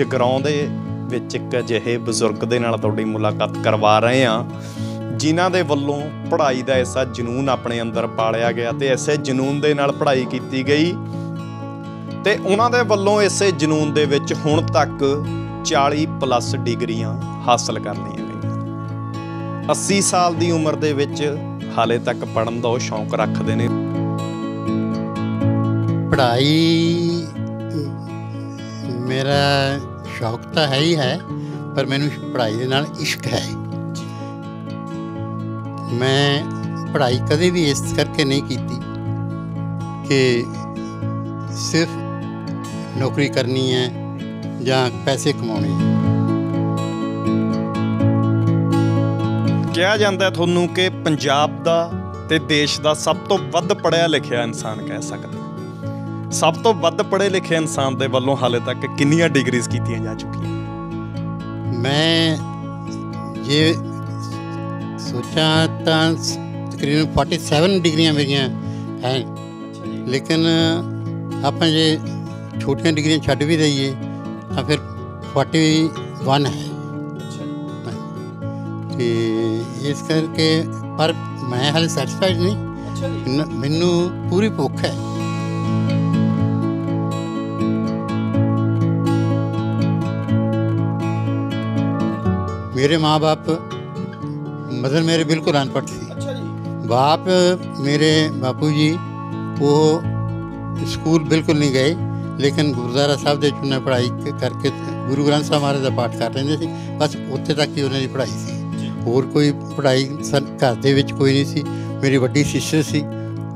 ਜਗਰਾਉਂ ਦੇ ਵਿੱਚ ਇੱਕ ਅਜਿਹੇ ਬਜ਼ੁਰਗ ਦੇ ਨਾਲ ਤੁਹਾਡੀ ਮੁਲਾਕਾਤ ਕਰਵਾ ਰਹੇ ਹਾਂ ਜਿਨ੍ਹਾਂ ਦੇ ਵੱਲੋਂ ਪੜ੍ਹਾਈ ਦਾ ਐਸਾ ਜਨੂਨ ਆਪਣੇ ਅੰਦਰ ਪਾਲਿਆ ਗਿਆ ਤੇ ਐਸੇ ਜਨੂਨ ਦੇ ਨਾਲ ਪੜ੍ਹਾਈ ਕੀਤੀ ਗਈ ਤੇ ਉਹਨਾਂ ਦੇ ਵੱਲੋਂ ਐਸੇ ਜਨੂਨ ਦੇ ਵਿੱਚ ਹੁਣ ਤੱਕ 40 ਪਲੱਸ ਡਿਗਰੀਆਂ ਹਾਸਲ ਕਰ ਲਈਆਂ ਗਈਆਂ 80 ਸਾਲ ਦੀ ਉਮਰ ਦੇ ਵਿੱਚ ਹਾਲੇ ਤੱਕ ਪੜਨ ਦਾ ਉਹ ਸ਼ੌਂਕ ਰੱਖਦੇ ਨੇ ਪੜ੍ਹਾਈ ਮੇਰਾ ਸ਼ੌਕ ਤਾਂ ਹੈ ਹੀ ਹੈ ਪਰ ਮੈਨੂੰ ਪੜ੍ਹਾਈ ਦੇ ਨਾਲ ਇਸ਼ਕ ਹੈ ਮੈਂ ਪੜ੍ਹਾਈ ਕਦੇ ਵੀ ਇਸ ਕਰਕੇ ਨਹੀਂ ਕੀਤੀ ਕਿ ਸਿਰਫ ਨੌਕਰੀ ਕਰਨੀ ਹੈ ਜਾਂ ਪੈਸੇ ਕਮਾਉਣੇ ਕਿਹਾ ਜਾਂਦਾ ਤੁਹਾਨੂੰ ਕਿ ਪੰਜਾਬ ਦਾ ਤੇ ਦੇਸ਼ ਦਾ ਸਭ ਤੋਂ ਵੱਧ ਪੜਿਆ ਲਿਖਿਆ ਇਨਸਾਨ ਕਹਿ ਸਕਦਾ ਸਭ ਤੋਂ ਵੱਧ ਪੜ੍ਹੇ ਲਿਖੇ ਇਨਸਾਨ ਦੇ ਵੱਲੋਂ ਹਾਲੇ ਤੱਕ ਕਿੰਨੀਆਂ ਡਿਗਰੀਜ਼ ਕੀਤੀਆਂ ਜਾ ਚੁੱਕੀਆਂ ਮੈਂ ਇਹ ਸੋਚਾ ਤਾਂ ਤਕਰੀਬਨ 47 ਡਿਗਰੀਆਂ ਮੇਰੀਆਂ ਹੈ ਲੇਕਿਨ ਆਪਾਂ ਜੇ ਛੋਟੀਆਂ ਡਿਗਰੀਆਂ ਛੱਡ ਵੀ ਦਈਏ ਤਾਂ ਫਿਰ 41 ਹੈ ਤੇ ਇਸ ਕਰਕੇ ਪਰ ਮੈਂ ਹਾਲੇ ਸੈਟੀਸਫਾਈਡ ਨਹੀਂ ਮੈਨੂੰ ਪੂਰੀ ਭੁੱਖ ਹੈ ਮੇਰੇ ਮਾਪੇ ਮਦਰ ਮੇਰੇ ਬਿਲਕੁਲ ਅਨਪੜ੍ਹ ਸੀ थी अच्छा जी बाप मेरे बापू जी वो स्कूल बिल्कुल नहीं ਲੇਕਿਨ ਗੁਰਦਾਰਾ ਸਾਹਿਬ ਦੇ ਚੁੰਨੇ ਪੜਾਈ ਕਰਕੇ ਗੁਰੂ ਗ੍ਰੰਥ ਸਾਹਿਬ ਮਹਾਰਾਜ ਦਾ ਪਾਠ ਕਰ ਲੈਂਦੇ ਸੀ ਬਸ ਉੱਥੇ ਤੱਕ ਹੀ ਉਹਨਾਂ ਦੀ ਪੜਾਈ ਸੀ ਹੋਰ ਕੋਈ ਪੜਾਈ ਘਰ ਦੇ ਵਿੱਚ ਕੋਈ ਨਹੀਂ ਸੀ ਮੇਰੀ ਵੱਡੀ ਸਿਸਟਰ ਸੀ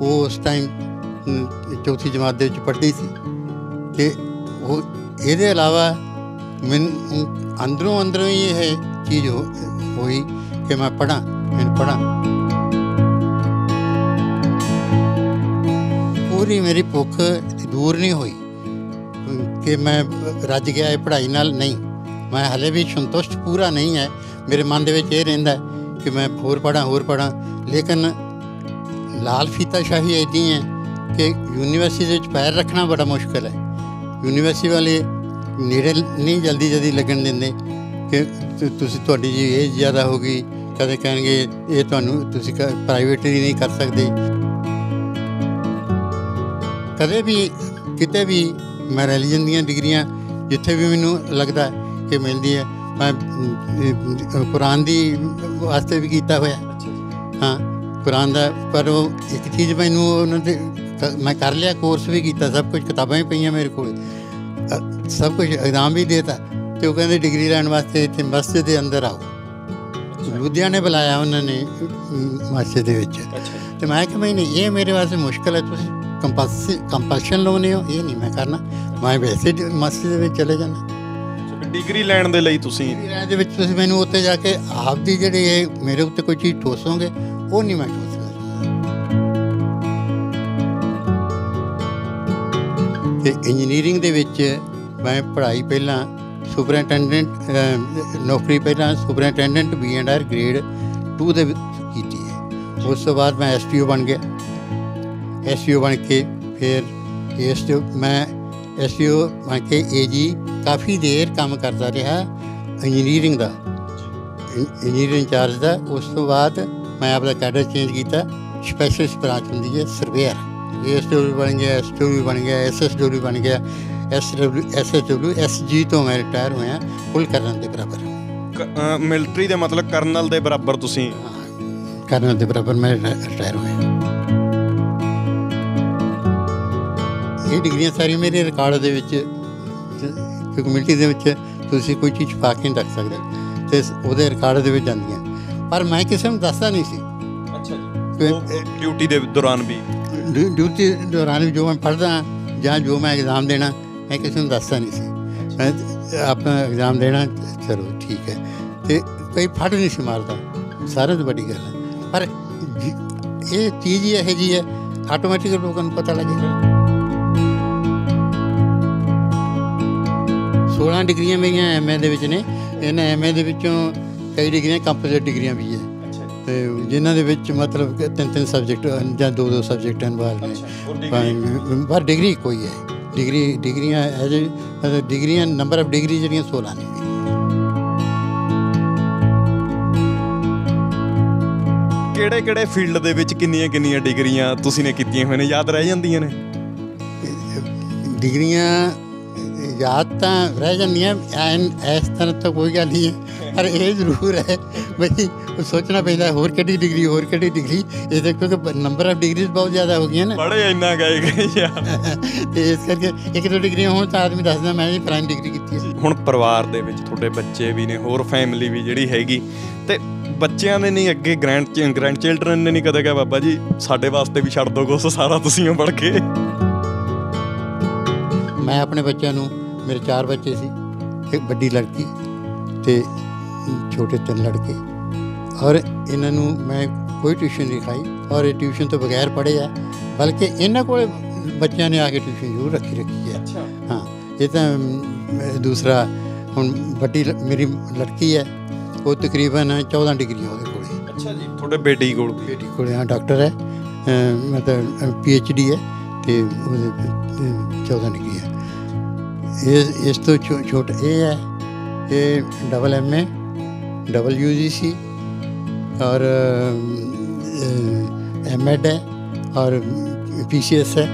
ਉਹ ਉਸ ਟਾਈਮ ਚੌਥੀ ਜਮਾਤ ਦੇ ਵਿੱਚ ਪੜ੍ਹਦੀ ਸੀ ਤੇ ਉਹ ਇਹਦੇ ਇਲਾਵਾ ਮੈਂ ਅੰਦਰੋਂ ਅੰਦਰੋਂ ਹੀ ਇਹ चीज़ ਜੋ ਹੋਈ कि ਮੈਂ ਪੜਾਂ मैंने ਪੜਾਂ ਪੂਰੀ ਮੇਰੀ ਭੁੱਖ ਦੂਰ ਨਹੀਂ ਹੋਈ ਕਿ ਮੈਂ ਰੱਜ ਗਿਆ ਇਹ ਪੜ੍ਹਾਈ ਨਾਲ ਨਹੀਂ ਮੈਂ ਹਲੇ ਵੀ ਸੰਤੁਸ਼ਟ ਪੂਰਾ ਨਹੀਂ ਹੈ ਮੇਰੇ ਮਨ ਦੇ ਵਿੱਚ ਇਹ ਰਹਿੰਦਾ ਕਿ ਮੈਂ ਹੋਰ ਪੜਾਂ ਹੋਰ ਪੜਾਂ ਲੇਕਿਨ ਲਾਲ ਫੀਤਾ ਸ਼ਾਹੀ ਐਦੀ ਹੈ ਕਿ ਯੂਨੀਵਰਸਿਟੀ ਵਿੱਚ ਪੈਰ ਰੱਖਣਾ ਬੜਾ ਮੁਸ਼ਕਲ ਹੈ ਯੂਨੀਵਰਸਿਟੀ ਵਾਲੇ ਨੇੜੇ ਨਹੀਂ ਜਲਦੀ ਜਲਦੀ ਲੱਗਣ ਦਿੰਦੇ ਕਿ ਤੁਸੀਂ ਤੁਹਾਡੀ ਜੀ ਏਜ ਜ਼ਿਆਦਾ ਹੋ ਗਈ ਕਦੇ ਕਹਿਣਗੇ ਇਹ ਤੁਹਾਨੂੰ ਤੁਸੀਂ ਪ੍ਰਾਈਵੇਟਲੀ ਨਹੀਂ ਕਰ ਸਕਦੇ ਕਦੇ ਵੀ ਕਿਤੇ ਵੀ ਮੈਂ ਰੈਲੀਜਨ ਦੀਆਂ ਡਿਗਰੀਆਂ ਜਿੱਥੇ ਵੀ ਮੈਨੂੰ ਲੱਗਦਾ ਕਿ ਮਿਲਦੀ ਹੈ ਮੈਂ ਕੁਰਾਨ ਦੀ ਵਾਸਤੇ ਵੀ ਕੀਤਾ ਹੋਇਆ ਹਾਂ ਕੁਰਾਨ ਦਾ ਪਰ ਉਹ ਇੱਕ ਚੀਜ਼ ਮੈਨੂੰ ਉਹਨਾਂ ਦੇ ਮੈਂ ਕਰ ਲਿਆ ਕੋਰਸ ਵੀ ਕੀਤਾ ਸਭ ਕੁਝ ਕਿਤਾਬਾਂ ਵੀ ਪਈਆਂ ਮੇਰੇ ਕੋਲ ਸਭ ਕੁਝ ਇਗਜ਼ਾਮ ਵੀ ਦਿੱਤਾ ਤੇ ਉਹ ਕਹਿੰਦੇ ਡਿਗਰੀ ਲੈਣ ਵਾਸਤੇ ਇੱਥੇ ਮਸਜਿਦ ਦੇ ਅੰਦਰ ਆਓ ਲੁਧਿਆਣੇ ਬੁਲਾਇਆ ਉਹਨਾਂ ਨੇ ਮਸਜਿਦ ਦੇ ਵਿੱਚ ਤੇ ਮੈਂ ਕਿਹਾ ਮੈਂ ਇਹ ਮੇਰੇ ਵਾਸਤੇ ਮੁਸ਼ਕਲ ਹੈ ਤੁਸੀਂ ਕੰਪਲਸ਼ਨ ਲਾਉਣੀ ਹੋ ਇਹ ਨਹੀਂ ਮੈਂ ਕਰਨਾ ਮੈਂ ਵੈਸੇ ਮਸਜਿਦ ਦੇ ਵਿੱਚ ਚਲੇ ਜਾਣਾ ਡਿਗਰੀ ਲੈਣ ਦੇ ਲਈ ਤੁਸੀਂ ਡਿਗਰੀ ਦੇ ਵਿੱਚ ਤੁਸੀਂ ਮੈਨੂੰ ਉੱਤੇ ਜਾ ਕੇ ਆਪ ਦੀ ਜਿਹੜੀ ਇਹ ਮੇਰੇ ਉੱਤੇ ਕੋਈ ਚੀਜ਼ ਠੋਸੋਗੇ ਉਹ ਨਹੀਂ ਮੈਂ ਠੋਸਦਾ ਤੇ ਇੰਜੀਨੀਅਰਿੰਗ ਦੇ ਵਿੱਚ ਮੈਂ ਪੜ੍ਹਾਈ ਪਹਿਲਾਂ ਸੁਪਰਿੰਟੈਂਡੈਂਟ ਨੌਕਰੀ ਪਹਿਲਾਂ superintendent B and R grade 2 ਦੇ ਕੀਤੀ ਹੈ ਉਸ ਤੋਂ ਬਾਅਦ ਮੈਂ ਐਸਪੀਓ ਬਣ ਗਿਆ ਐਸਪੀਓ ਬਣ ਕੇ ਫਿਰ ਇਸ ਤੋਂ ਮੈਂ ਐਸਪੀਓ ਬਣ ਕੇ ਏਜੀ ਕਾਫੀ ਦੇਰ ਕੰਮ ਕਰਦਾ ਰਿਹਾ ਇੰਜੀਨੀਅਰਿੰਗ ਦਾ ਇੰਜੀਨੀਅਰਿੰਗ ਚਾਰਜ ਦਾ ਉਸ ਤੋਂ ਬਾਅਦ ਮੈਂ ਆਪਣਾ ਕੈਡਰ ਚੇਂਜ ਕੀਤਾ ਸਪੈਸ਼ਲਿਸਟ ਬ੍ਰਾਂਚ ਹੁੰਦੀ ਹੈ ਸਰਵੇਅਰ ਤੋਂ ਵੀ ਬਣ ਗਿਆ ਐਸਟੀਓ ਵੀ ਬਣ ਗਿਆ ਐਸਐਸਡਬਲਯੂ ਬਣ ਗਿਆ S W S H W S G ਤੋਂ ਮੈਂ ਰਿਟਾਇਰ ਹੋਇਆ ਫੁੱਲ ਕਰਨ ਦੇ ਬਰਾਬਰ ਮਿਲਟਰੀ ਦੇ ਮਤਲਬ ਕਰਨਲ ਦੇ ਬਰਾਬਰ ਤੁਸੀਂ ਕਰਨਲ ਦੇ ਬਰਾਬਰ ਮੈਂ ਰਿਟਾਇਰ ਹੋਇਆ ਇਹ ਡਿਗਰੀਆਂ ਸਾਰੀਆਂ ਮੇਰੇ ਰਿਕਾਰਡ ਦੇ ਵਿੱਚ ਕਿਉਂਕਿ ਮਿਲਟਰੀ ਦੇ ਵਿੱਚ ਤੁਸੀਂ ਕੋਈ ਚੀਜ਼ ਪਾ ਕੇ ਨਹੀਂ ਰੱਖ ਸਕਦੇ ਤੇ ਉਹਦੇ ਰਿਕਾਰਡ ਦੇ ਵਿੱਚ ਜਾਂਦੀਆਂ ਪਰ ਮੈਂ ਕਿਸੇ ਨੂੰ ਦੱਸਦਾ ਨਹੀਂ ਸੀ ਅੱਛਾ ਜੀ ਡਿਊਟੀ ਦੇ ਦੌਰਾਨ ਵੀ ਡਿਊਟੀ ਦੌਰਾਨ ਵੀ ਜੋ ਮੈਂ ਪੜਦਾ ਜਾਂ ਜੋ ਮੈਂ ਐਗਜ਼ਾਮ ਦੇਣਾ ਮੈਂ ਕਿਸੇ ਨੂੰ ਦੱਸਦਾ ਨਹੀਂ ਸੀ ਮੈਂ ਆਪਣਾ ਐਗਜ਼ਾਮ ਦੇਣਾ ਚਲੋ ਠੀਕ ਹੈ ਤੇ ਕੋਈ ਫੜ ਨਹੀਂ ਸੀ ਮਾਰਦਾ ਸਾਰਿਆਂ ਤੋਂ ਵੱਡੀ ਗੱਲ ਹੈ ਪਰ ਇਹ ਚੀਜ਼ ਹੀ ਇਹ ਜੀ ਹੈ ਆਟੋਮੈਟਿਕ ਲੋਕਾਂ ਨੂੰ ਪਤਾ ਲੱਗੇ 16 ਡਿਗਰੀਆਂ ਮੇਰੀਆਂ ਐਮਏ ਦੇ ਵਿੱਚ ਨੇ ਇਹਨਾਂ ਐਮਏ ਦੇ ਵਿੱਚੋਂ ਕਈ ਡਿਗਰੀਆਂ ਕੰਪੋਜ਼ਿਟ ਡਿਗਰੀਆਂ ਵੀ ਹੈ ਤੇ ਜਿਨ੍ਹਾਂ ਦੇ ਵਿੱਚ ਮਤਲਬ ਤਿੰਨ ਤਿੰਨ ਸਬਜੈਕਟ ਜਾਂ ਦੋ ਦੋ ਸਬਜੈਕਟ ਇਨਵਾਲਵ ਨੇ ਪਰ ਡਿਗਰੀ ਕੋਈ ਹੈ ਡਿਗਰੀ ਡਿਗਰੀਆਂ ਐਜ ਡਿਗਰੀਆਂ ਨੰਬਰ ਆਫ ਡਿਗਰੀ ਜਿਹੜੀਆਂ 16 ਨੇ ਕਿਹੜੇ ਕਿਹੜੇ ਫੀਲਡ ਦੇ ਵਿੱਚ ਕਿੰਨੀਆਂ ਕਿੰਨੀਆਂ ਡਿਗਰੀਆਂ ਤੁਸੀਂ ਨੇ ਕੀਤੀਆਂ ਹੋਈਆਂ ਨੇ ਯਾਦ ਰਹਿ ਜਾਂਦੀਆਂ ਨੇ ਡਿਗਰੀਆਂ ਯਾਦ ਤਾਂ ਰਹਿ ਜਾਂਦੀਆਂ ਐਨ ਇਸ ਤਰ੍ਹਾਂ ਤਾਂ ਕੋਈ ਗੱਲ ਨਹੀਂ ਹੈ ਪਰ ਇਹ ਜ਼ਰੂਰ ਹੈ ਬਈ ਸੋਚਣਾ ਪੈਂਦਾ ਹੋਰ ਕਿਹੜੀ ਡਿਗਰੀ ਹੋਰ ਕਿਹੜੀ ਡਿਗਰੀ ਇਹ ਦੇਖੋ ਕਿ ਨੰਬਰ ਆਫ ਡਿਗਰੀਜ਼ ਬਹੁਤ ਜ਼ਿਆਦਾ ਹੋ ਗਈਆਂ ਨੇ ਬੜੇ ਇੰਨਾ ਗਏ ਗਏ ਯਾਰ ਤੇ ਇਸ ਕਰਕੇ ਇੱਕ ਦੋ ਡਿਗਰੀ ਹੋਣ ਤਾਂ ਆਦਮੀ ਦੱਸਦਾ ਮੈਂ ਜੀ ਪ੍ਰਾਈਮ ਡਿਗਰੀ ਕੀਤੀ ਸੀ ਹੁਣ ਪਰਿਵਾਰ ਦੇ ਵਿੱਚ ਤੁਹਾਡੇ ਬੱਚੇ ਵੀ ਨੇ ਹੋਰ ਫੈਮਿਲੀ ਵੀ ਜਿਹੜੀ ਹੈਗੀ ਤੇ ਬੱਚਿਆਂ ਦੇ ਨਹੀਂ ਅੱਗੇ ਗ੍ਰੈਂਡ ਗ੍ਰੈਂਡ ਚਿਲਡਰਨ ਨੇ ਨਹੀਂ ਕਦੇ ਕਿਹਾ ਬਾਬਾ ਜੀ ਸਾਡੇ ਵਾਸਤੇ ਵੀ ਛੱਡ ਦੋ ਕੁਛ ਸਾਰਾ ਤੁਸੀਂ ਪੜ ਕੇ ਮੈਂ ਆਪਣੇ ਬੱਚਿਆਂ ਨੂੰ ਮੇਰੇ ਚਾਰ ਬੱਚੇ ਸੀ ਇੱਕ ਵੱਡੀ ਲੜਕੀ ਤੇ ਛੋਟੇ ਤਿੰਨ ਲੜਕੇ ਔਰ ਇਹਨਾਂ ਨੂੰ ਮੈਂ ਕੋਈ ਟਿਊਸ਼ਨ ਨਹੀਂ ਖਾਈ ਔਰ ਇਹ ਟਿਊਸ਼ਨ ਤੋਂ ਬਗੈਰ ਪੜ੍ਹੇ ਆ ਬਲਕਿ ਇਹਨਾਂ ਕੋਲੇ ਬੱਚਿਆਂ ਨੇ ਆ ਕੇ ਟਿਊਸ਼ਨ ਜ਼ਰੂਰ ਰੱਖੀ ਰੱਖੀ ਹੈ ਅੱਛਾ ਹਾਂ ਇਹ ਤਾਂ ਦੂਸਰਾ ਹੁਣ ਵੱਡੀ ਮੇਰੀ ਲੜਕੀ ਹੈ ਉਹ ਤਕਰੀਬਨ 14 ਡਿਗਰੀ ਉਹਦੇ ਕੋਲੇ ਅੱਛਾ ਜੀ ਤੁਹਾਡੇ ਬੇਟੀ ਕੋਲ ਬੇਟੀ ਕੋਲ ਹਾਂ ਡਾਕਟਰ ਹੈ ਮਤਲਬ ਪੀ ਐਚ ਡੀ ਹੈ ਤੇ ਉਹਦੇ 14 ਡਿਗਰੀ ਹੈ ਇਹ ਇਸ ਤੋਂ ਛੋਟਾ ਇਹ ਹੈ ਇਹ double M double U G C ਔਰ एम एड ਔਰ ਪੀਸੀਐਸ ਹੈ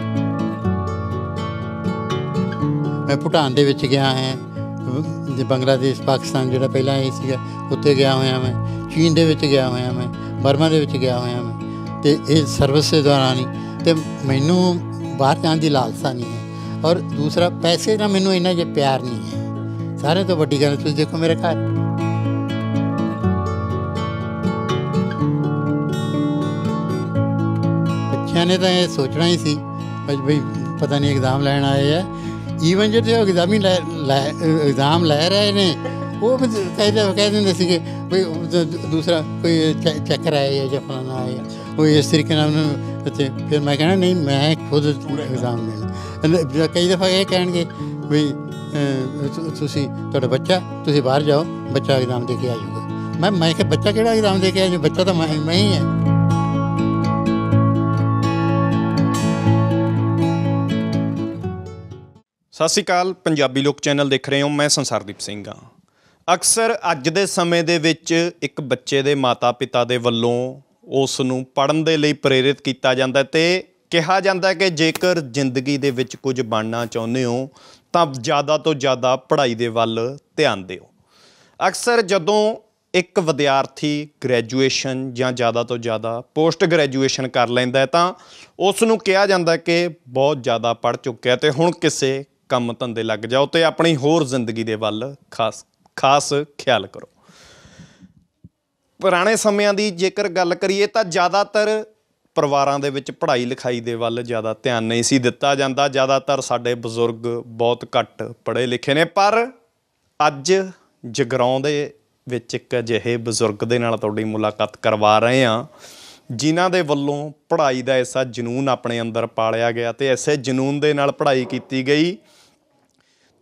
ਮੈਂ ਭੂਟਾਨ ਦੇ ਵਿੱਚ ਗਿਆ ਹਾਂ ਜੇ ਬੰਗਲਾਦੇਸ਼ ਪਾਕਿਸਤਾਨ ਜਿਹੜਾ ਪਹਿਲਾਂ ਇਹ ਸੀਗਾ ਉੱਤੇ ਗਿਆ ਹੋਇਆ ਮੈਂ ਚੀਨ ਦੇ ਵਿੱਚ ਗਿਆ ਹੋਇਆ ਮੈਂ ਬਰਮਾ ਦੇ ਵਿੱਚ ਗਿਆ ਹੋਇਆ ਮੈਂ ਤੇ ਇਹ ਸਰਵਿਸ ਦੇ ਦੌਰਾਨ ਹੀ ਤੇ ਮੈਨੂੰ ਬਾਹਰ ਜਾਣ ਦੀ ਲਾਲਸਾ ਨਹੀਂ ਹੈ ਔਰ ਦੂਸਰਾ ਪੈਸੇ ਨਾਲ ਮੈਨੂੰ ਇੰਨਾ ਜੇ ਪਿਆਰ ਨਹੀਂ ਹੈ ਸਾਰੇ ਤੋਂ ਵੱਡੀ ਗੱਲ ਤੁਸੀਂ ਦੇਖੋ ਮੇਰੇ ਘਰ मैंने तो ये सोचना ही सी भाई पता नहीं एग्ज़ाम लैन आए है ईवन जो एग्जाम ही एग्ज़ाम लै रहे ने वो कहते कह देंगे सी दूसरा कोई चक्कर आए या फलाना आया वो इस तरीके नाल फिर मैं कहना नहीं मैं खुद एग्ज़ाम देना कई दफ़ा ये कहे गए भी ਤੁਸੀਂ ਤੁਹਾਡਾ ਬੱਚਾ ਤੁਸੀਂ ਬਾਹਰ ਜਾਓ ਬੱਚਾ ਐਗਜ਼ਾਮ ਦੇ ਕੇ ਆ ਜਾਊਗਾ ਮੈਂ ਮੈਂ ਕਿ ਬੱਚਾ ਕਿਹੜਾ ਐਗਜ਼ਾਮ ਦੇ ਕੇ ਆ ਜਾਊ ਬੱਚਾ ਤਾਂ ਮੈਂ ਸਤਿ ਸ਼੍ਰੀ ਅਕਾਲ ਪੰਜਾਬੀ ਲੋਕ ਚੈਨਲ ਦੇਖ ਰਹੇ ਹੋ ਮੈਂ ਸੰਸਾਰਦੀਪ ਸਿੰਘ ਆ ਅਕਸਰ ਅੱਜ ਦੇ ਸਮੇਂ ਦੇ ਵਿੱਚ ਇੱਕ ਬੱਚੇ ਦੇ ਮਾਤਾ-ਪਿਤਾ ਦੇ ਵੱਲੋਂ ਉਸ ਨੂੰ ਪੜਨ ਦੇ ਲਈ ਪ੍ਰੇਰਿਤ ਕੀਤਾ ਜਾਂਦਾ ਤੇ ਕਿਹਾ ਜਾਂਦਾ ਕਿ ਜੇਕਰ ਜ਼ਿੰਦਗੀ ਦੇ ਵਿੱਚ ਕੁਝ ਬਣਨਾ ਚਾਹੁੰਦੇ ਹੋ ਤਾਂ ਜ਼ਿਆਦਾ ਤੋਂ ਜ਼ਿਆਦਾ ਪੜ੍ਹਾਈ ਦੇ ਵੱਲ ਧਿਆਨ ਦਿਓ ਅਕਸਰ ਜਦੋਂ ਇੱਕ ਵਿਦਿਆਰਥੀ ਗ੍ਰੈਜੂਏਸ਼ਨ ਜਾਂ ਜ਼ਿਆਦਾ ਤੋਂ ਜ਼ਿਆਦਾ ਪੋਸਟ ਗ੍ਰੈਜੂਏਸ਼ਨ ਕਰ ਲੈਂਦਾ ਤਾਂ ਉਸ ਨੂੰ ਕਿਹਾ ਜਾਂਦਾ ਕਿ ਬਹੁਤ ਜ਼ਿਆਦਾ ਪੜ ਚੁੱਕਿਆ ਤੇ ਹੁਣ ਕਿਸੇ ਕੰਮ ਧੰਦੇ ਲੱਗ ਜਾਓ ਤੇ ਆਪਣੀ ਹੋਰ ਜ਼ਿੰਦਗੀ ਦੇ ਵੱਲ ਖਾਸ ਖਾਸ ਖਿਆਲ ਕਰੋ ਪੁਰਾਣੇ ਸਮਿਆਂ ਦੀ ਜੇਕਰ ਗੱਲ ਕਰੀਏ ਤਾਂ ਜ਼ਿਆਦਾਤਰ ਪਰਿਵਾਰਾਂ ਦੇ ਵਿੱਚ ਪੜ੍ਹਾਈ ਲਿਖਾਈ ਦੇ ਵੱਲ ਜ਼ਿਆਦਾ ਧਿਆਨ ਨਹੀਂ ਸੀ ਦਿੱਤਾ ਜਾਂਦਾ ਜ਼ਿਆਦਾਤਰ ਸਾਡੇ ਬਜ਼ੁਰਗ ਬਹੁਤ ਘੱਟ ਪੜ੍ਹੇ ਲਿਖੇ ਨੇ ਪਰ ਅੱਜ ਜਗਰਾਉਂ ਦੇ ਵਿੱਚ ਇੱਕ ਅਜਿਹੇ ਬਜ਼ੁਰਗ ਦੇ ਨਾਲ ਤੁਹਾਡੀ ਮੁਲਾਕਾਤ ਕਰਵਾ ਰਹੇ ਹਾਂ ਜਿਨ੍ਹਾਂ ਦੇ ਵੱਲੋਂ ਪੜ੍ਹਾਈ ਦਾ ਐਸਾ ਜਨੂਨ ਆਪਣੇ ਅੰਦਰ ਪਾਲਿਆ ਗਿਆ ਤੇ ਐਸੇ ਜਨੂਨ ਦੇ ਨਾਲ ਪੜ੍ਹਾਈ ਕੀਤੀ ਗਈ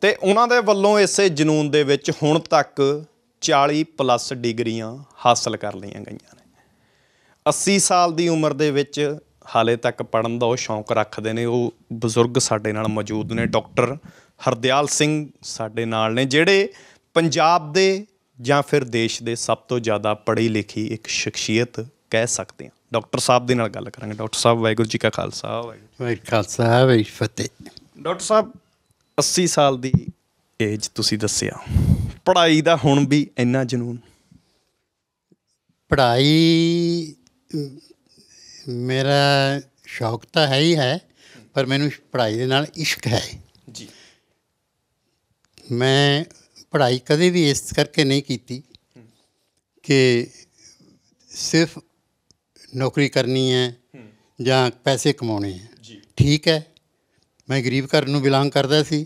ਤੇ ਉਹਨਾਂ ਦੇ ਵੱਲੋਂ ਇਸੇ ਜਨੂਨ ਦੇ ਵਿੱਚ ਹੁਣ ਤੱਕ 40 ਪਲੱਸ ਡਿਗਰੀਆਂ ਹਾਸਲ ਕਰ ਲਈਆਂ ਗਈਆਂ ਨੇ 80 ਸਾਲ ਦੀ ਉਮਰ ਦੇ ਵਿੱਚ ਹਾਲੇ ਤੱਕ ਪੜਨ ਦਾ ਉਹ ਸ਼ੌਂਕ ਰੱਖਦੇ ਨੇ ਉਹ ਬਜ਼ੁਰਗ ਸਾਡੇ ਨਾਲ ਮੌਜੂਦ ਨੇ ਡਾਕਟਰ ਹਰਦਿਆਲ ਸਿੰਘ ਸਾਡੇ ਨਾਲ ਨੇ ਜਿਹੜੇ ਪੰਜਾਬ ਦੇ ਜਾਂ ਫਿਰ ਦੇਸ਼ ਦੇ ਸਭ ਤੋਂ ਜ਼ਿਆਦਾ ਪੜ੍ਹੀ ਲਿਖੀ ਇੱਕ ਸ਼ਖਸੀਅਤ ਕਹਿ ਸਕਦੇ ਹਾਂ ਡਾਕਟਰ ਸਾਹਿਬ ਦੇ ਨਾਲ ਗੱਲ ਕਰਾਂਗੇ ਡਾਕਟਰ ਸਾਹਿਬ ਵਾਹਿਗੁਰੂ ਜੀ ਕਾ ਖਾਲਸਾ ਵਾਹਿਗੁਰੂ ਜੀ ਕੀ ਖਾਲਸਾ ਵਾਹਿਗੁਰੂ ਫਤਿਹ ਡਾਕਟਰ ਸਾਹਿਬ 80 ਸਾਲ ਦੀ ਏਜ ਤੁਸੀਂ ਦੱਸਿਆ ਪੜ੍ਹਾਈ ਦਾ ਹੁਣ ਵੀ ਇੰਨਾ ਜਨੂਨ ਪੜ੍ਹਾਈ ਮੇਰਾ ਸ਼ੌਕ ਤਾਂ ਹੈ ਹੀ ਹੈ ਪਰ ਮੈਨੂੰ ਪੜ੍ਹਾਈ ਦੇ ਨਾਲ ਇਸ਼ਕ ਹੈ ਜੀ ਮੈਂ ਪੜ੍ਹਾਈ ਕਦੇ ਵੀ ਇਸ ਕਰਕੇ ਨਹੀਂ ਕੀਤੀ ਕਿ ਸਿਰਫ ਨੌਕਰੀ ਕਰਨੀ ਹੈ ਜਾਂ ਪੈਸੇ ਕਮਾਉਣੇ ਹੈ ਠੀਕ ਹੈ ਮੈਂ ਗਰੀਬ ਘਰ ਨੂੰ ਬਿਲੋਂਗ ਕਰਦਾ ਸੀ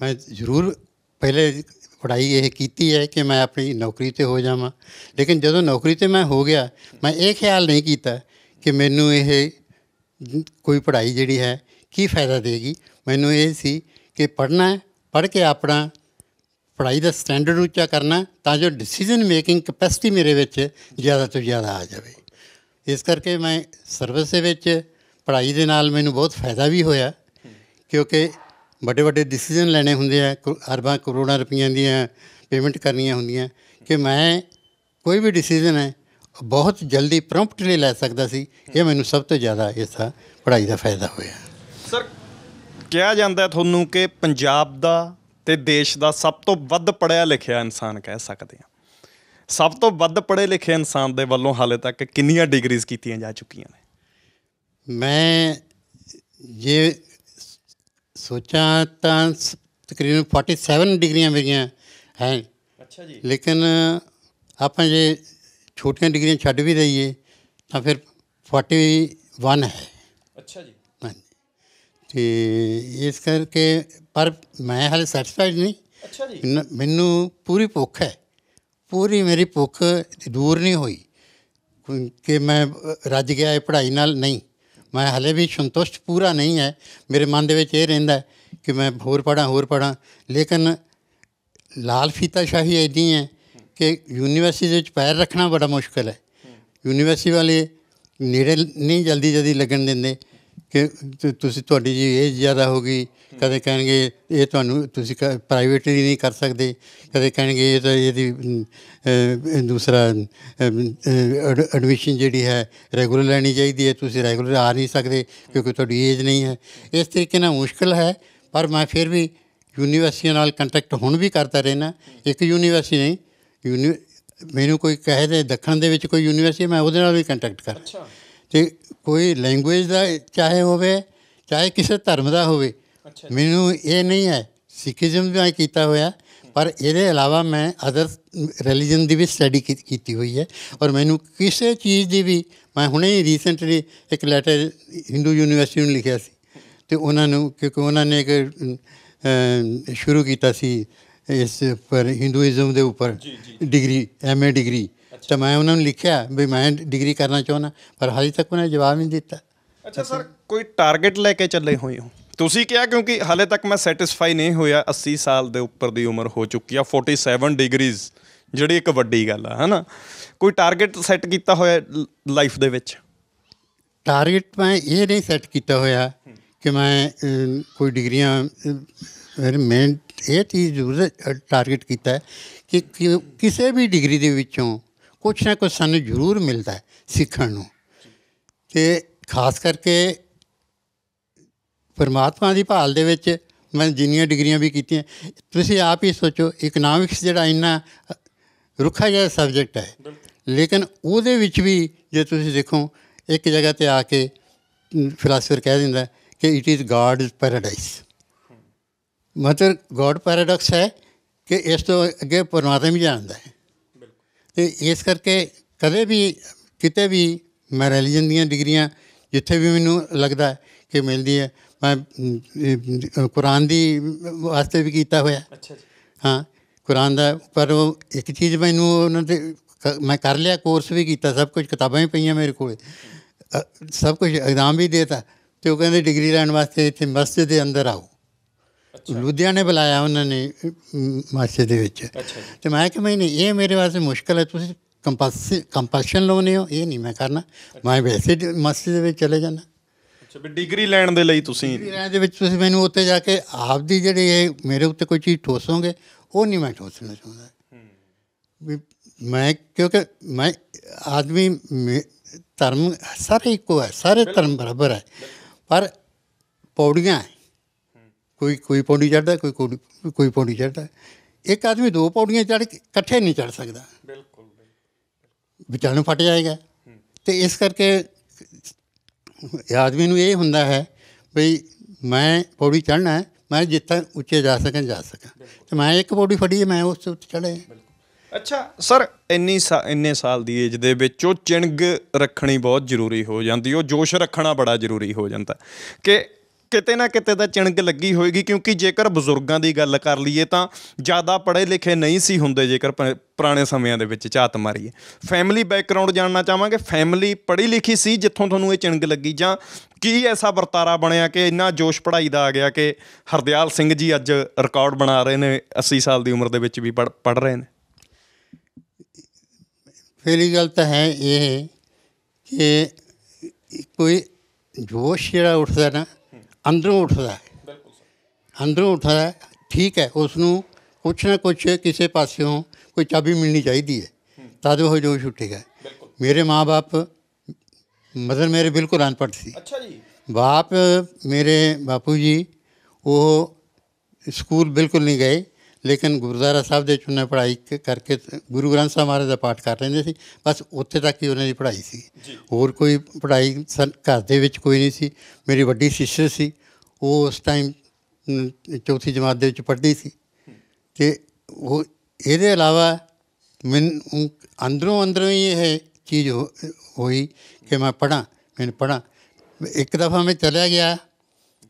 ਮੈਂ ਜ਼ਰੂਰ ਪਹਿਲੇ ਪੜਾਈ ਇਹ ਕੀਤੀ ਹੈ ਕਿ ਮੈਂ ਆਪਣੀ ਨੌਕਰੀ ਤੇ ਹੋ ਜਾਵਾਂ ਲੇਕਿਨ ਜਦੋਂ ਨੌਕਰੀ ਤੇ ਮੈਂ ਹੋ ਗਿਆ ਮੈਂ ਇਹ ਖਿਆਲ ਨਹੀਂ ਕੀਤਾ ਕਿ ਮੈਨੂੰ ਇਹ ਕੋਈ ਪੜਾਈ ਜਿਹੜੀ ਹੈ ਕੀ ਫਾਇਦਾ ਦੇਗੀ ਮੈਨੂੰ ਇਹ ਸੀ ਕਿ ਪੜਨਾ ਪੜ੍ਹ ਕੇ ਆਪਣਾ ਪੜਾਈ ਦਾ ਸਟੈਂਡਰਡ ਉੱਚਾ ਕਰਨਾ ਤਾਂ ਜੋ ਡਿਸੀਜਨ ਮੇਕਿੰਗ ਕਪੈਸਿਟੀ ਮੇਰੇ ਵਿੱਚ ਜ਼ਿਆਦਾ ਤੋਂ ਜ਼ਿਆਦਾ ਆ ਜਾਵੇ ਇਸ ਕਰਕੇ ਮੈਂ ਸਰਵਿਸ ਦੇ ਵਿੱਚ ਪੜ੍ਹਾਈ ਦੇ ਨਾਲ ਮੈਨੂੰ ਬਹੁਤ ਫਾਇਦਾ ਵੀ ਹੋਇਆ ਕਿਉਂਕਿ ਵੱਡੇ ਵੱਡੇ ਡਿਸੀਜਨ ਲੈਣੇ ਹੁੰਦੇ ਆ ਅਰਬਾਂ ਕਰੋੜਾਂ ਰੁਪਈਆਂ ਦੀਆਂ ਪੇਮੈਂਟ ਕਰਨੀਆਂ ਹੁੰਦੀਆਂ ਕਿ ਮੈਂ ਕੋਈ ਵੀ ਡਿਸੀਜਨ ਹੈ ਬਹੁਤ ਜਲਦੀ ਪ੍ਰੌਂਪਟਲੀ ਲੈ ਸਕਦਾ ਸੀ ਇਹ ਮੈਨੂੰ ਸਭ ਤੋਂ ਜ਼ਿਆਦਾ ਇਸ ਦਾ ਪੜ੍ਹਾਈ ਦਾ ਫਾਇਦਾ ਹੋਇਆ ਸਰ ਕਿਹਾ ਜਾਂਦਾ ਤੁਹਾਨੂੰ ਕਿ ਪੰਜਾਬ ਦਾ ਤੇ ਦੇਸ਼ ਦਾ ਸਭ ਤੋਂ ਵੱਧ ਪੜਿਆ ਲਿਖਿਆ ਇਨਸਾਨ ਕਹਿ ਸਕਦੇ ਆ ਸਭ ਤੋਂ ਵੱਧ ਪੜੇ ਲਿਖੇ ਇਨਸਾਨ ਦੇ ਵੱਲੋਂ ਹਾਲੇ ਤੱਕ ਕਿੰਨੀਆਂ ਡਿਗਰੀਜ਼ ਕੀਤੀਆਂ ਜਾ ਚੁੱਕੀਆਂ ਨੇ ਮੈਂ ਜੇ ਸੋਚਾਂ ਤਾਂ ਤਕਰੀਬਨ 47 ਡਿਗਰੀਆਂ ਮੇਰੀਆਂ ਹੈ ਅੱਛਾ ਜੀ ਲੇਕਿਨ ਆਪਾਂ ਜੇ ਛੋਟੀਆਂ ਡਿਗਰੀਆਂ ਛੱਡ ਵੀ ਦਈਏ ਤਾਂ ਫਿਰ 41 ਹੈ ਅੱਛਾ ਜੀ ਹਾਂਜੀ ਤੇ ਇਸ ਕਰਕੇ ਪਰ ਮੈਂ ਹਾਲੇ ਸੈਟੀਸਫਾਈਡ ਨਹੀਂ ਅੱਛਾ ਜੀ ਮੈਨੂੰ ਪੂਰੀ ਭੁੱਖ ਹੈ ਪੂਰੀ ਮੇਰੀ ਭੁੱਖ ਦੂਰ ਨਹੀਂ ਹੋਈ ਕਿ ਮੈਂ ਰੱਜ ਗਿਆ ਇਹ ਪੜ੍ਹਾਈ ਨਾਲ ਨਹੀਂ ਮੈਂ ਹਲੇ ਵੀ ਸੰਤੁਸ਼ਟ ਪੂਰਾ ਨਹੀਂ ਹੈ ਮੇਰੇ ਮਨ ਦੇ ਵਿੱਚ ਇਹ ਰਹਿੰਦਾ ਕਿ ਮੈਂ ਹੋਰ ਪੜਾਂ ਹੋਰ ਪੜਾਂ ਲੇਕਿਨ ਲਾਲ ਫੀਤਾ ਸ਼ਾਹੀ ਐਦੀ ਹੈ ਕਿ ਯੂਨੀਵਰਸਿਟੀ ਵਿੱਚ ਪੈਰ ਰੱਖਣਾ ਬੜਾ ਮੁਸ਼ਕਲ ਹੈ ਯੂਨੀਵਰਸਿਟੀ ਵਾਲੇ ਨੇੜੇ ਨਹੀਂ ਜਲਦੀ ਜਲਦੀ ਲੱਗਣ ਦਿੰਦੇ ਕਿ ਤੁਸੀਂ ਤੁਹਾਡੀ ਜੀ ਇਹ ਜ਼ਿਆਦਾ ਹੋ ਗਈ ਕਦੇ ਕਹਿਣਗੇ ਇਹ ਤੁਹਾਨੂੰ ਤੁਸੀਂ ਪ੍ਰਾਈਵੇਟਲੀ ਨਹੀਂ ਕਰ ਸਕਦੇ ਕਦੇ ਕਹਿਣਗੇ ਇਹ ਤਾਂ ਇਹਦੀ ਦੂਸਰਾ ਐਡਮਿਸ਼ਨ ਜਿਹੜੀ ਹੈ ਰੈਗੂਲਰ ਲੈਣੀ ਚਾਹੀਦੀ ਹੈ ਤੁਸੀਂ ਰੈਗੂਲਰ ਆ ਨਹੀਂ ਸਕਦੇ ਕਿਉਂਕਿ ਤੁਹਾਡੀ ਏਜ ਨਹੀਂ ਹੈ ਇਸ ਤਰੀਕੇ ਨਾਲ ਮੁਸ਼ਕਲ ਹੈ ਪਰ ਮੈਂ ਫਿਰ ਵੀ ਯੂਨੀਵਰਸਿਟੀ ਨਾਲ ਕੰਟੈਕਟ ਹੁਣ ਵੀ ਕਰਦਾ ਰਹਿਣਾ ਇੱਕ ਯੂਨੀਵਰਸਿਟੀ ਨਹੀਂ ਮੈਨੂੰ ਕੋਈ ਕਹੇ ਦੇ ਦੱਖਣ ਦੇ ਵਿੱਚ ਕੋਈ ਯੂਨੀਵਰਸਿਟੀ ਮੈਂ ਉਹਦੇ ਨਾਲ ਵੀ ਕੰਟੈਕਟ ਕਰ ਅੱਛਾ ਤੇ ਕੋਈ ਲੈਂਗੁਏਜ ਦਾ ਚਾਹੇ ਹੋਵੇ ਚਾਹੇ ਕਿਸੇ ਧਰਮ ਦਾ ਹੋਵੇ ਮੈਨੂੰ ਇਹ ਨਹੀਂ ਹੈ ਸਿੱਖੀਜ਼ਮ ਵੀ ਮੈਂ ਕੀਤਾ ਹੋਇਆ ਪਰ ਇਹਦੇ ਇਲਾਵਾ ਮੈਂ ਅਦਰ ਰਿਲੀਜੀਅਨ ਦੀ ਵੀ ਸਟੱਡੀ ਕੀਤੀ ਹੋਈ ਹੈ ਔਰ ਮੈਨੂੰ ਕਿਸੇ ਚੀਜ਼ ਦੀ ਵੀ ਮੈਂ ਹੁਣੇ ਹੀ ਰੀਸੈਂਟਲੀ ਇੱਕ ਲੈਟਰ ਹਿੰਦੂ ਯੂਨੀਵਰਸਿਟੀ ਨੂੰ ਲਿਖਿਆ ਸੀ ਤੇ ਉਹਨਾਂ ਨੂੰ ਕਿਉਂਕਿ ਉਹਨਾਂ ਨੇ ਇੱਕ ਸ਼ੁਰੂ ਕੀਤਾ ਸੀ ਇਸ ਪਰ ਹਿੰਦੂਇਜ਼ਮ ਦੇ ਉੱਪਰ ਡਿਗਰੀ ਐਮਏ ਡਿਗਰੀ ਤੇ ਮੈਂ ਉਹਨਾਂ ਨੂੰ ਲਿਖਿਆ ਵੀ ਮੈਂ ਡਿਗਰੀ ਕਰਨਾ ਚਾਹੁੰਦਾ ਪਰ ਹਜੇ ਤੱਕ ਉਹਨਾਂ ਜਵਾਬ ਨਹੀਂ ਦਿੱਤਾ ਅੱਛਾ ਸਰ ਕੋਈ ਟਾਰਗੇਟ ਲੈ ਕੇ ਚੱਲੇ ਹੋਏ ਹੋ ਤੁਸੀਂ ਕਿਹਾ ਕਿਉਂਕਿ ਹਾਲੇ ਤੱਕ ਮੈਂ ਸੈਟੀਸਫਾਈ ਨਹੀਂ ਹੋਇਆ 80 ਸਾਲ ਦੇ ਉੱਪਰ ਦੀ ਉਮਰ ਹੋ ਚੁੱਕੀ ਆ 47 ਡਿਗਰੀਜ਼ ਜਿਹੜੀ ਇੱਕ ਵੱਡੀ ਗੱਲ ਆ ਹਨਾ ਕੋਈ ਟਾਰਗੇਟ ਸੈੱਟ ਕੀਤਾ ਹੋਇਆ ਲਾਈਫ ਦੇ ਵਿੱਚ ਟਾਰਗੇਟ ਮੈਂ ਇਹ ਨਹੀਂ ਸੈੱਟ ਕੀਤਾ ਹੋਇਆ ਕਿ ਮੈਂ ਕੋਈ ਡਿਗਰੀਆਂ ਮੈਂ ਇਹ ਚੀਜ਼ ਜ਼ਰੂਰ ਟਾਰਗੇਟ ਕੀਤਾ ਕਿ ਕਿਸੇ ਵੀ ਡਿਗਰੀ ਦੇ ਵਿੱਚੋਂ ਕੁਛ ਨਾ ਕੁਛ ਸਾਨੂੰ ਜ਼ਰੂਰ ਮਿਲਦਾ ਹੈ ਸਿੱਖਣ ਨੂੰ ਤੇ ਖਾਸ ਕਰਕੇ ਪਰਮਾਤਮਾ ਦੀ ਭਾਲ ਦੇ ਵਿੱਚ ਮੈਂ ਜਿੰਨੀਆਂ ਡਿਗਰੀਆਂ ਵੀ ਕੀਤੀਆਂ ਤੁਸੀਂ ਆਪ ਹੀ ਸੋਚੋ ਇਕਨੋਮਿਕਸ ਜਿਹੜਾ ਇੰਨਾ ਰੁੱਖਾ ਜਿਹਾ ਸਬਜੈਕਟ ਹੈ ਲੇਕਿਨ ਉਹਦੇ ਵਿੱਚ ਵੀ ਜੇ ਤੁਸੀਂ ਦੇਖੋ ਇੱਕ ਜਗ੍ਹਾ ਤੇ ਆ ਕੇ ਫਿਲਾਸਫਰ ਕਹਿ ਦਿੰਦਾ ਕਿ ਇਟ ਇਜ਼ ਇਜ਼ ਪੈਰਾਡਾਈਸ ਮਤਲਬ ਗੋਡ ਪੈਰਾਡਾਕਸ ਹੈ ਕਿ ਇਸ ਤੋਂ ਅੱਗੇ ਪਰਮਾਤਮਾ ਹੀ ਜਾਣਦਾ ਹੈ ਤੇ ਇਸ ਕਰਕੇ ਕਦੇ ਵੀ ਕਿਤੇ ਵੀ ਮੈਂ ਰਿਲੀਜਨ ਦੀਆਂ ਡਿਗਰੀਆਂ ਜਿੱਥੇ ਵੀ ਮੈਨੂੰ ਲੱਗਦਾ ਕਿ ਮਿਲਦੀ ਹੈ ਮੈਂ ਕੁਰਾਨ ਦੀ ਵਾਸਤੇ ਵੀ ਕੀਤਾ ਹੋਇਆ ਅੱਛਾ ਜੀ ਹਾਂ ਕੁਰਾਨ ਦਾ ਪਰ ਉਹ ਇੱਕ ਚੀਜ਼ ਮੈਨੂੰ ਉਹਨਾਂ ਦੇ ਮੈਂ ਕਰ ਲਿਆ ਕੋਰਸ ਵੀ ਕੀਤਾ ਸਭ ਕੁਝ ਕਿਤਾਬਾਂ ਹੀ ਪਈਆਂ ਮੇਰੇ ਕੋਲ ਸਭ ਕੁਝ ਇਗਜ਼ਾਮ ਵੀ ਦਿੱਤਾ ਤੇ ਉਹ ਕਹਿੰਦੇ ਡਿਗਰੀ ਲੈਣ ਵਾਸਤੇ ਇੱਥੇ ਮਸਜਿਦ ਦੇ ਅੰਦਰ ਆਓ ਲੁਧਿਆਣੇ ਬੁਲਾਇਆ ਉਹਨਾਂ ਨੇ ਮਾਸੇ ਦੇ ਵਿੱਚ ਤੇ ਮੈਂ ਕਿਹਾ ਮੈਂ ਇਹ ਮੇਰੇ ਵਾਸਤੇ ਮੁਸ਼ਕਲ ਹੈ ਤੁਸੀਂ ਕੰਪਲਸ਼ਨ ਲਾਉਨੇ ਹੋ ਇਹ ਨਹੀਂ ਮੈਂ ਕਰਨਾ ਮੈਂ ਵੈਸੇ ਮਾਸੇ ਦੇ ਵਿੱਚ ਚਲੇ ਜਾਣਾ ਅੱਛਾ ਵੀ ਡਿਗਰੀ ਲੈਣ ਦੇ ਲਈ ਤੁਸੀਂ ਡਿਗਰੀ ਲੈਣ ਦੇ ਵਿੱਚ ਤੁਸੀਂ ਮੈਨੂੰ ਉੱਤੇ ਜਾ ਕੇ ਆਪ ਦੀ ਜਿਹੜੀ ਇਹ ਮੇਰੇ ਉੱਤੇ ਕੋਈ ਚੀਜ਼ ਠੋਸੋਗੇ ਉਹ ਨਹੀਂ ਮੈਂ ਠੋਸਣਾ ਚਾਹੁੰਦਾ ਵੀ ਮੈਂ ਕਿਉਂਕਿ ਮੈਂ ਆਦਮੀ ਧਰਮ ਸਾਰੇ ਇੱਕੋ ਹੈ ਸਾਰੇ ਧਰਮ ਬਰਾਬਰ ਹੈ ਪਰ ਪੌੜੀਆਂ ਕੋਈ ਕੋਈ ਪੌੜੀ ਚੜਦਾ ਕੋਈ ਕੋਈ ਕੋਈ ਪੌੜੀ ਚੜਦਾ ਇੱਕ ਆਦਮੀ ਦੋ ਪੌੜੀਆਂ ਚੜ ਕੇ ਇਕੱਠੇ ਨਹੀਂ ਚੜ ਸਕਦਾ ਬਿਲਕੁਲ ਵਿਚਾਲੇ ਫਟ ਜਾਏਗਾ ਤੇ ਇਸ ਕਰਕੇ ਆਦਮੀ ਨੂੰ ਇਹ ਹੁੰਦਾ ਹੈ ਵੀ ਮੈਂ ਪੌੜੀ ਚੜਨਾ ਹੈ ਮੈਂ ਜਿੱਥੇ ਉੱਚੇ ਜਾ ਸਕਾਂ ਜਾ ਸਕਾਂ ਤੇ ਮੈਂ ਇੱਕ ਪੌੜੀ ਫੜੀ ਮੈਂ ਉਸ ਤੋਂ ਚੜੇ ਅੱਛਾ ਸਰ ਇੰਨੀ ਇੰਨੇ ਸਾਲ ਦੀ ਏਜ ਦੇ ਵਿੱਚ ਉਹ ਚਿੰਗ ਰੱਖਣੀ ਬਹੁਤ ਜ਼ਰੂਰੀ ਹੋ ਜਾਂਦੀ ਉਹ ਜੋਸ਼ ਰੱਖਣਾ ਬੜਾ ਜ਼ਰੂਰੀ ਹੋ ਜਾਂਦਾ ਕਿ ਕਿਤੇ ਨਾ ਕਿਤੇ ਤਾਂ ਚਿਣਗ ਲੱਗੀ ਹੋਏਗੀ ਕਿਉਂਕਿ ਜੇਕਰ ਬਜ਼ੁਰਗਾਂ ਦੀ ਗੱਲ ਕਰ ਲਈਏ ਤਾਂ ਜ਼ਿਆਦਾ ਪੜ੍ਹੇ ਲਿਖੇ ਨਹੀਂ ਸੀ ਹੁੰਦੇ ਜੇਕਰ ਪੁਰਾਣੇ ਸਮਿਆਂ ਦੇ ਵਿੱਚ ਝਾਤ ਮਾਰੀਏ ਫੈਮਿਲੀ ਬੈਕਗ੍ਰਾਉਂਡ ਜਾਣਨਾ ਚਾਹਾਂਗੇ ਫੈਮਿਲੀ ਪੜ੍ਹੀ ਲਿਖੀ ਸੀ ਜਿੱਥੋਂ ਤੁਹਾਨੂੰ ਇਹ ਚਿਣਗ ਲੱਗੀ ਜਾਂ ਕੀ ਐਸਾ ਵਰਤਾਰਾ ਬਣਿਆ ਕਿ ਇੰਨਾ ਜੋਸ਼ ਪੜ੍ਹਾਈ ਦਾ ਆ ਗਿਆ ਕਿ ਹਰਦਿਆਲ ਸਿੰਘ ਜੀ ਅੱਜ ਰਿਕਾਰਡ ਬਣਾ ਰਹੇ ਨੇ 80 ਸਾਲ ਦੀ ਉਮਰ ਦੇ ਵਿੱਚ ਵੀ ਪੜ੍ਹ ਰਹੇ ਨੇ ਫੇਲੀ ਗੱਲ ਤਾਂ ਹੈ ਇਹ ਕਿ ਕੋਈ ਜੋਸ਼ ਜਿਹੜਾ ਉੱਠਦਾ ਨਾ ਅੰਦਰੋਂ ਉੱਠਦਾ ਹੈ ਬਿਲਕੁਲ ਅੰਦਰੋਂ ਉੱਠਦਾ ਹੈ ਠੀਕ ਹੈ ਉਸ ਨੂੰ ਕੁਛ ਨਾ ਕੁਛ ਕਿਸੇ ਪਾਸਿਓਂ ਕੋਈ ਚਾਬੀ ਮਿਲਣੀ ਚਾਹੀਦੀ ਹੈ ਤਦ ਉਹ ਜੋ ਛੁੱਟੇਗਾ ਮੇਰੇ ਮਾਪੇ ਮਦਰ ਮੇਰੇ ਬਿਲਕੁਲ ਅਨਪੜ੍ਹ ਸੀ ਅੱਛਾ ਜੀ ਬਾਪ ਮੇਰੇ ਬਾਪੂ ਜੀ ਉਹ ਸਕੂਲ ਬਿਲਕੁਲ ਨਹੀਂ ਗਏ ਲੇਕਿਨ ਗੁਰਦਾਰਾ ਸਾਹਿਬ ਦੇ ਚੁਣੇ ਪੜਾਈ ਕਰਕੇ ਗੁਰੂ ਗ੍ਰੰਥ ਸਾਹਿਬ ਮਹਾਰਾਜ ਦਾ ਪਾਠ ਕਰ ਲੈਂਦੇ ਸੀ ਬਸ ਉੱਥੇ ਤੱਕ ਹੀ ਉਹਨਾਂ ਦੀ ਪੜਾਈ ਸੀ ਹੋਰ ਕੋਈ ਪੜਾਈ ਘਰ ਦੇ ਵਿੱਚ ਕੋਈ ਨਹੀਂ ਸੀ ਮੇਰੀ ਵੱਡੀ ਸਿਸਟਰ ਸੀ ਉਹ ਉਸ ਟਾਈਮ ਚੌਥੀ ਜਮਾਤ ਦੇ ਵਿੱਚ ਪੜ੍ਹਦੀ ਸੀ ਤੇ ਉਹ ਇਹਦੇ ਇਲਾਵਾ ਮੈਨ ਅੰਦਰੋਂ ਅੰਦਰੋਂ ਹੀ ਇਹ ਚੀਜ਼ ਹੋਈ ਕਿ ਮੈਂ ਪੜਾਂ ਮੈਂ ਪੜਾਂ ਇੱਕ ਦਫਾ ਮੈਂ ਚਲਿਆ ਗਿਆ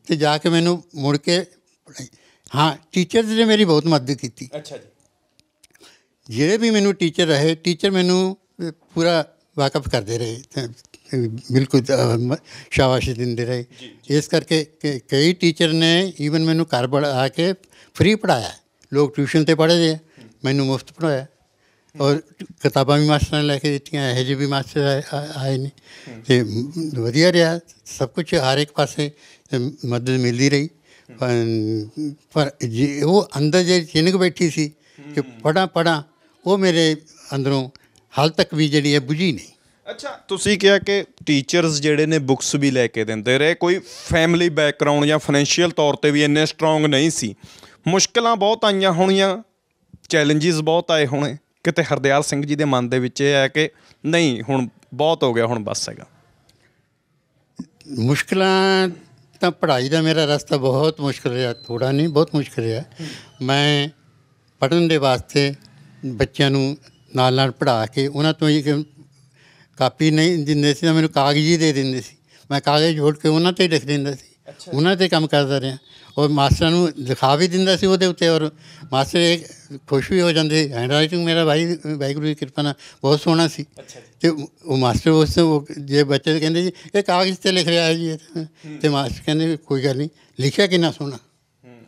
ਤੇ ਜਾ ਕੇ ਮੈਨੂੰ ਮੁੜ ਕੇ ਪੜਾਈ ਹਾਂ ਟੀਚਰ ਜੀ ਨੇ ਮੇਰੀ ਬਹੁਤ ਮਦਦ ਕੀਤੀ ਅੱਛਾ ਜੀ ਜਿਹੜੇ ਵੀ ਮੈਨੂੰ ਟੀਚਰ ਰਹੇ ਟੀਚਰ ਮੈਨੂੰ ਪੂਰਾ ਵਾਕਫ ਕਰਦੇ ਰਹੇ ਬਿਲਕੁਲ ਸ਼ਾਬਾਸ਼ ਦਿੰਦੇ ਰਹੇ ਇਸ ਕਰਕੇ ਕਈ ਟੀਚਰ ਨੇ ਈਵਨ ਮੈਨੂੰ ਘਰ ਬੜ ਆ ਕੇ ਫ੍ਰੀ ਪੜਾਇਆ ਲੋਕ ਟਿਊਸ਼ਨ ਤੇ ਪੜ੍ਹਦੇ ਆ ਮੈਨੂੰ ਮੁਫਤ ਪੜਾਇਆ ਔਰ ਕਿਤਾਬਾਂ ਵੀ ਮਾਸਟਰ ਨੇ ਲੈ ਕੇ ਦਿੱਤੀਆਂ ਇਹ ਜੀ ਵੀ ਮਾਸਟਰ ਆਏ ਨੇ ਤੇ ਵਧੀਆ ਰਿਹਾ ਸਭ ਕੁਝ ਹਰ ਇੱਕ ਪਾਸੇ ਮਦਦ ਮਿਲਦੀ ਰਹੀ ਪਰ ਉਹ ਅੰਦਰ ਜੇ ਚਿੰਗ ਬੈਠੀ ਸੀ ਕਿ ਪੜਾ ਪੜਾ ਉਹ ਮੇਰੇ ਅੰਦਰੋਂ ਹਾਲ ਤੱਕ ਵੀ ਜਿਹੜੀ ਹੈ ਬੁਝੀ ਨਹੀਂ ਅੱਛਾ ਤੁਸੀਂ ਕਿਹਾ ਕਿ ਟੀਚਰਸ ਜਿਹੜੇ ਨੇ ਬੁੱਕਸ ਵੀ ਲੈ ਕੇ ਦਿੰਦੇ ਰਹੇ ਕੋਈ ਫੈਮਿਲੀ ਬੈਕਗ੍ਰਾਉਂਡ ਜਾਂ ਫਾਈਨੈਂਸ਼ੀਅਲ ਤੌਰ ਤੇ ਵੀ ਇੰਨੇ ਸਟਰੋਂਗ ਨਹੀਂ ਸੀ ਮੁਸ਼ਕਲਾਂ ਬਹੁਤ ਆਈਆਂ ਹੋਣੀਆਂ ਚੈਲੰਜਸ ਬਹੁਤ ਆਏ ਹੋਣੇ ਕਿਤੇ ਹਰਦਿਆਲ ਸਿੰਘ ਜੀ ਦੇ ਮਨ ਦੇ ਵਿੱਚ ਇਹ ਆ ਕਿ ਨਹੀਂ ਹੁਣ ਬਹੁਤ ਹੋ ਗਿਆ ਹੁਣ ਬਸ ਹੈਗਾ ਮੁਸ਼ਕਲਾਂ ਤਾਂ ਪੜ੍ਹਾਈ ਦਾ ਮੇਰਾ ਰਸਤਾ ਬਹੁਤ ਮੁਸ਼ਕਲ ਰਿਹਾ ਥੋੜਾ ਨਹੀਂ ਬਹੁਤ ਮੁਸ਼ਕਲ ਰਿਹਾ ਮੈਂ ਪੜਨ ਦੇ ਵਾਸਤੇ ਬੱਚਿਆਂ ਨੂੰ ਨਾਲ ਨਾਲ ਪੜ੍ਹਾ ਕੇ ਉਹਨਾਂ ਤੋਂ ਹੀ ਕਾਪੀ ਨਹੀਂ ਦਿੰਦੇ ਸੀ ਮੈਨੂੰ ਕਾਗਜ਼ ਹੀ ਦੇ ਦਿੰਦੇ ਸੀ ਮੈਂ ਕਾਗਜ਼ ਝੋੜ ਕੇ ਉਹਨਾਂ ਤੇ ਲਿਖ ਦਿੰਦਾ ਸੀ ਉਹਨਾਂ ਤੇ ਕੰਮ ਕਰਦਾ ਰਿਹਾ ਉਹ ਮਾਸਟਰ ਨੂੰ ਦਿਖਾ ਵੀ ਦਿੰਦਾ ਸੀ ਉਹਦੇ ਉੱਤੇ ਔਰ ਮਾਸਟਰ ਖੁਸ਼ ਵੀ ਹੋ ਜਾਂਦੇ ਹੈਂਡ ਰਾਈਟਿੰਗ ਮੇਰਾ ਭਾਈ ਵਾਹਿਗੁਰੂ ਦੀ ਕਿਰਪਾ ਨਾਲ ਬਹੁਤ ਸੋਹਣਾ ਸੀ ਤੇ ਉਹ ਮਾਸਟਰ ਉਸ ਜੇ ਬੱਚੇ ਕਹਿੰਦੇ ਜੀ ਇਹ ਕਾਗਜ਼ ਤੇ ਲਿਖ ਰਿਹਾ ਹੈ ਜੀ ਤੇ ਮਾਸਟਰ ਕਹਿੰਦੇ ਕੋਈ ਗੱਲ ਨਹੀਂ ਲਿਖਿਆ ਕਿੰਨਾ ਸੋਹਣਾ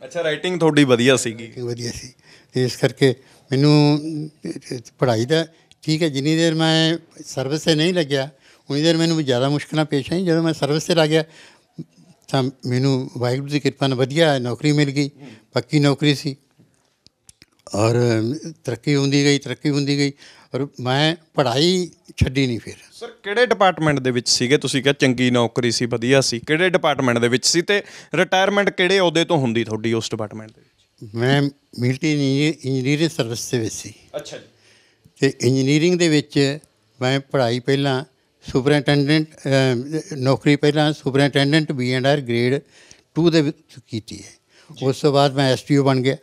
ਅੱਛਾ ਰਾਈਟਿੰਗ ਤੁਹਾਡੀ ਵਧੀਆ ਸੀਗੀ ਵਧੀਆ ਸੀ ਇਸ ਕਰਕੇ ਮੈਨੂੰ ਪੜ੍ਹਾਈ ਦਾ ਠੀਕ ਹੈ ਜਿੰਨੀ ਦੇਰ ਮੈਂ ਸਰਵਿਸ ਤੇ ਨਹੀਂ ਲੱਗਿਆ ਉਨੀ ਦੇਰ ਮੈਨੂੰ ਜ਼ਿਆਦਾ ਮੁਸ਼ਕਲਾਂ ਪੇਸ਼ ਆਈਆਂ ਜਦੋਂ ਮੈਂ ਸਰਵਿਸ ਤੇ ਲੱਗਿਆ ਤਾਂ ਮੈਨੂੰ ਵਾਹਿਗੁਰੂ ਦੀ ਕਿਰਪਾ ਨਾਲ ਵਧੀਆ ਨੌਕਰੀ ਮਿਲ ਗਈ ਪੱਕੀ ਨੌਕਰੀ ਸੀ ਔਰ ਤਰੱਕੀ ਹੁੰਦੀ ਗਈ ਤਰੱਕੀ ਹੁੰਦੀ ਗਈ ਔਰ ਮੈਂ ਪੜ੍ਹਾਈ ਛੱਡੀ ਨਹੀਂ ਫਿਰ ਸਰ ਕਿਹੜੇ ਡਿਪਾਰਟਮੈਂਟ ਦੇ ਵਿੱਚ ਸੀਗੇ ਤੁਸੀਂ ਕਿਹਾ ਚੰਗੀ ਨੌਕਰੀ ਸੀ ਵਧੀਆ ਸੀ ਕਿਹੜੇ ਡਿਪਾਰਟਮੈਂਟ ਦੇ ਵਿੱਚ ਸੀ ਤੇ ਰਿਟਾਇਰਮੈਂਟ ਕਿਹੜੇ ਅਹੁਦੇ ਤੋਂ ਹੁੰਦੀ ਤੁਹਾਡੀ ਉਸ ਡਿਪਾਰਟਮੈਂਟ ਦੇ ਵਿੱਚ ਮੈਂ ਮਿਲਟਰੀ ਇੰਜੀਨੀਅਰਿੰਗ ਸਰਵਿਸ ਦੇ ਵਿੱਚ ਸੀ ਅੱਛਾ ਜੀ ਤੇ ਇੰਜੀਨੀਅਰਿੰਗ ਦੇ ਵਿੱਚ ਮੈਂ ਪੜ੍ਹਾਈ ਪਹਿਲਾਂ ਸੁਪਰਿੰਟੈਂਡੈਂਟ ਨੌਕਰੀ ਪਹਿਲਾਂ superintendent B and R grade 2 ਦੇ ਵਿੱਚ ਕੀਤੀ ਹੈ ਉਸ ਤੋਂ ਬਾਅਦ ਮੈਂ ਐਸਟੀਓ ਬਣ ਗਿਆ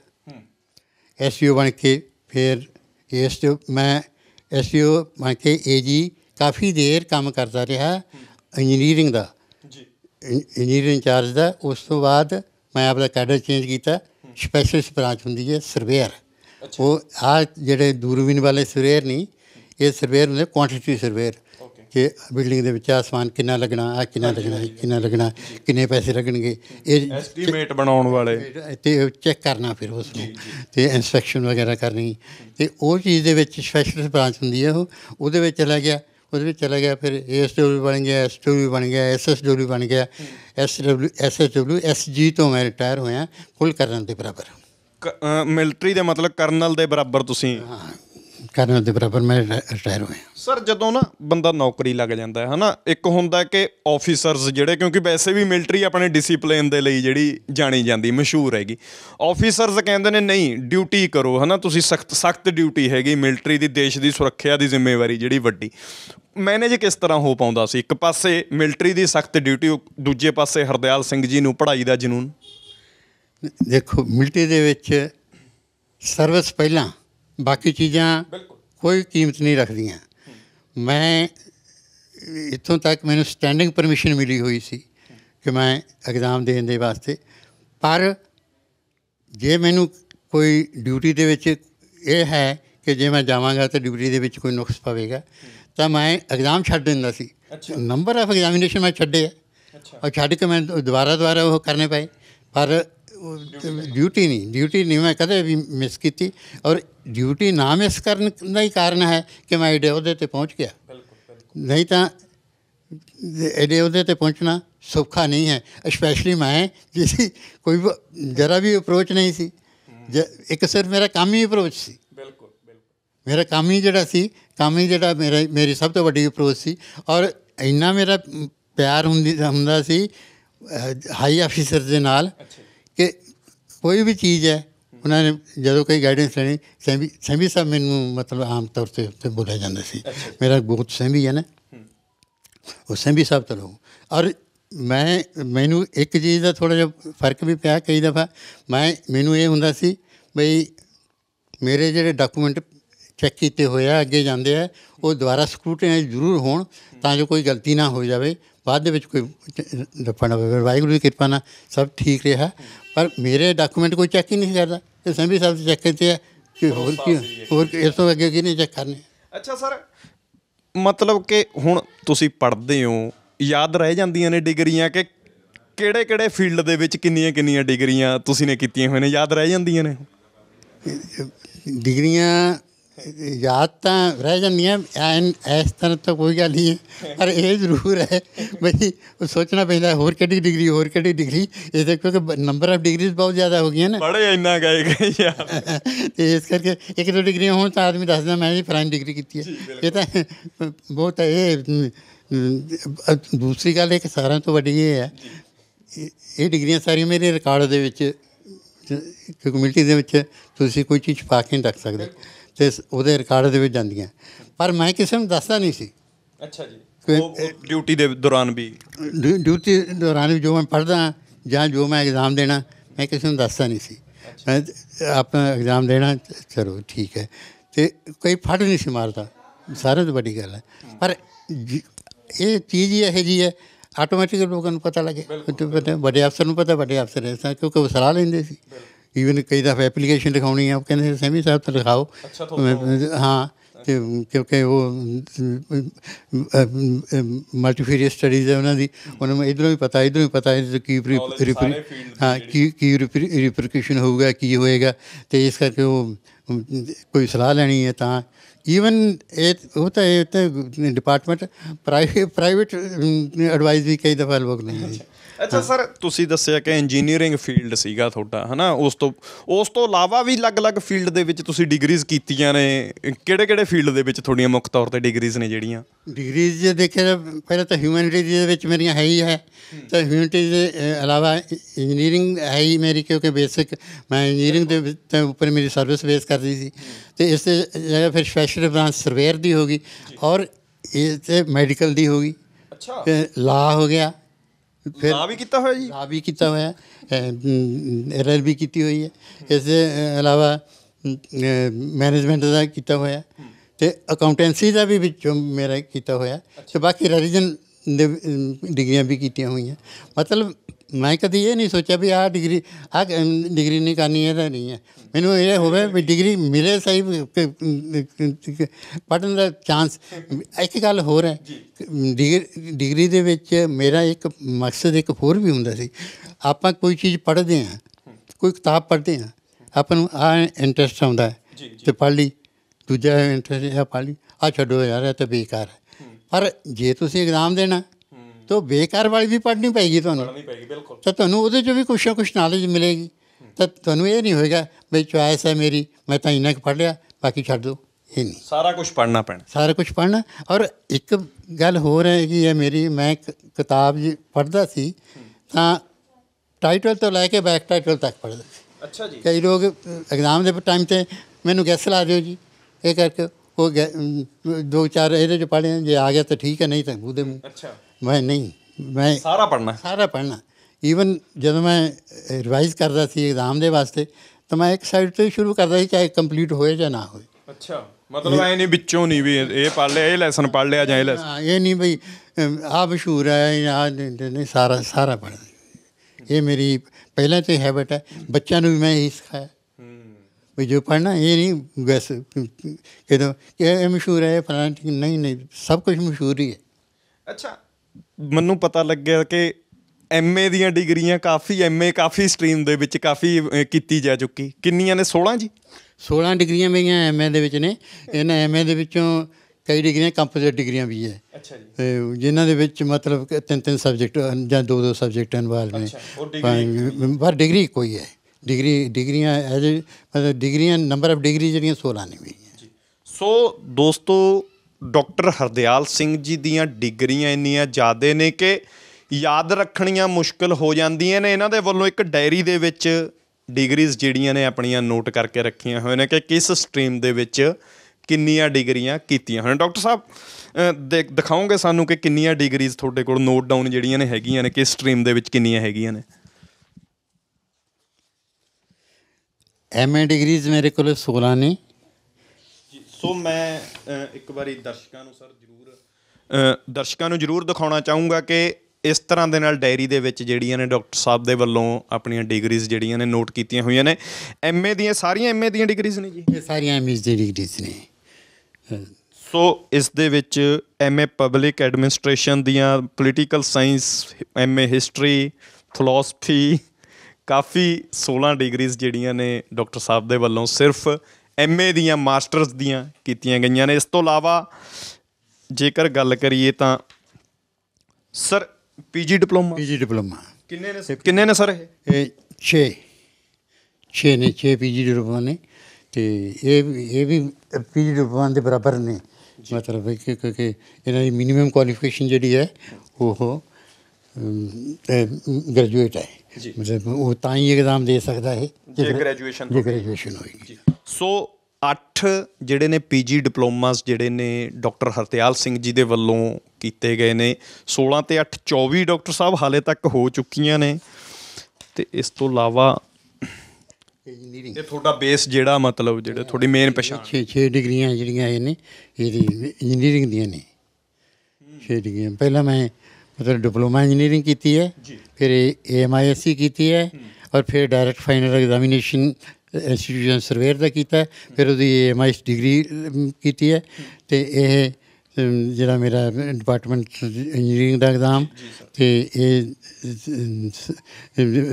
ਐਸਟੀਓ ਬਣ ਕੇ ਫਿਰ ਇਸ ਮੈਂ ਐਸਟੀਓ ਬਣ ਕੇ ਏਜੀ ਕਾਫੀ ਦੇਰ ਕੰਮ ਕਰਦਾ ਰਿਹਾ ਇੰਜੀਨੀਅਰਿੰਗ ਦਾ ਜੀ ਇੰਜੀਨੀਅਰਿੰਗ ਚਾਰਜ ਦਾ ਉਸ ਤੋਂ ਬਾਅਦ ਮੈਂ ਆਪਣਾ ਕੈਡਰ ਚੇਂਜ ਕੀਤਾ ਸਪੈਸ਼ਲਿਸਟ ਬ੍ਰਾਂਚ ਹੁੰਦੀ ਹੈ ਸਰਵੇਅਰ ਉਹ ਆ ਜਿਹੜੇ ਦੂਰਬੀਨ ਵਾਲੇ ਸਰਵੇਅਰ ਨਹੀਂ ਇਹ ਸਰਵੇਅਰ ਹੁੰਦੇ ਕੁਆਂਟੀਟੀ ਸਰਵੇਅਰ ਕਿ ਬਿਲਡਿੰਗ ਦੇ ਵਿੱਚ ਆਸਮਾਨ ਕਿੰਨਾ ਲੱਗਣਾ ਆ ਕਿੰਨਾ ਲੱਗਣਾ ਕਿੰਨਾ ਲੱਗਣਾ ਕਿੰਨੇ ਪੈਸੇ ਲੱਗਣਗੇ ਇਹ ਐਸਟੀਮੇਟ ਬਣਾਉਣ ਵਾਲੇ ਤੇ ਚੈੱਕ ਕਰਨਾ ਫਿਰ ਉਸ ਨੂੰ ਤੇ ਇਨਸਪੈਕਸ਼ਨ ਵਗੈਰਾ ਕਰਨੀ ਤੇ ਉਹ ਚੀਜ਼ ਦੇ ਵਿੱਚ ਸਪੈਸ਼ਲਿਸਟ ਬ੍ਰਾਂਚ ਹੁੰਦੀ ਹੈ ਉਹ ਉਹਦੇ ਵਿੱਚ ਚਲਾ ਗਿਆ ਉਹਦੇ ਵਿੱਚ ਚਲਾ ਗਿਆ ਫਿਰ ਏਐਸਡਬਲਯੂ ਬਣ ਗਿਆ ਵੀ ਬਣ ਗਿਆ ਐਸਐਸਡਬਲਯੂ ਬਣ ਗਿਆ ਐਸਡਬਲਯੂ ਐਸਐਸਡਬਲਯੂ ਐਸਜੀ ਤੋਂ ਮੈਂ ਰਿਟਾਇਰ ਹੋਇਆ ਫੁੱਲ ਕਰਨ ਦੇ ਬਰਾਬਰ ਮਿਲਟਰੀ ਦੇ ਮਤਲਬ ਕਰਨਲ ਦੇ ਬਰਾਬਰ ਤੁਸੀਂ ਹਾਂ ਕਰਨ ਦੇ ਬਰਾਬਰ ਮੈਂ ਰਿਟਾਇਰ ਹੋਇਆ ਸਰ ਜਦੋਂ ਨਾ ਬੰਦਾ ਨੌਕਰੀ ਲੱਗ ਜਾਂਦਾ ਹੈ ਹਨਾ ਇੱਕ ਹੁੰਦਾ ਕਿ ਆਫੀਸਰਸ ਜਿਹੜੇ ਕਿਉਂਕਿ ਵੈਸੇ ਵੀ ਮਿਲਟਰੀ ਆਪਣੇ ਡਿਸਪਲਿਨ ਦੇ ਲਈ ਜਿਹੜੀ ਜਾਣੀ ਜਾਂਦੀ ਮਸ਼ਹੂਰ ਹੈਗੀ ਆਫੀਸਰਸ ਕਹਿੰਦੇ ਨੇ ਨਹੀਂ ਡਿਊਟੀ ਕਰੋ ਹਨਾ ਤੁਸੀਂ ਸਖਤ ਸਖਤ ਡਿਊਟੀ ਹੈਗੀ ਮਿਲਟਰੀ ਦੀ ਦੇਸ਼ ਦੀ ਸੁਰੱਖਿਆ ਦੀ ਜ਼ਿੰਮੇਵਾਰੀ ਜਿਹੜੀ ਵੱਡੀ ਮੈਨੇਜ ਕਿਸ ਤਰ੍ਹਾਂ ਹੋ ਪਾਉਂਦਾ ਸੀ ਇੱਕ ਪਾਸੇ ਮਿਲਟਰੀ ਦੀ ਸਖਤ ਡਿਊਟੀ ਦੂਜੇ ਪਾਸੇ ਹਰਦਿਆਲ ਸਿੰਘ ਜੀ ਨੂੰ ਪੜ੍ਹਾਈ ਦਾ ਜਨੂਨ ਦੇਖੋ ਮਿਲਟਰੀ ਦੇ ਵਿੱਚ ਸਰਵਿਸ ਪਹਿਲਾਂ ਬਾਕੀ ਚੀਜ਼ਾਂ ਕੋਈ ਕੀਮਤ ਨਹੀਂ ਰੱਖਦੀਆਂ ਮੈਂ ਇਤੋਂ ਤੱਕ ਮੈਨੂੰ ਸਟੈਂਡਿੰਗ ਪਰਮਿਸ਼ਨ ਮਿਲੀ ਹੋਈ ਸੀ ਕਿ ਮੈਂ ਐਗਜ਼ਾਮ ਦੇਣ ਦੇ ਵਾਸਤੇ ਪਰ ਜੇ ਮੈਨੂੰ ਕੋਈ ਡਿਊਟੀ ਦੇ ਵਿੱਚ ਇਹ ਹੈ ਕਿ ਜੇ ਮੈਂ ਜਾਵਾਂਗਾ ਤਾਂ ਡਿਊਟੀ ਦੇ ਵਿੱਚ ਕੋਈ ਨੁਕਸ ਪਵੇਗਾ ਤਾਂ ਮੈਂ ਐਗਜ਼ਾਮ ਛੱਡ ਦਿੰਦਾ ਸੀ ਨੰਬਰ ਆਫ ਐਗਜ਼ਾਮੀਨੇਸ਼ਨ ਮੈਂ ਛੱਡੇ ਆ ਅੱਛਾ ਛੱਡ ਕੇ ਮੈਂ ਦੁਬਾਰਾ ਦੁਬਾਰਾ ਉਹ ਕਰਨੇ ਪਏ ਪਰ ਡਿਊਟੀ ਨਹੀਂ ਡਿਊਟੀ ਨਹੀਂ ਮੈਂ ਕਦੇ ਵੀ ਮਿਸ ਕੀਤੀ ਔਰ ਡਿਊਟੀ ਨਾ ਮਿਸ ਕਰਨ ਦਾ ਹੀ ਕਾਰਨ ਹੈ ਕਿ ਮੈਂ ਐਡੇ ਉਹਦੇ ਤੇ ਪਹੁੰਚ ਗਿਆ ਨਹੀਂ ਤਾਂ ਐਡੇ ਉਹਦੇ ਤੇ ਪਹੁੰਚਣਾ ਸੁੱਖਾ ਨਹੀਂ ਹੈ ਸਪੈਸ਼ਲੀ ਮੈਂ ਜਿਸ ਕੋਈ ਜਰਾ ਵੀ ਅਪਰੋਚ ਨਹੀਂ ਸੀ ਇੱਕ ਸਿਰਫ ਮੇਰਾ ਕੰਮ ਹੀ ਅਪਰੋਚ ਸੀ ਬਿਲਕੁਲ ਬਿਲਕੁਲ ਮੇਰਾ ਕੰਮ ਹੀ ਜਿਹੜਾ ਸੀ ਕੰਮ ਹੀ ਜਿਹੜਾ ਮੇਰਾ ਮੇਰੀ ਸਭ ਤੋਂ ਵੱਡੀ ਅਪਰੋਚ ਸੀ ਔਰ ਇੰਨਾ ਮੇਰਾ ਪਿਆਰ ਹੁੰਦੀ ਹੁੰਦਾ ਸੀ ਹਾਈ ਆਫੀਸਰ ਦੇ ਨਾਲ ਅੱਛਾ ਕਿ ਕੋਈ ਵੀ ਚੀਜ਼ ਹੈ ਉਹਨਾਂ ਨੇ ਜਦੋਂ ਕੋਈ ਗਾਈਡੈਂਸ ਲੈਣੀ ਸੈਂਬੀ ਸੈਂਵੀ ਸਾਹਿਬ ਮੈਨੂੰ ਮਤਲਬ ਆਮ ਤੌਰ ਤੇ ਉੱਤੇ ਬੋਲਿਆ ਜਾਂਦਾ ਸੀ ਮੇਰਾ ਬਹੁਤ ਸੈਂਵੀ ਹੈ ਨਾ ਉਹ ਸੈਂਵੀ ਸਾਹਿਬ ਤੋਂ ਲਊ ਔਰ ਮੈਂ ਮੈਨੂੰ ਇੱਕ ਚੀਜ਼ ਦਾ ਥੋੜਾ ਜਿਹਾ ਫਰਕ ਵੀ ਪਿਆ ਕਈ ਦਫਾ ਮੈਂ ਮੈਨੂੰ ਇਹ ਹੁੰਦਾ ਸੀ ਬਈ ਮੇਰੇ ਜਿਹੜੇ ਡਾਕੂਮੈਂਟ ਚੈੱਕ ਕੀਤੇ ਹੋਏ ਅੱਗੇ ਜਾਂਦੇ ਆ ਉਹ ਦੁਬਾਰਾ ਸਕੂਟਰੀ ਜ਼ਰੂਰ ਹੋਣ ਤਾਂ ਜੋ ਕੋਈ ਗਲਤੀ ਨਾ ਹੋ ਜਾਵੇ ਬਾਅਦ ਦੇ ਵਿੱਚ ਕੋਈ ਡੱਪਣਾ ਪਵੇ ਵਾਹਿਗੁਰੂ ਦੀ ਕਿਰਪਾ ਨਾਲ ਸਭ ਠੀਕ ਰਿਹਾ ਪਰ ਮੇਰੇ ਡਾਕੂਮੈਂਟ ਕੋਈ ਚੈੱਕ ਹੀ ਨਹੀਂ ਕਰਦਾ ਤੇ ਸੰਭੀ ਸਾਹਿਬ ਚੈੱਕ ਕਰਦੇ ਆ ਕਿ ਹੋਰ ਕੀ ਹੋਰ ਇਸ ਤੋਂ ਅੱਗੇ ਕੀ ਨਹੀਂ ਚੈੱਕ ਕਰਨੇ ਅੱਛਾ ਸਰ ਮਤਲਬ ਕਿ ਹੁਣ ਤੁਸੀਂ ਪੜ੍ਹਦੇ ਹੋ ਯਾਦ ਰਹਿ ਜਾਂਦੀਆਂ ਨੇ ਡਿਗਰੀਆਂ ਕਿ ਕਿਹੜੇ ਕਿਹੜੇ ਫੀਲਡ ਦੇ ਵਿੱਚ ਕਿੰਨੀਆਂ ਕਿੰਨੀਆਂ ਡਿਗਰੀਆਂ ਤੁਸੀਂ ਨੇ ਕੀਤੀਆਂ ਹੋਏ ਨੇ ਯਾਦ ਰਹਿ ਜਾਂਦੀਆਂ ਨੇ ਡਿਗਰੀਆਂ ਯਾਦ ਤਾਂ ਰਹਿ ਜਾਂਦੀਆਂ ਐਨ ਇਸ ਤਰ੍ਹਾਂ ਤਾਂ ਕੋਈ ਗੱਲ ਨਹੀਂ ਪਰ ਇਹ ਜ਼ਰੂਰ ਹੈ ਬਈ ਉਹ ਸੋਚਣਾ ਪੈਂਦਾ ਹੋਰ ਕਿਹੜੀ ਡਿਗਰੀ ਹੋਰ ਕਿਹੜੀ ਡਿਗਰੀ ਇਹ ਦੇਖੋ ਕਿ ਨੰਬਰ ਆਫ ਡਿਗਰੀਜ਼ ਬਹੁਤ ਜ਼ਿਆਦਾ ਹੋ ਗਈਆਂ ਨਾ ਬੜੇ ਇੰਨਾ ਗਏ ਗਏ ਯਾਰ ਤੇ ਇਸ ਕਰਕੇ ਇੱਕ ਦੋ ਡਿਗਰੀਆਂ ਹੋਣ ਤਾਂ ਆਦਮੀ ਦੱਸਦਾ ਮੈਂ ਵੀ ਫਰਾਂਸ ਡਿਗਰੀ ਕੀਤੀ ਹੈ ਇਹ ਤਾਂ ਬਹੁਤ ਇਹ ਦੂਸਰੀ ਗੱਲ ਇੱਕ ਸਾਰਿਆਂ ਤੋਂ ਵੱਡੀ ਇਹ ਹੈ ਇਹ ਡਿਗਰੀਆਂ ਸਾਰੀਆਂ ਮੇਰੇ ਰਿਕਾਰਡ ਦੇ ਵਿੱਚ ਕਮਿਊਨਿਟੀ ਦੇ ਵਿੱਚ ਤੁਸੀਂ ਕੋਈ ਚੀਜ਼ ਪਾ ਕੇ ਨਹੀਂ ਰੱਖ ਸਕਦੇ ਤੇ ਉਹਦੇ ਰਿਕਾਰਡ ਦੇ ਵਿੱਚ ਜਾਂਦੀਆਂ ਪਰ ਮੈਂ ਕਿਸੇ ਨੂੰ ਦੱਸਦਾ ਨਹੀਂ ਸੀ ਅੱਛਾ ਜੀ ਉਹ ਡਿਊਟੀ ਦੇ ਦੌਰਾਨ ਵੀ ਡਿਊਟੀ ਦੌਰਾਨ ਵੀ ਜੋ ਮੈਂ ਪੜਦਾ ਜਾਂ ਜੋ ਮੈਂ ਐਗਜ਼ਾਮ ਦੇਣਾ ਮੈਂ ਕਿਸੇ ਨੂੰ ਦੱਸਦਾ ਨਹੀਂ ਸੀ ਮੈਂ ਆਪਣਾ ਐਗਜ਼ਾਮ ਦੇਣਾ ਚਲੋ ਠੀਕ ਹੈ ਤੇ ਕੋਈ ਫੜ ਨਹੀਂ ਸੀ ਮਾਰਦਾ ਸਾਰੇ ਤੋਂ ਵੱਡੀ ਗੱਲ ਹੈ ਪਰ ਇਹ ਚੀਜ਼ ਹੀ ਇਹੋ ਜੀ ਹੈ ਆਟੋਮੈਟਿਕ ਲੋਕਾਂ ਨੂੰ ਪਤਾ ਲੱਗੇ ਵੱਡੇ ਅਫਸਰ ਨੂੰ ਪਤਾ ਵੱਡੇ ਅਫਸਰ ਇਸ ਤਰ੍ਹਾਂ ਕਿਉਂਕਿ ਉਹ ਸਲਾਹ ਲੈਂਦੇ ਸੀ ਈਵਨ ਕਈ ਦਫਾ ਐਪਲੀਕੇਸ਼ਨ ਲਿਖਾਉਣੀ ਆ ਕਹਿੰਦੇ ਸੈਮੀ ਸਾਹਿਬ ਤਾਂ ਲਿਖਾਓ ਹਾਂ ਤੇ ਕਿਉਂਕਿ ਉਹ ਮਲਟੀਫੀਰੀਅਸ ਸਟੱਡੀਜ਼ ਹੈ ਉਹਨਾਂ ਦੀ ਉਹਨਾਂ ਨੂੰ ਇਧਰੋਂ ਵੀ ਪਤਾ ਇਧਰੋਂ ਵੀ ਪਤਾ ਹੈ ਕੀ ਹਾਂ ਕੀ ਕੀ ਰਿਪਰਕਸ਼ਨ ਹੋਊਗਾ ਕੀ ਹੋਏਗਾ ਤੇ ਇਸ ਕਰਕੇ ਉਹ ਕੋਈ ਸਲਾਹ ਲੈਣੀ ਹੈ ਤਾਂ ਈਵਨ ਇਹ ਉਹ ਤਾਂ ਇਹ ਤਾਂ ਡਿਪਾਰਟਮੈਂਟ ਪ੍ਰਾਈਵੇਟ ਪ੍ਰਾਈਵੇਟ ਐਡਵਾਈਸ ਵੀ ਕਈ ਦਫਾ ਲੋਕ ਲੈਂਦੇ ਅੱਛਾ ਸਰ ਤੁਸੀਂ ਦੱਸਿਆ ਕਿ ਇੰਜੀਨੀਅਰਿੰਗ ਫੀਲਡ ਸੀਗਾ ਤੁਹਾਡਾ ਹਨਾ ਉਸ ਤੋਂ ਉਸ ਤੋਂ ਇਲਾਵਾ ਵੀ ਅਲੱਗ-ਅਲੱਗ ਫੀਲਡ ਦੇ ਵਿੱਚ ਤੁਸੀਂ ਡਿਗਰੀਜ਼ ਕੀਤੀਆਂ ਨੇ ਕਿਹੜੇ-ਕਿਹੜੇ ਫੀਲਡ ਦੇ ਵਿੱਚ ਤੁਹਾਡੀਆਂ ਮੁੱਖ ਤੌਰ ਤੇ ਡਿਗਰੀਜ਼ ਨੇ ਜਿਹੜੀਆਂ ਡਿਗਰੀਜ਼ ਜੇ ਦੇਖਿਆ ਪਹਿਲਾਂ ਤਾਂ ਹਿਊਮੈਨਿਟੀਜ਼ ਦੇ ਵਿੱਚ ਮੇਰੀਆਂ ਹੈ ਹੀ ਹੈ ਤੇ ਹਿਊਮੈਨਿਟੀਜ਼ ਦੇ ਇਲਾਵਾ ਇੰਜੀਨੀਅਰਿੰਗ ਹੈ ਹੀ ਮੇਰੀ ਕਿਉਂਕਿ ਬੇਸਿਕ ਮੈਂ ਇੰਜੀਨੀਅਰਿੰਗ ਦੇ ਤੇ ਉੱਪਰ ਮੇਰੀ ਸਰਵਿਸ ਬੇਸ ਕਰਦੀ ਸੀ ਤੇ ਇਸ ਤੇ ਜਿਹੜਾ ਫਿਰ ਸਪੈਸ਼ਲ ਬ੍ਰਾਂਚ ਸਰਵੇਅਰ ਦੀ ਹੋਗੀ ਔਰ ਇਹ ਤੇ ਮੈਡੀਕਲ ਦੀ ਹੋਗੀ ਅੱਛਾ ਲਾ ਹੋ ਗਿਆ ਫਿਰ ਆ ਵੀ ਕੀਤਾ ਹੋਇਆ ਜੀ ਆ ਵੀ ਕੀਤਾ ਹੋਇਆ ਐਰਰ ਵੀ ਕੀਤੀ ਹੋਈ ਹੈ ਇਸ ਦੇ ਇਲਾਵਾ ਮੈਨੇਜਮੈਂਟ ਦਾ ਕੀਤਾ ਹੋਇਆ ਤੇ ਅਕਾਊਂਟੈਂਸੀ ਦਾ ਵੀ ਵਿੱਚੋਂ ਮੇਰਾ ਕੀਤਾ ਹੋਇਆ ਤੇ ਬਾਕੀ ਰੀਜਨ ਡਿਗਰੀਆਂ ਵੀ ਕੀਤੀਆਂ ਹੋਈਆਂ ਮਤਲਬ ਮੈਂ ਕਦੀ ਇਹ ਨਹੀਂ ਸੋਚਿਆ ਵੀ ਆ ਡਿਗਰੀ ਆ ਡਿਗਰੀ ਨਹੀਂ ਕਰਨੀ ਤਾਂ ਨਹੀਂ ਹੈ ਮੈਨੂੰ ਇਹ ਹੋਵੇ ਵੀ ਡਿਗਰੀ ਮਿਲੇ ਸਹੀ ਪੜਨ ਦਾ ਚਾਂਸ ਇੱਕ ਗੱਲ ਹੋਰ ਹੈ ਡਿਗਰੀ ਦੇ ਵਿੱਚ ਮੇਰਾ ਇੱਕ ਮਕਸਦ ਇੱਕ ਹੋਰ ਵੀ ਹੁੰਦਾ ਸੀ ਆਪਾਂ ਕੋਈ ਚੀਜ਼ ਪੜ੍ਹਦੇ ਆ ਕੋਈ ਕਿਤਾਬ ਪੜ੍ਹਦੇ ਆ ਆਪਾਂ ਨੂੰ ਆ ਇੰਟਰਸਟ ਆਉਂਦਾ ਤੇ ਪੜ੍ਹ ਲਈ ਦੂਜਾ ਇੰਟਰਸਟ ਹੈ ਪੜ੍ਹ ਲਈ ਆ ਛੱਡੋ ਯਾਰ ਇਹ ਤਾਂ ਬੇਕਾਰ ਹੈ ਪਰ ਜੇ ਤੁਸੀਂ ਐਗਜ਼ਾਮ ਦੇਣਾ ਤੋਂ ਬੇਕਾਰ ਵਾਲੀ ਵੀ ਪੜ੍ਹਨੀ ਪੈਗੀ ਤੁਹਾਨੂੰ ਪੜ੍ਹਨੀ ਪੈਗੀ ਬਿਲਕੁਲ ਤਾਂ ਤੁਹਾਨੂੰ ਉਹਦੇ ਚੋਂ ਵੀ ਕੁਛ ਨਾ ਕੁਛ ਨਾਲੇਜ ਮਿਲੇਗੀ ਤਾਂ ਤੁਹਾਨੂੰ ਇਹ ਨਹੀਂ ਹੋਏਗਾ ਵੀ ਚੁਆਇਸ ਹੈ ਮੇਰੀ ਮੈਂ ਤਾਂ ਇੰਨਾ ਕੁ ਪੜ੍ਹ ਲਿਆ ਬਾਕੀ ਛੱਡ ਦੋ ਇਹ ਨਹੀਂ ਸਾਰਾ ਕੁਝ ਪੜ੍ਹਨਾ ਪੈਣਾ ਸਾਰਾ ਕੁਝ ਪੜ੍ਹਨਾ ਔਰ ਇੱਕ ਗੱਲ ਹੋਰ ਹੈ ਕਿ ਇਹ ਮੇਰੀ ਮੈਂ ਕਿਤਾਬ ਜੀ ਪੜ੍ਹਦਾ ਸੀ ਤਾਂ ਟਾਈਟਲ ਤੋਂ ਲੈ ਕੇ ਬੈਕ ਟਾਈਟਲ ਤੱਕ ਪੜ੍ਹਦਾ ਅੱਛਾ ਜੀ ਕਈ ਲੋਕ ਐਗਜ਼ਾਮ ਦੇ ਟਾਈਮ ਤੇ ਮੈਨੂੰ ਗੈਸ ਲਾ ਦਿਓ ਜੀ ਇਹ ਕਰਕੇ ਉਹ ਦੋ ਚਾਰ ਇਹਦੇ ਚ ਪੜ੍ਹੇ ਜੇ ਆ ਗਿਆ ਤਾਂ ਠੀਕ ਹੈ ਨਹੀਂ ਤਾਂ ਉਹਦੇ ਮੂੰਹ ਅੱਛਾ ਮੈਂ ਨਹੀਂ ਮੈਂ ਸਾਰਾ ਪੜਨਾ ਸਾਰਾ ਪੜਨਾ ਈਵਨ ਜਦੋਂ ਮੈਂ ਰਿਵਾਈਜ਼ ਕਰਦਾ ਸੀ ਐਗਜ਼ਾਮ ਦੇ ਵਾਸਤੇ ਤਾਂ ਮੈਂ ਇੱਕ ਸਾਈਡ ਤੋਂ ਹੀ ਸ਼ੁਰੂ ਕਰਦਾ ਸੀ ਚਾਹੇ ਕੰਪਲੀਟ ਹੋਏ ਜਾਂ ਨਾ ਹੋਏ ਅੱਛਾ ਮਤਲਬ ਐ ਨਹੀਂ ਵਿੱਚੋਂ ਨਹੀਂ ਵੀ ਇਹ ਪੜ ਲਿਆ ਇਹ ਲੈਸਨ ਪੜ ਲਿਆ ਜਾਂ ਇਹ ਲੈਸਨ ਹਾਂ ਇਹ ਨਹੀਂ ਬਈ ਆ ਮਸ਼ਹੂਰ ਹੈ ਆ ਨਹੀਂ ਸਾਰਾ ਸਾਰਾ ਪੜ ਇਹ ਮੇਰੀ ਪਹਿਲਾਂ ਤੋਂ ਹੈਬਿਟ ਹੈ ਬੱਚਿਆਂ ਨੂੰ ਵੀ ਮੈਂ ਇਹ ਸਿਖਾਇਆ ਵੀ ਜੋ ਪੜਨਾ ਇਹ ਨਹੀਂ ਗੈਸ ਕਿਦੋਂ ਇਹ ਮਸ਼ਹੂਰ ਹੈ ਫਲਾਣਾ ਨਹੀਂ ਨਹੀਂ ਸਭ ਕੁਝ ਮਸ਼ਹੂਰ ਹੀ ਹੈ ਅੱਛਾ ਮੈਨੂੰ ਪਤਾ ਲੱਗਿਆ ਕਿ ਐਮਏ ਦੀਆਂ ਡਿਗਰੀਆਂ ਕਾਫੀ ਐਮਏ ਕਾਫੀ ਸਟਰੀਮ ਦੇ ਵਿੱਚ ਕਾਫੀ ਕੀਤੀ ਜਾ ਚੁੱਕੀ ਕਿੰਨੀਆਂ ਨੇ 16 ਜੀ 16 ਡਿਗਰੀਆਂ ਮੇਰੀਆਂ ਐਮਏ ਦੇ ਵਿੱਚ ਨੇ ਇਹਨਾਂ ਐਮਏ ਦੇ ਵਿੱਚੋਂ ਕਈ ਡਿਗਰੀਆਂ ਕੰਪੋਜ਼ਿਟ ਡਿਗਰੀਆਂ ਵੀ ਹੈ ਅੱਛਾ ਜੀ ਤੇ ਜਿਨ੍ਹਾਂ ਦੇ ਵਿੱਚ ਮਤਲਬ ਤਿੰਨ ਤਿੰਨ ਸਬਜੈਕਟ ਜਾਂ ਦੋ ਦੋ ਸਬਜੈਕਟ ਇਨਵਾਲਵ ਨੇ ਪਰ ਡਿਗਰੀ ਕੋਈ ਹੈ ਡਿਗਰੀ ਡਿਗਰੀਆਂ ਐਜ ਮਤਲਬ ਡਿਗਰੀਆਂ ਨੰਬਰ ਆਫ ਡਿਗਰੀ ਜਿਹੜੀਆਂ 16 ਨੇ ਵੀ ਸੋ ਦੋਸਤੋ ਡਾਕਟਰ ਹਰਦਿਆਲ ਸਿੰਘ ਜੀ ਦੀਆਂ ਡਿਗਰੀਆਂ ਇੰਨੀਆਂ ਜ਼ਿਆਦੇ ਨੇ ਕਿ ਯਾਦ ਰੱਖਣੀਆਂ ਮੁਸ਼ਕਲ ਹੋ ਜਾਂਦੀਆਂ ਨੇ ਇਹਨਾਂ ਦੇ ਵੱਲੋਂ ਇੱਕ ਡਾਇਰੀ ਦੇ ਵਿੱਚ ਡਿਗਰੀਜ਼ ਜਿਹੜੀਆਂ ਨੇ ਆਪਣੀਆਂ ਨੋਟ ਕਰਕੇ ਰੱਖੀਆਂ ਹੋਏ ਨੇ ਕਿ ਕਿਸ ਸਟਰੀਮ ਦੇ ਵਿੱਚ ਕਿੰਨੀਆਂ ਡਿਗਰੀਆਂ ਕੀਤੀਆਂ ਹਨ ਡਾਕਟਰ ਸਾਹਿਬ ਦਿਖਾਓਗੇ ਸਾਨੂੰ ਕਿ ਕਿੰਨੀਆਂ ਡਿਗਰੀਜ਼ ਤੁਹਾਡੇ ਕੋਲ ਨੋਟ ਡਾਊਨ ਜਿਹੜੀਆਂ ਨੇ ਹੈਗੀਆਂ ਨੇ ਕਿਸ ਸਟਰੀਮ ਦੇ ਵਿੱਚ ਕਿੰਨੀਆਂ ਹੈਗੀਆਂ ਨੇ ਐਮਏ ਡਿਗਰੀਜ਼ ਮੇਰੇ ਕੋਲ 16 ਨੇ ਸੋ ਮੈਂ ਇੱਕ ਵਾਰੀ ਦਰਸ਼ਕਾਂ ਨੂੰ ਸਰ ਜ਼ਰੂਰ ਦਰਸ਼ਕਾਂ ਨੂੰ ਜ਼ਰੂਰ ਦਿਖਾਉਣਾ ਚਾਹੂੰਗਾ ਕਿ ਇਸ ਤਰ੍ਹਾਂ ਦੇ ਨਾਲ ਡਾਇਰੀ ਦੇ ਵਿੱਚ ਜਿਹੜੀਆਂ ਨੇ ਡਾਕਟਰ ਸਾਹਿਬ ਦੇ ਵੱਲੋਂ ਆਪਣੀਆਂ ਡਿਗਰੀਜ਼ ਜਿਹੜੀਆਂ ਨੇ ਨੋਟ ਕੀਤੀਆਂ ਹੋਈਆਂ ਨੇ ਐਮਏ ਦੀਆਂ ਸਾਰੀਆਂ ਐਮਏ ਦੀਆਂ ਡਿਗਰੀਜ਼ ਨੇ ਜੀ ਇਹ ਸਾਰੀਆਂ ਐਮਏ ਦੀਆਂ ਡਿਗਰੀਜ਼ ਨੇ ਸੋ ਇਸ ਦੇ ਵਿੱਚ ਐਮਏ ਪਬਲਿਕ ਐਡਮਿਨਿਸਟ੍ਰੇਸ਼ਨ ਦੀਆਂ political science MA history philosophy ਕਾਫੀ 16 ਡਿਗਰੀਜ਼ ਜਿਹੜੀਆਂ ਨੇ ਡਾਕਟਰ ਸਾਹਿਬ ਦੇ ਵੱਲੋਂ ਸਿਰਫ ਐਮਏ ਦੀਆਂ ਮਾਸਟਰਸ ਦੀਆਂ ਕੀਤੀਆਂ ਗਈਆਂ ਨੇ ਇਸ ਤੋਂ ਇਲਾਵਾ ਜੇਕਰ ਗੱਲ ਕਰੀਏ ਤਾਂ sir PG diploma PG diploma ਕਿੰਨੇ ਨੇ ਕਿੰਨੇ ਨੇ ਸਰ ਇਹ 6 6 ਨੇ 6 ਪੀਜੀ ਡਿਪਲੋਮਾ ਨੇ ਤੇ ਇਹ ਇਹ ਵੀ ਪੀਜੀ ਡਿਪਲੋਮਾ ਦੇ ਬਰਾਬਰ ਨੇ ਮਤਲਬ ਇਹ ਕਿ ਕਿ ਇਹਨਾਂ ਦੀ ਮਿਨੀਮਮ ਕੁਆਲੀਫਿਕੇਸ਼ਨ ਜਿਹੜੀ ਹੈ ਉਹ ਗ੍ਰੈਜੂਏਟ ਹੈ ਮਤਲਬ ਉਹ ਤਾਂ ਹੀ ਐਗਜ਼ਾਮ ਦੇ ਸਕਦਾ ਹੈ ਜੇ ਗ੍ਰੈਜੂਏਸ਼ਨ ਜੇ ਗ੍ਰੈਜੂਏਸ਼ਨ ਹੋਏਗੀ ਸੋ 8 ਜਿਹੜੇ ਨੇ ਪੀਜੀ ਡਿਪਲੋਮਾਸ ਜਿਹੜੇ ਨੇ ਡਾਕਟਰ ਹਰਤਿਆਲ ਸਿੰਘ ਜੀ ਦੇ ਵੱਲੋਂ ਕੀਤੇ ਗਏ ਨੇ 16 ਤੇ 8 24 ਡਾਕਟਰ ਸਾਹਿਬ ਹਾਲੇ ਤੱਕ ਹੋ ਚੁੱਕੀਆਂ ਨੇ ਤੇ ਇਸ ਤੋਂ ਇਲਾਵਾ ਇੰਜੀਨੀਅਰਿੰਗ ਇਹ ਤੁਹਾਡਾ ਬੇਸ ਜਿਹੜਾ ਮਤਲਬ ਜਿਹੜਾ ਤੁਹਾਡੀ ਮੇਨ ਪਛਾਣ 6 6 ਡਿਗਰੀਆਂ ਜਿਹੜੀਆਂ ਇਹ ਨੇ ਇਹਦੀ ਇੰਜੀਨੀਅਰਿੰਗ ਦੀਆਂ ਨੇ 6 ਡਿਗਰੀਆਂ ਪਹਿਲਾਂ ਮੈਂ ਮਤਲਬ ਡਿਪਲੋਮਾ ਇੰਜੀਨੀਅਰਿੰਗ ਕੀਤੀ ਹੈ ਫਿਰ ਐਮਆਈਐਸਸੀ ਕੀਤੀ ਹੈ ਔਰ ਫਿਰ direct final examination institution surveyor ਦਾ ਕੀਤਾ ਫਿਰ ਉਹਦੀ ਐਮਆਈਐਸ ਡਿਗਰੀ ਕੀਤੀ ਹੈ ਤੇ ਇਹ ਜਿਹੜਾ ਮੇਰਾ ਡਿਪਾਰਟਮੈਂਟ ਇੰਜੀਨੀਅਰਿੰਗ ਦਾ ਐਗਜ਼ਾਮ ਤੇ ਇਹ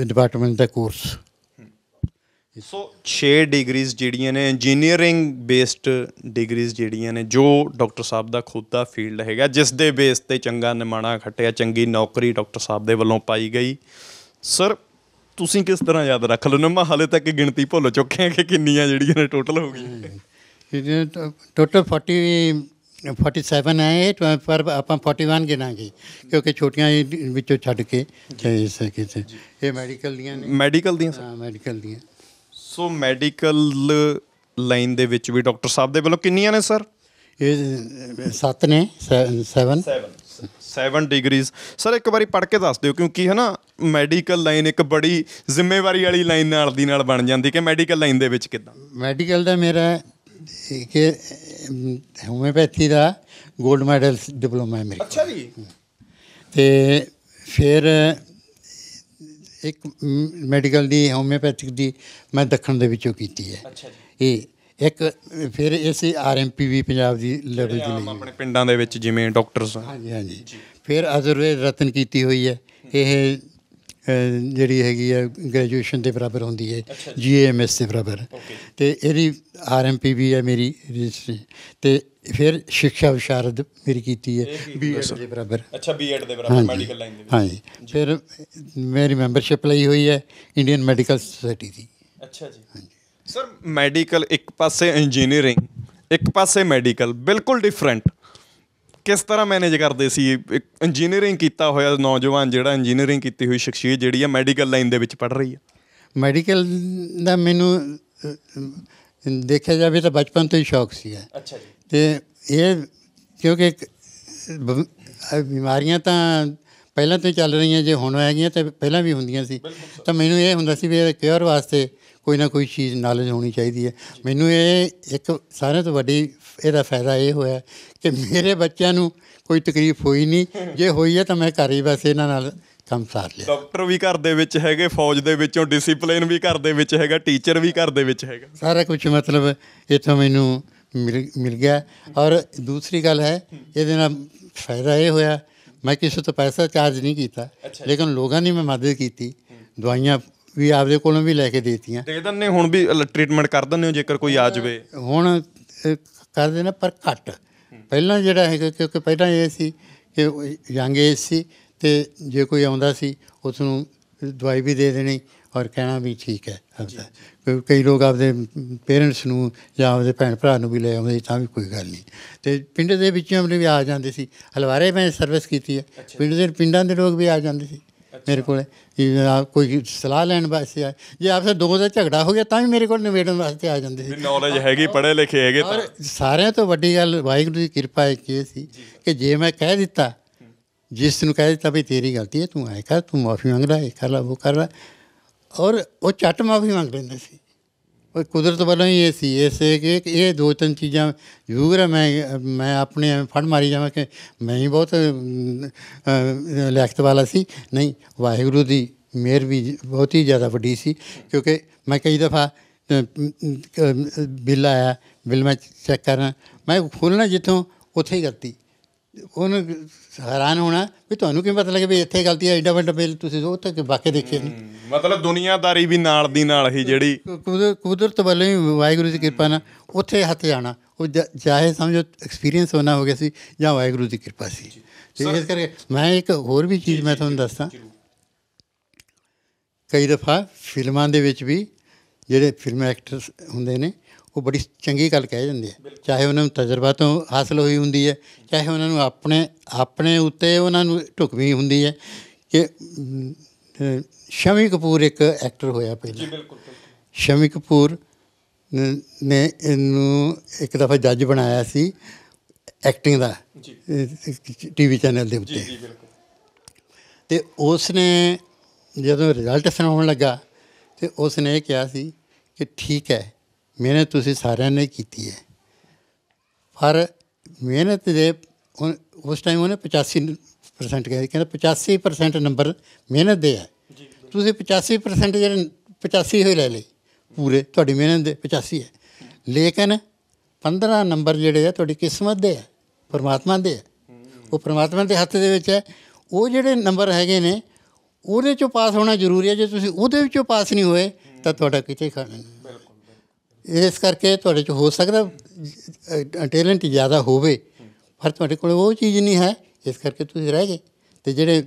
ਡਿਪਾਰਟਮੈਂਟ ਦਾ ਕੋਰਸ ਸੋ 6 ਡਿਗਰੀਜ਼ ਜਿਹੜੀਆਂ ਨੇ ਇੰਜੀਨੀਅਰਿੰਗ ਬੇਸਡ ਡਿਗਰੀਜ਼ ਜਿਹੜੀਆਂ ਨੇ ਜੋ ਡਾਕਟਰ ਸਾਹਿਬ ਦਾ ਖੁਦ ਦਾ ਫੀਲਡ ਹੈਗਾ ਜਿਸ ਦੇ ਬੇਸ ਤੇ ਚੰਗਾ ਨਿਮਾਣਾ ਖਟਿਆ ਚੰਗੀ ਨੌਕਰੀ ਡਾਕਟਰ ਸਾਹਿਬ ਦੇ ਵੱਲੋਂ ਪਾਈ ਗਈ ਸਰ ਤੁਸੀਂ ਕਿਸ ਤਰ੍ਹਾਂ ਯਾਦ ਰੱਖ ਲੈਂਦੇ ਮੈਂ ਹਾਲੇ ਤੱਕ ਗਿਣਤੀ ਭੁੱਲ ਚੁੱਕੇ ਆ ਕਿ ਕਿੰਨੀਆਂ ਜਿਹੜੀਆਂ ਨੇ ਟੋਟਲ ਹੋ ਗਈਆਂ ਟੋਟਲ 40 47 ਹੈ ਪਰ ਆਪਾਂ 41 ਗਿਣਾਂਗੇ ਕਿਉਂਕਿ ਛੋਟੀਆਂ ਵਿੱਚੋਂ ਛੱਡ ਕੇ ਕਿਸੇ ਕਿਸੇ ਇਹ ਮੈਡੀਕਲ ਦੀਆਂ ਨੇ ਮੈਡੀਕਲ ਦੀਆਂ ਹਾਂ ਮੈਡੀਕਲ ਦੀਆਂ ਸੋ ਮੈਡੀਕਲ ਲਾਈਨ ਦੇ ਵਿੱਚ ਵੀ ਡਾਕਟਰ ਸਾਹਿਬ ਦੇ ਵੱਲੋਂ ਕਿੰਨੀਆਂ ਨੇ ਸਰ ਇਹ 7 ਨੇ 7 7 7 ਡਿਗਰੀਜ਼ ਸਰ ਇੱਕ ਵਾਰੀ ਪੜ੍ਹ ਕੇ ਦੱਸ ਦਿਓ ਕਿਉਂਕਿ ਹਨਾ ਮੈਡੀਕਲ ਲਾਈਨ ਇੱਕ ਬੜੀ ਜ਼ਿੰਮੇਵਾਰੀ ਵਾਲੀ ਲਾਈਨ ਨਾਲ ਦੀ ਨਾਲ ਬਣ ਜਾਂਦੀ ਕਿ ਮੈਡੀਕਲ ਲਾਈਨ ਦੇ ਵਿੱਚ ਕਿਦਾਂ ਮੈਡੀਕਲ ਦਾ ਮੇਰਾ ਕਿ ਹੋਮਿਓਪੈਥੀ ਦਾ 골ਡ ਮੈਡਲ ਡਿਪਲੋਮਾ ਹੈ ਮੇਰੇ ਅੱਛਾ ਜੀ ਤੇ ਫਿਰ ਇੱਕ ਮੈਡੀਕਲ ਦੀ ਹੋਮਿਓਪੈਥਿਕ ਦੀ ਮੈਂ ਦੱਖਣ ਦੇ ਵਿੱਚੋਂ ਕੀਤੀ ਹੈ ਅੱਛਾ ਜੀ ਇਹ ਇੱਕ ਫਿਰ ਇਸੇ ਆਰਐਮਪੀ ਵੀ ਪੰਜਾਬ ਦੀ ਲੈਵਲ ਦੀ ਲਈ ਆਪਣੇ ਪਿੰਡਾਂ ਦੇ ਵਿੱਚ ਜਿਵੇਂ ਡਾਕਟਰਸ ਹਾਂਜੀ ਹਾਂਜੀ ਫਿਰ ਅਜ਼ਰਵੇ ਰਤਨ ਕੀਤੀ ਹੋਈ ਹੈ ਇਹ ਜਿਹੜੀ ਹੈਗੀ ਹੈ ਗ੍ਰੈਜੂਏਸ਼ਨ ਦੇ ਬਰਾਬਰ ਹੁੰਦੀ ਹੈ ਜੀਏਐਮਐਸ ਦੇ ਬਰਾਬਰ ਤੇ ਇਹਦੀ ਆਰਐਮਪੀ ਵੀ ਹੈ ਮੇਰੀ ਰਜਿਸਟਰੀ ਤੇ ਫਿਰ ਸਿੱਖਿਆ ਵਿਸ਼ਾਰਦ ਮੇਰੀ ਕੀਤੀ ਹੈ ਬੀਐਡ ਦੇ ਬਰਾਬਰ ਅੱਛਾ ਬੀਐਡ ਦੇ ਬਰਾਬਰ ਮੈਡੀਕਲ ਲਾਈਨ ਦੇ ਵਿੱਚ ਹਾਂਜੀ ਫਿਰ ਮੇਰੀ ਮੈਂਬਰਸ਼ਿਪ ਲਈ ਹੋਈ ਹੈ ਇੰਡੀਅਨ ਮੈਡੀਕਲ ਸੁਸਾਇਟੀ ਦੀ ਅੱਛਾ ਜੀ ਹਾਂਜੀ ਸਰ ਮੈਡੀਕਲ ਇੱਕ ਪਾਸੇ ਇੰਜੀਨੀਅਰਿੰਗ ਇੱਕ ਪਾਸੇ ਮੈਡੀਕਲ ਬਿਲਕੁਲ ਡਿਫਰੈਂਟ ਕਿਸ ਤਰ੍ਹਾਂ ਮੈਨੇਜ ਕਰਦੇ ਸੀ ਇੰਜੀਨੀਅਰਿੰਗ ਕੀਤਾ ਹੋਇਆ ਨੌਜਵਾਨ ਜਿਹੜਾ ਇੰਜੀਨੀਅਰਿੰਗ ਕੀਤੀ ਹੋਈ ਸ਼ਖਸੀਅਤ ਜਿਹੜੀ ਹੈ ਮੈਡੀਕਲ ਲਾਈਨ ਦੇ ਵਿੱਚ ਪੜ ਰਹੀ ਹੈ ਮੈਡੀਕਲ ਦਾ ਮੈਨੂੰ ਦੇਖਿਆ ਜਾਵੇ ਤਾਂ ਬਚਪਨ ਤੋਂ ਹੀ ਸ਼ੌਕ ਸੀ ਅੱਛਾ ਜੀ ਤੇ ਇਹ ਕਿਉਂਕਿ ਬਿਮਾਰੀਆਂ ਤਾਂ ਪਹਿਲਾਂ ਤੋਂ ਚੱਲ ਰਹੀਆਂ ਜੇ ਹੁਣ ਆ ਗਈਆਂ ਤੇ ਪਹਿਲਾਂ ਵੀ ਹੁੰਦੀਆਂ ਸੀ ਤਾਂ ਮੈਨੂੰ ਇਹ ਹੁੰਦਾ ਸੀ ਵੀ ਕੇਅਰ ਵਾਸਤੇ ਕੋਈ ਨਾ ਕੋਈ ਚੀਜ਼ ਨੌਲੇਜ ਹੋਣੀ ਚਾਹੀਦੀ ਹੈ ਮੈਨੂੰ ਇਹ ਇੱਕ ਸਾਰੇ ਤੋਂ ਵੱਡੀ ਇਹਦਾ ਫਾਇਦਾ ਇਹ ਹੋਇਆ ਕਿ ਮੇਰੇ ਬੱਚਿਆਂ ਨੂੰ ਕੋਈ ਤਕਲੀਫ ਹੋਈ ਨਹੀਂ ਜੇ ਹੋਈ ਹੈ ਤਾਂ ਮੈਂ ਘਰ ਹੀ ਬਸ ਇਹਨਾਂ ਨਾਲ ਕੰਮ ਸਾਰ ਲਿਆ ਡਾਕਟਰ ਵੀ ਘਰ ਦੇ ਵਿੱਚ ਹੈਗੇ ਫੌਜ ਦੇ ਵਿੱਚੋਂ ਡਿਸਪਲਿਨ ਵੀ ਘਰ ਦੇ ਵਿੱਚ ਹੈਗਾ ਟੀਚਰ ਵੀ ਘਰ ਦੇ ਵਿੱਚ ਹੈਗਾ ਸਾਰਾ ਕੁਝ ਮਤਲਬ ਇਥੋਂ ਮੈਨੂੰ ਮਿਲ ਗਿਆ ਔਰ ਦੂਸਰੀ ਗੱਲ ਹੈ ਇਹਦੇ ਨਾਲ ਫਾਇਦਾ ਇਹ ਹੋਇਆ ਮੈਂ ਕਿਸੇ ਤੋਂ ਪੈਸਾ ਚਾਰਜ ਨਹੀਂ ਕੀਤਾ ਲੇਕਿਨ ਲੋਕਾਂ ਨੇ ਮੈਂ ਮਦਦ ਕੀਤੀ ਦਵਾਈਆਂ ਵੀ ਆਪਦੇ ਕੋਲੋਂ ਵੀ ਲੈ ਕੇ ਦੇਤੀਆਂ ਦੇ ਦਿੰਨੇ ਹੁਣ ਵੀ ਟ੍ਰੀਟਮੈਂਟ ਕਰ ਦਿੰਨੇ ਹੋ ਜੇਕਰ ਕੋਈ ਆ ਜਾਵੇ ਹੁਣ ਕਰ ਦੇਣਾ ਪਰ ਘੱਟ ਪਹਿਲਾਂ ਜਿਹੜਾ ਹੈ ਕਿਉਂਕਿ ਪਹਿਲਾਂ ਇਹ ਸੀ ਕਿ ਯੰਗ ਏਜ ਸੀ ਤੇ ਜੇ ਕੋਈ ਆਉਂਦਾ ਸੀ ਉਸ ਨੂੰ ਦਵਾਈ ਵੀ ਦੇ ਦੇਣੀ ਔਰ ਕਹਿਣਾ ਵੀ ਠੀਕ ਹੈ ਕਈ ਲੋਕ ਆਪਦੇ ਪੇਰੈਂਟਸ ਨੂੰ ਜਾਂ ਆਪਦੇ ਭੈਣ ਭਰਾ ਨੂੰ ਵੀ ਲੈ ਆਉਂਦੇ ਤਾਂ ਵੀ ਕੋਈ ਗੱਲ ਨਹੀਂ ਤੇ ਪਿੰਡ ਦੇ ਵਿੱਚੋਂ ਵੀ ਆ ਜਾਂਦੇ ਸੀ ਹਲਵਾਰੇ ਮੈਂ ਸਰਵਿਸ ਕੀਤੀ ਹੈ ਪਿੰਡ ਦੇ ਪਿੰਡਾਂ ਦੇ ਲੋਕ ਵੀ ਆ ਜਾਂਦੇ ਸੀ ਮੇਰੇ ਕੋਲ ਕੋਈ ਸਲਾਹ ਲੈਣ ਵਾਸਤੇ ਆਏ ਜੇ ਆਪਸੇ ਦੋ ਦਾ ਝਗੜਾ ਹੋ ਗਿਆ ਤਾਂ ਵੀ ਮੇਰੇ ਕੋਲ ਨਿਵੇੜਨ ਵਾਸਤੇ ਆ ਜਾਂਦੇ ਸੀ ਨੌਲੇਜ ਹੈਗੀ ਪੜ੍ਹੇ ਲਿਖੇ ਹੈਗੇ ਤਾਂ ਸਾਰਿਆਂ ਤੋਂ ਵੱਡੀ ਗੱਲ ਵਾਹਿਗੁਰੂ ਦੀ ਕਿਰਪਾ ਹੈ ਕਿ ਸੀ ਕਿ ਜੇ ਮੈਂ ਕਹਿ ਦਿੱਤਾ ਜਿਸ ਨੂੰ ਕਹਿ ਦਿੱਤਾ ਵੀ ਤੇਰੀ ਗਲਤੀ ਹੈ ਤੂੰ ਆਇਆ ਕਰ ਤੂੰ ਮਾਫੀ ਮੰਗਦਾ ਹੈ ਕਰ ਲਾ ਉਹ ਕਰ ਲਾ ਔਰ ਉਹ ਚੱਟ ਮਾਫੀ ਮੰਗ ਲੈਂਦੇ ਸੀ ਕੁਦਰਤ ਵੱਲੋਂ ਹੀ ਇਹ ਸੀ ਇਸੇ ਕਿ ਇਹ ਦੋ ਤਿੰਨ ਚੀਜ਼ਾਂ ਜ਼ਰੂਰ ਮੈਂ ਮੈਂ ਆਪਣੇ ਫੜ ਮਾਰੀ ਜਾਵਾਂ ਕਿ ਮੈਂ ਹੀ ਬਹੁਤ ਲਿਖਤ ਵਾਲਾ ਸੀ ਨਹੀਂ ਵਾਹਿਗੁਰੂ ਦੀ ਮੇਰ ਵੀ ਬਹੁਤ ਹੀ ਜ਼ਿਆਦਾ ਵੱਡੀ ਸੀ ਕਿਉਂਕਿ ਮੈਂ ਕਈ ਦਫਾ ਬਿੱਲ ਆਇਆ ਬਿੱਲ ਮੈਂ ਚੈੱਕ ਕਰਨਾ ਮੈਂ ਖੋਲਣਾ ਜਿੱਥੋਂ ਉੱਥੇ ਹੀ ਕਰਤੀ ਉਹਨੂੰ ਹੈਰਾਨ ਹੋਣਾ ਵੀ ਤੁਹਾਨੂੰ ਕਿਵੇਂ ਪਤਾ ਲੱਗਿਆ ਵੀ ਇੱਥੇ ਗਲਤੀ ਹੈ ਐਡਾ ਵੱਡਾ ਬਿੱਲ ਤੁਸੀਂ ਉਹ ਤਾਂ ਬਾਕੀ ਦੇਖੇ ਨਹੀਂ ਮਤਲਬ ਦੁਨੀਆਦਾਰੀ ਵੀ ਨਾਲ ਦੀ ਨਾਲ ਹੀ ਜਿਹੜੀ ਕੁਦਰਤ ਵੱਲੋਂ ਹੀ ਵਾਹਿਗੁਰੂ ਦੀ ਕਿਰਪਾ ਨਾਲ ਉੱਥੇ ਹੱਥ ਜਾਣਾ ਉਹ ਚਾਹੇ ਸਮਝੋ ਐਕਸਪੀਰੀਅੰਸ ਹੋਣਾ ਹੋ ਗਿਆ ਸੀ ਜਾਂ ਵਾਹਿਗੁਰੂ ਦੀ ਕਿਰਪਾ ਸੀ ਇਸ ਕਰਕੇ ਮੈਂ ਇੱਕ ਹੋਰ ਵੀ ਚੀਜ਼ ਮੈਂ ਤੁਹਾਨੂੰ ਦੱਸਾਂ ਕਈ ਦਫਾ ਫਿਲਮਾਂ ਦੇ ਵਿੱਚ ਵੀ ਜਿਹੜੇ ਫਿਲਮ ਐਕਟਰਸ ਹੁੰਦੇ ਨੇ ਉਹ ਬੜੀ ਚੰਗੀ ਗੱਲ ਕਹਿ ਜਾਂਦੇ ਆ ਚਾਹੇ ਉਹਨਾਂ ਨੂੰ ਤਜਰਬਾ ਤੋਂ ਹਾਸਲ ਹੋਈ ਹੁੰਦੀ ਹੈ ਚਾਹੇ ਉਹਨਾਂ ਨੂੰ ਆਪਣੇ ਆਪਣੇ ਉੱਤੇ ਉਹਨਾਂ ਨੂੰ ਢੁਕਵੀਂ ਹੁੰਦੀ ਹੈ ਕਿ ਸ਼ਮੀ ਕਪੂਰ ਇੱਕ ਐਕਟਰ ਹੋਇਆ ਪਹਿਲਾਂ ਜੀ ਬਿਲਕੁਲ ਸ਼ਮੀ ਕਪੂਰ ਨੇ ਇਹਨੂੰ ਇੱਕ ਦਫਾ ਜੱਜ ਬਣਾਇਆ ਸੀ ਐਕਟਿੰਗ ਦਾ ਜੀ ਟੀਵੀ ਚੈਨਲ ਦੇ ਉੱਤੇ ਜੀ ਬਿਲਕੁਲ ਤੇ ਉਸ ਨੇ ਜਦੋਂ ਰਿਜ਼ਲਟ ਸੁਣਾਉਣ ਲੱਗਾ ਤੇ ਉਸ ਨੇ ਕਿਹਾ ਸੀ ਕਿ ਠੀਕ ਹੈ ਮਿਹਨਤ ਤੁਸੀਂ ਸਾਰਿਆਂ ਨੇ ਕੀਤੀ ਹੈ ਪਰ ਮਿਹਨਤ ਦੇ ਉਸ ਟਾਈਮ ਉਹਨੇ 85% ਕਹੇ ਕਹਿੰਦਾ 85% ਨੰਬਰ ਮਿਹਨਤ ਦੇ ਹੈ ਤੁਸੀਂ 85% ਜਿਹੜੇ 85 ਹੋਏ ਲੈ ਲਈ ਪੂਰੇ ਤੁਹਾਡੀ ਮਿਹਨਤ ਦੇ 85 ਹੈ ਲੇਕਿਨ 15 ਨੰਬਰ ਜਿਹੜੇ ਆ ਤੁਹਾਡੀ ਕਿਸਮਤ ਦੇ ਆ ਪਰਮਾਤਮਾ ਦੇ ਉਹ ਪਰਮਾਤਮਾ ਦੇ ਹੱਥ ਦੇ ਵਿੱਚ ਹੈ ਉਹ ਜਿਹੜੇ ਨੰਬਰ ਹੈਗੇ ਨੇ ਉਹਦੇ ਚੋਂ ਪਾਸ ਹੋਣਾ ਜ਼ਰੂਰੀ ਹੈ ਜੇ ਤੁਸੀਂ ਉਹਦੇ ਵਿੱਚੋਂ ਪਾਸ ਨਹੀਂ ਹੋਏ ਤਾਂ ਤੁਹਾਡਾ ਕਿਤੇ ਖਾਣਾ ਨਹੀਂ ਇਸ ਕਰਕੇ ਤੁਹਾਡੇ ਚ ਹੋ ਸਕਦਾ ਟੈਲੈਂਟ ਜ਼ਿਆਦਾ ਹੋਵੇ ਪਰ ਤੁਹਾਡੇ ਕੋਲ ਉਹ ਚੀਜ਼ ਨਹੀਂ ਹੈ ਇਸ ਕਰਕੇ ਤੁਸੀਂ ਰਹਿ ਗਏ ਤੇ ਜਿਹੜੇ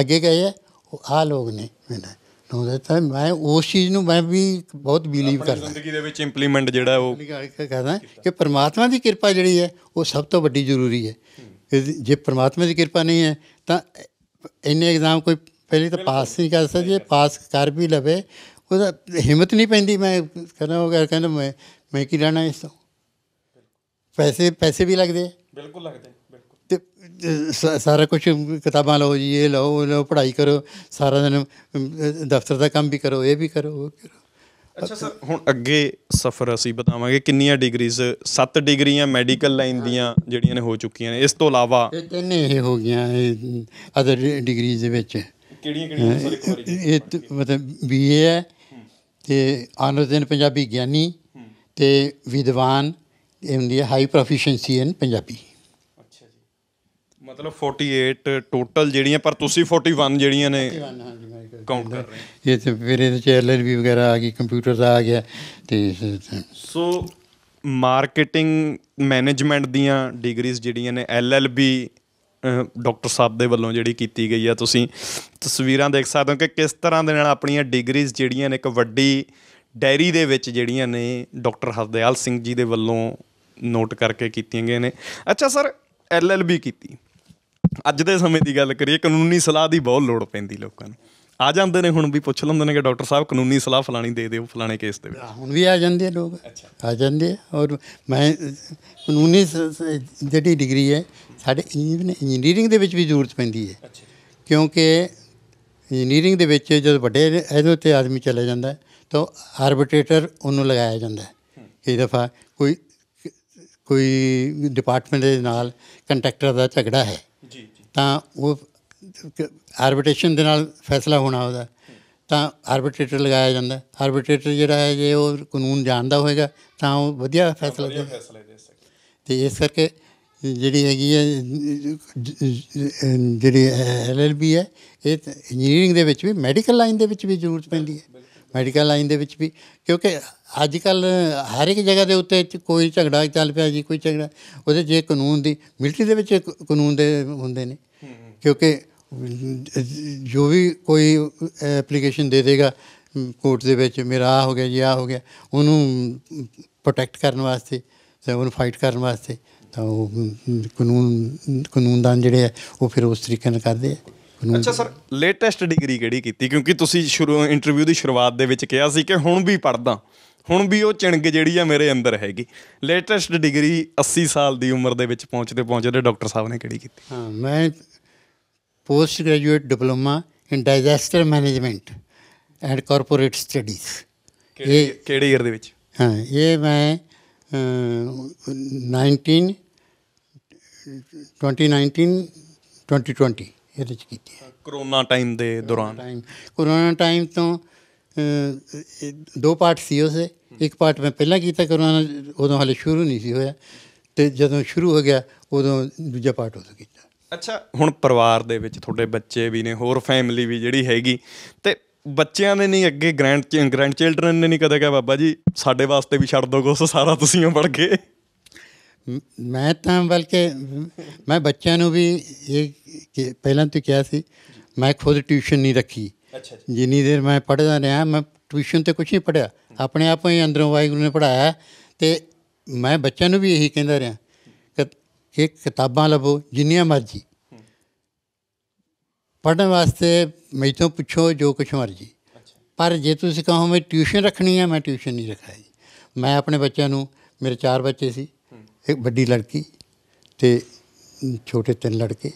ਅੱਗੇ ਗਏ ਆ ਉਹ ਆ ਲੋਕ ਨੇ ਮੈਨਾਂ ਨੂੰ ਦਿੱਤਾ ਮੈਂ ਉਸ ਚੀਜ਼ ਨੂੰ ਮੈਂ ਵੀ ਬਹੁਤ ਬੀਲੀਵ ਕਰਦਾ ਜ਼ਿੰਦਗੀ ਦੇ ਵਿੱਚ ਇੰਪਲੀਮੈਂਟ ਜਿਹੜਾ ਉਹ ਕਹਿੰਦਾ ਕਿ ਪਰਮਾਤਮਾ ਦੀ ਕਿਰਪਾ ਜਿਹੜੀ ਹੈ ਉਹ ਸਭ ਤੋਂ ਵੱਡੀ ਜ਼ਰੂਰੀ ਹੈ ਜੇ ਪਰਮਾਤਮਾ ਦੀ ਕਿਰਪਾ ਨਹੀਂ ਹੈ ਤਾਂ ਇੰਨੇ ਐਗਜ਼ਾਮ ਕੋਈ ਪਹਿਲੇ ਤਾਂ ਪਾਸ ਨਹੀਂ ਕਰ ਸਕਦਾ ਜੇ ਪਾਸ ਕਰ ਵੀ ਲਵੇ ਉਹਦਾ ਹਿੰਮਤ ਨਹੀਂ ਪੈਂਦੀ ਮੈਂ ਕਹਿੰਦਾ ਉਹ ਕਹਿੰਦਾ ਮੈਂ ਮੈਂ ਕੀ ਲੈਣਾ ਇਸ ਤੋਂ ਪੈਸੇ ਪੈਸੇ ਵੀ ਲੱਗਦੇ ਬਿਲਕੁਲ ਲੱਗਦੇ ਤੇ ਸਾਰਾ ਕੁਝ ਕਿਤਾਬਾਂ ਲਓ ਜੀ ਇਹ ਲਓ ਲਓ ਪੜ੍ਹਾਈ ਕਰੋ ਸਾਰਾ ਦਿਨ ਦਫ਼ਤਰ ਦਾ ਕੰਮ ਵੀ ਕਰੋ ਇਹ ਵੀ ਕਰੋ ਉਹ ਕਰੋ ਅੱਛਾ ਸਰ ਹੁਣ ਅੱਗੇ ਸਫ਼ਰ ਅਸੀਂ ਬਤਾਵਾਂਗੇ ਕਿੰਨੀਆਂ ਡਿਗਰੀਜ਼ 7 ਡਿਗਰੀਆਂ ਮੈਡੀਕਲ ਲਾਈਨ ਦੀਆਂ ਜਿਹੜੀਆਂ ਨੇ ਹੋ ਚੁੱਕੀਆਂ ਨੇ ਇਸ ਤੋਂ ਇਲਾਵਾ ਇਹ ਇਹ ਹੋ ਗਈਆਂ ਅਦਰ ਡਿਗਰੀਜ਼ ਦੇ ਵਿੱਚ ਕਿਹੜੀਆਂ ਕਿਹੜੀਆਂ ਸਰ ਇੱਕ ਵਾਰੀ ਇਹ ਮਤਲਬ ਬੀਏ ਹੈ ਤੇ ਆਨਰ ਇਨ ਪੰਜਾਬੀ ਗਿਆਨੀ ਤੇ ਵਿਦਵਾਨ ਇਹ ਦੀ ਹੈ ਹਾਈ ਪ੍ਰੋਫੀਸ਼ੀਐਂਸੀ ਇਨ ਪੰਜਾਬੀ ਅੱਛਾ ਜੀ ਮਤਲਬ 48 ਟੋਟਲ ਜਿਹੜੀਆਂ ਪਰ ਤੁਸੀਂ 41 ਜਿਹੜੀਆਂ ਨੇ ਕਾਊਂਟ ਕਰ ਰਹੇ ਇਹ ਤੇ ਫਿਰ ਇਹਦੇ ਚੈਲਰ ਵੀ ਵਗੈਰਾ ਆ ਗਈ ਕੰਪਿਊਟਰ ਦਾ ਆ ਗਿਆ ਤੇ ਸੋ ਮਾਰਕੀਟਿੰਗ ਮੈਨੇਜਮੈਂਟ ਦੀਆਂ ਡਿਗਰੀਜ਼ ਜਿਹੜੀਆਂ ਨੇ ਐਲਐਲਬੀ ਡਾਕਟਰ ਸਾਹਿਬ ਦੇ ਵੱਲੋਂ ਜਿਹੜੀ ਕੀਤੀ ਗਈ ਆ ਤੁਸੀਂ ਤਸਵੀਰਾਂ ਦੇਖ ਸਕਦੇ ਹੋ ਕਿ ਕਿਸ ਤਰ੍ਹਾਂ ਦੇ ਨਾਲ ਆਪਣੀਆਂ ਡਿਗਰੀਜ਼ ਜਿਹੜੀਆਂ ਨੇ ਇੱਕ ਵੱਡੀ ਡੈਰੀ ਦੇ ਵਿੱਚ ਜਿਹੜੀਆਂ ਨੇ ਡਾਕਟਰ ਹਰਦਿਆਲ ਸਿੰਘ ਜੀ ਦੇ ਵੱਲੋਂ ਨੋਟ ਕਰਕੇ ਕੀਤੀਆਂ ਗਈਆਂ ਨੇ ਅੱਛਾ ਸਰ ਐਲਐਲਬੀ ਕੀਤੀ ਅੱਜ ਦੇ ਸਮੇਂ ਦੀ ਗੱਲ ਕਰੀਏ ਕਾਨੂੰਨੀ ਸਲਾਹ ਦੀ ਬਹੁਤ ਲੋੜ ਪੈਂਦੀ ਲੋਕਾਂ ਨੂੰ ਆ ਜਾਂਦੇ ਨੇ ਹੁਣ ਵੀ ਪੁੱਛ ਲੈਂਦੇ ਨੇ ਕਿ ਡਾਕਟਰ ਸਾਹਿਬ ਕਾਨੂੰਨੀ ਸਲਾਹ ਫਲਾਣੀ ਦੇ ਦਿਓ ਫਲਾਣੇ ਕੇਸ ਦੇ ਵਿੱਚ ਹੁਣ ਵੀ ਆ ਜਾਂਦੇ ਲੋਕ ਆ ਜਾਂਦੇ ਔਰ ਮੈਂ ਕਾਨੂੰਨੀ ਜਿਹੜੀ ਡਿਗਰੀ ਹੈ ਸਾਡੇ ਇਵਨ ਇੰਜੀਨੀਅਰਿੰਗ ਦੇ ਵਿੱਚ ਵੀ ਜ਼ਰੂਰਤ ਪੈਂਦੀ ਹੈ ਕਿਉਂਕਿ ਇੰਜੀਨੀਅਰਿੰਗ ਦੇ ਵਿੱਚ ਜਦ ਵੱਡੇ ਇਹਦੇ ਉੱਤੇ ਆਦਮੀ ਚਲੇ ਜਾਂਦਾ ਤਾਂ ਆਰਬਿਟਰੇਟਰ ਉਹਨੂੰ ਲਗਾਇਆ ਜਾਂਦਾ ਕਈ ਦਫਾ ਕੋਈ ਕੋਈ ਡਿਪਾਰਟਮੈਂਟ ਦੇ ਨਾਲ ਕੰਟਰੈਕਟਰ ਦਾ ਝਗੜਾ ਹੈ ਜੀ ਜੀ ਤਾਂ ਉਹ ਆਰਬਿਟ੍ਰੇਸ਼ਨ ਦੇ ਨਾਲ ਫੈਸਲਾ ਹੋਣਾ ਉਹਦਾ ਤਾਂ ਆਰਬਿਟ੍ਰੇਟਰ ਲਗਾਇਆ ਜਾਂਦਾ ਆਰਬਿਟ੍ਰੇਟਰ ਜਿਹੜਾ ਹੈ ਜੇ ਉਹ ਕਾਨੂੰਨ ਜਾਣਦਾ ਹੋਵੇਗਾ ਤਾਂ ਉਹ ਵਧੀਆ ਫੈਸਲਾ ਦੇ ਸਕਦਾ ਤੇ ਇਸ ਕਰਕੇ ਜਿਹੜੀ ਹੈਗੀ ਹੈ ਜਿਹੜੀ ਐਲਐਲਬੀ ਹੈ ਇਹ ਇੰਜੀਨੀਅਰਿੰਗ ਦੇ ਵਿੱਚ ਵੀ ਮੈਡੀਕਲ ਲਾਈਨ ਦੇ ਵਿੱਚ ਵੀ ਜ਼ਰੂਰਤ ਪੈਂਦੀ ਹੈ ਮੈਡੀਕਲ ਲਾਈਨ ਦੇ ਵਿੱਚ ਵੀ ਕਿਉਂਕਿ ਅੱਜ ਕੱਲ ਹਰ ਇੱਕ ਜਗ੍ਹਾ ਦੇ ਉੱਤੇ ਕੋਈ ਝਗੜਾ ਚੱਲ ਪਿਆ ਜੀ ਕੋਈ ਝਗੜਾ ਉਹਦੇ ਜੇ ਕਾਨੂੰਨ ਦੀ ਮਿਲਟਰੀ ਦੇ ਵਿੱਚ ਕਾਨੂੰਨ ਦੇ ਹੁੰਦੇ ਨੇ ਕਿਉਂਕਿ ਜੋ ਵੀ ਕੋਈ ਐਪਲੀਕੇਸ਼ਨ ਦੇ ਦੇਗਾ ਕੋਰਟ ਦੇ ਵਿੱਚ ਮੇਰਾ ਆ ਹੋ ਗਿਆ ਜੀ ਆ ਹੋ ਗਿਆ ਉਹਨੂੰ ਪ੍ਰੋਟੈਕਟ ਕਰਨ ਵਾਸਤੇ ਤੇ ਉਹਨੂੰ ਫਾਈਟ ਕਰਨ ਵਾਸਤੇ ਤਾਂ ਉਹ ਕਾਨੂੰਨ ਕਾਨੂੰਨਦਾਨ ਜਿਹੜੇ ਆ ਉਹ ਫਿਰ ਉਸ ਤਰੀਕੇ ਨਾਲ ਕਰਦੇ ਆ ਅੱਛਾ ਸਰ ਲੇਟੈਸਟ ਡਿਗਰੀ ਕਿਹੜੀ ਕੀਤੀ ਕਿਉਂਕਿ ਤੁਸੀਂ ਸ਼ੁਰੂ ਇੰਟਰਵਿਊ ਦੀ ਸ਼ੁਰੂਆਤ ਦੇ ਵਿੱਚ ਕਿਹਾ ਸੀ ਕਿ ਹੁਣ ਵੀ ਪੜਦਾ ਹੁਣ ਵੀ ਉਹ ਚਿਣਗ ਜਿਹੜੀ ਆ ਮੇਰੇ ਅੰਦਰ ਹੈਗੀ ਲੇਟੈਸਟ ਡਿਗਰੀ 80 ਸਾਲ ਦੀ ਉਮਰ ਦੇ ਵਿੱਚ ਪਹੁੰਚਦੇ ਪਹੁੰਚਦੇ ਡਾਕਟਰ ਸਾਹਿਬ ਨੇ ਕਿਹੜੀ ਕੀਤੀ ਹਾਂ ਮੈਂ post graduate diploma in disaster management and corporate studies ਇਹ ਕਿਹੜੇ ਈਅਰ ਦੇ ਵਿੱਚ ਹਾਂ ਇਹ ਮੈਂ 19 2019 2020 ਇਹਦੇ ਚ ਕੀਤੀ ਹੈ ਕਰੋਨਾ ਟਾਈਮ ਦੇ ਦੌਰਾਨ ਕਰੋਨਾ ਟਾਈਮ ਤੋਂ ਦੋ ਪਾਰਟ ਸੀ ਉਸੇ ਇੱਕ ਪਾਰਟ ਮੈਂ ਪਹਿਲਾਂ ਕੀਤਾ ਕਰੋਨਾ ਉਦੋਂ ਹਲੇ ਸ਼ੁਰੂ ਨਹੀਂ ਸੀ ਹੋਇਆ ਤੇ ਜਦੋਂ ਸ਼ੁਰੂ ਹੋ ਗਿਆ ਉਦੋਂ ਦੂਜਾ ਪਾਰਟ ਉਦੋਂ ਕੀਤਾ ਅੱਛਾ ਹੁਣ ਪਰਿਵਾਰ ਦੇ ਵਿੱਚ ਤੁਹਾਡੇ ਬੱਚੇ ਵੀ ਨੇ ਹੋਰ ਫੈਮਿਲੀ ਵੀ ਜਿਹੜੀ ਹੈਗੀ ਤੇ ਬੱਚਿਆਂ ਨੇ ਨਹੀਂ ਅੱਗੇ ਗ੍ਰੈਂਡ ਗ੍ਰੈਂਡ ਚਿਲਡਰਨ ਨੇ ਨਹੀਂ ਕਦੇ ਕਿਹਾ ਬਾਬਾ ਜੀ ਸਾਡੇ ਵਾਸਤੇ ਵੀ ਛੱਡ ਦੋ ਕੁਛ ਸਾਰਾ ਤੁਸੀਂ ਪੜ ਕੇ ਮੈਂ ਤਾਂ ਬਲਕਿ ਮੈਂ ਬੱਚਿਆਂ ਨੂੰ ਵੀ ਇਹ ਕਿ ਪਹਿਲਾਂ ਤੂੰ ਕਿਹਾ ਸੀ ਮੈਂ ਖੁਦ ਟਿਊਸ਼ਨ ਨਹੀਂ ਰੱਖੀ ਅੱਛਾ ਜੀ ਜਿੰਨੀ ਦੇਰ ਮੈਂ ਪੜਦਾ ਰਿਹਾ ਮੈਂ ਟਿਊਸ਼ਨ ਤੇ ਕੁਝ ਨਹੀਂ ਪੜਿਆ ਆਪਣੇ ਆਪ ਹੀ ਅੰਦਰੋਂ ਵਾਹਿਗੁਰੂ ਨੇ ਪੜਾਇਆ ਤੇ ਮੈਂ ਬੱਚਿਆਂ ਨੂੰ ਵੀ ਇਹੀ ਕਹਿੰਦਾ ਰਿਹਾ ਕਿ ਕਿਤਾਬਾਂ ਲਵੋ ਜਿੰਨੀਆਂ ਮਰਜ਼ੀ ਪੜਨ ਵਾਸਤੇ ਮੈਥੋਂ ਪੁੱਛੋ ਜੋ ਕੁਛ ਮਰਜੀ ਪਰ ਜੇ ਤੁਸੀਂ ਕਹੋ ਮੈਂ ਟਿਊਸ਼ਨ ਰੱਖਣੀ ਹੈ ਮੈਂ ਟਿਊਸ਼ਨ ਨਹੀਂ ਰਖਾਈ ਮੈਂ ਆਪਣੇ ਬੱਚਿਆਂ ਨੂੰ ਮੇਰੇ ਚਾਰ ਬੱਚੇ ਸੀ ਇੱਕ ਵੱਡੀ ਲੜਕੀ ਤੇ ਛੋਟੇ ਤਿੰਨ ਲੜਕੇ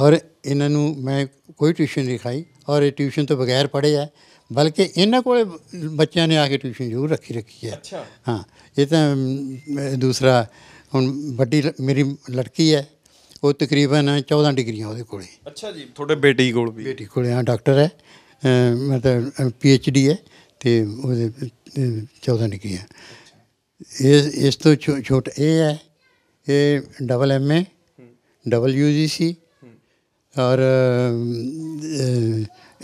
ਔਰ ਇਹਨਾਂ ਨੂੰ ਮੈਂ ਕੋਈ ਟਿਊਸ਼ਨ ਨਹੀਂ ਖਾਈ ਔਰ ਇਹ ਟਿਊਸ਼ਨ ਤੋਂ ਬਗੈਰ ਪੜ੍ਹੇ ਆ ਬਲਕਿ ਇਹਨਾਂ ਕੋਲੇ ਬੱਚਿਆਂ ਨੇ ਆ ਕੇ ਟਿਊਸ਼ਨ ਜ਼ਰੂਰ ਰੱਖੀ ਰੱਖੀ ਹੈ ਅੱਛਾ ਹਾਂ ਇਹ ਤਾਂ ਦੂਸਰਾ ਹੁਣ ਵੱਡੀ ਮੇਰੀ ਲੜਕੀ ਹੈ ਉਹ ਤਕਰੀਬਨ 14 ਡਿਗਰੀਆਂ ਉਹਦੇ ਕੋਲੇ ਅੱਛਾ ਜੀ ਤੁਹਾਡੇ ਬੇਟੀ ਕੋਲ ਵੀ ਬੇਟੀ ਕੋਲੇ ਆ ਡਾਕਟਰ ਹੈ ਮਤਲਬ ਪੀ ਐਚ ਡੀ ਹੈ ਤੇ ਉਹਦੇ 14 ਡਿਗਰੀਆਂ ਇਸ ਇਸ ਤੋਂ ਛੋਟ ਇਹ ਹੈ ਇਹ double M A double U G C ਔਰ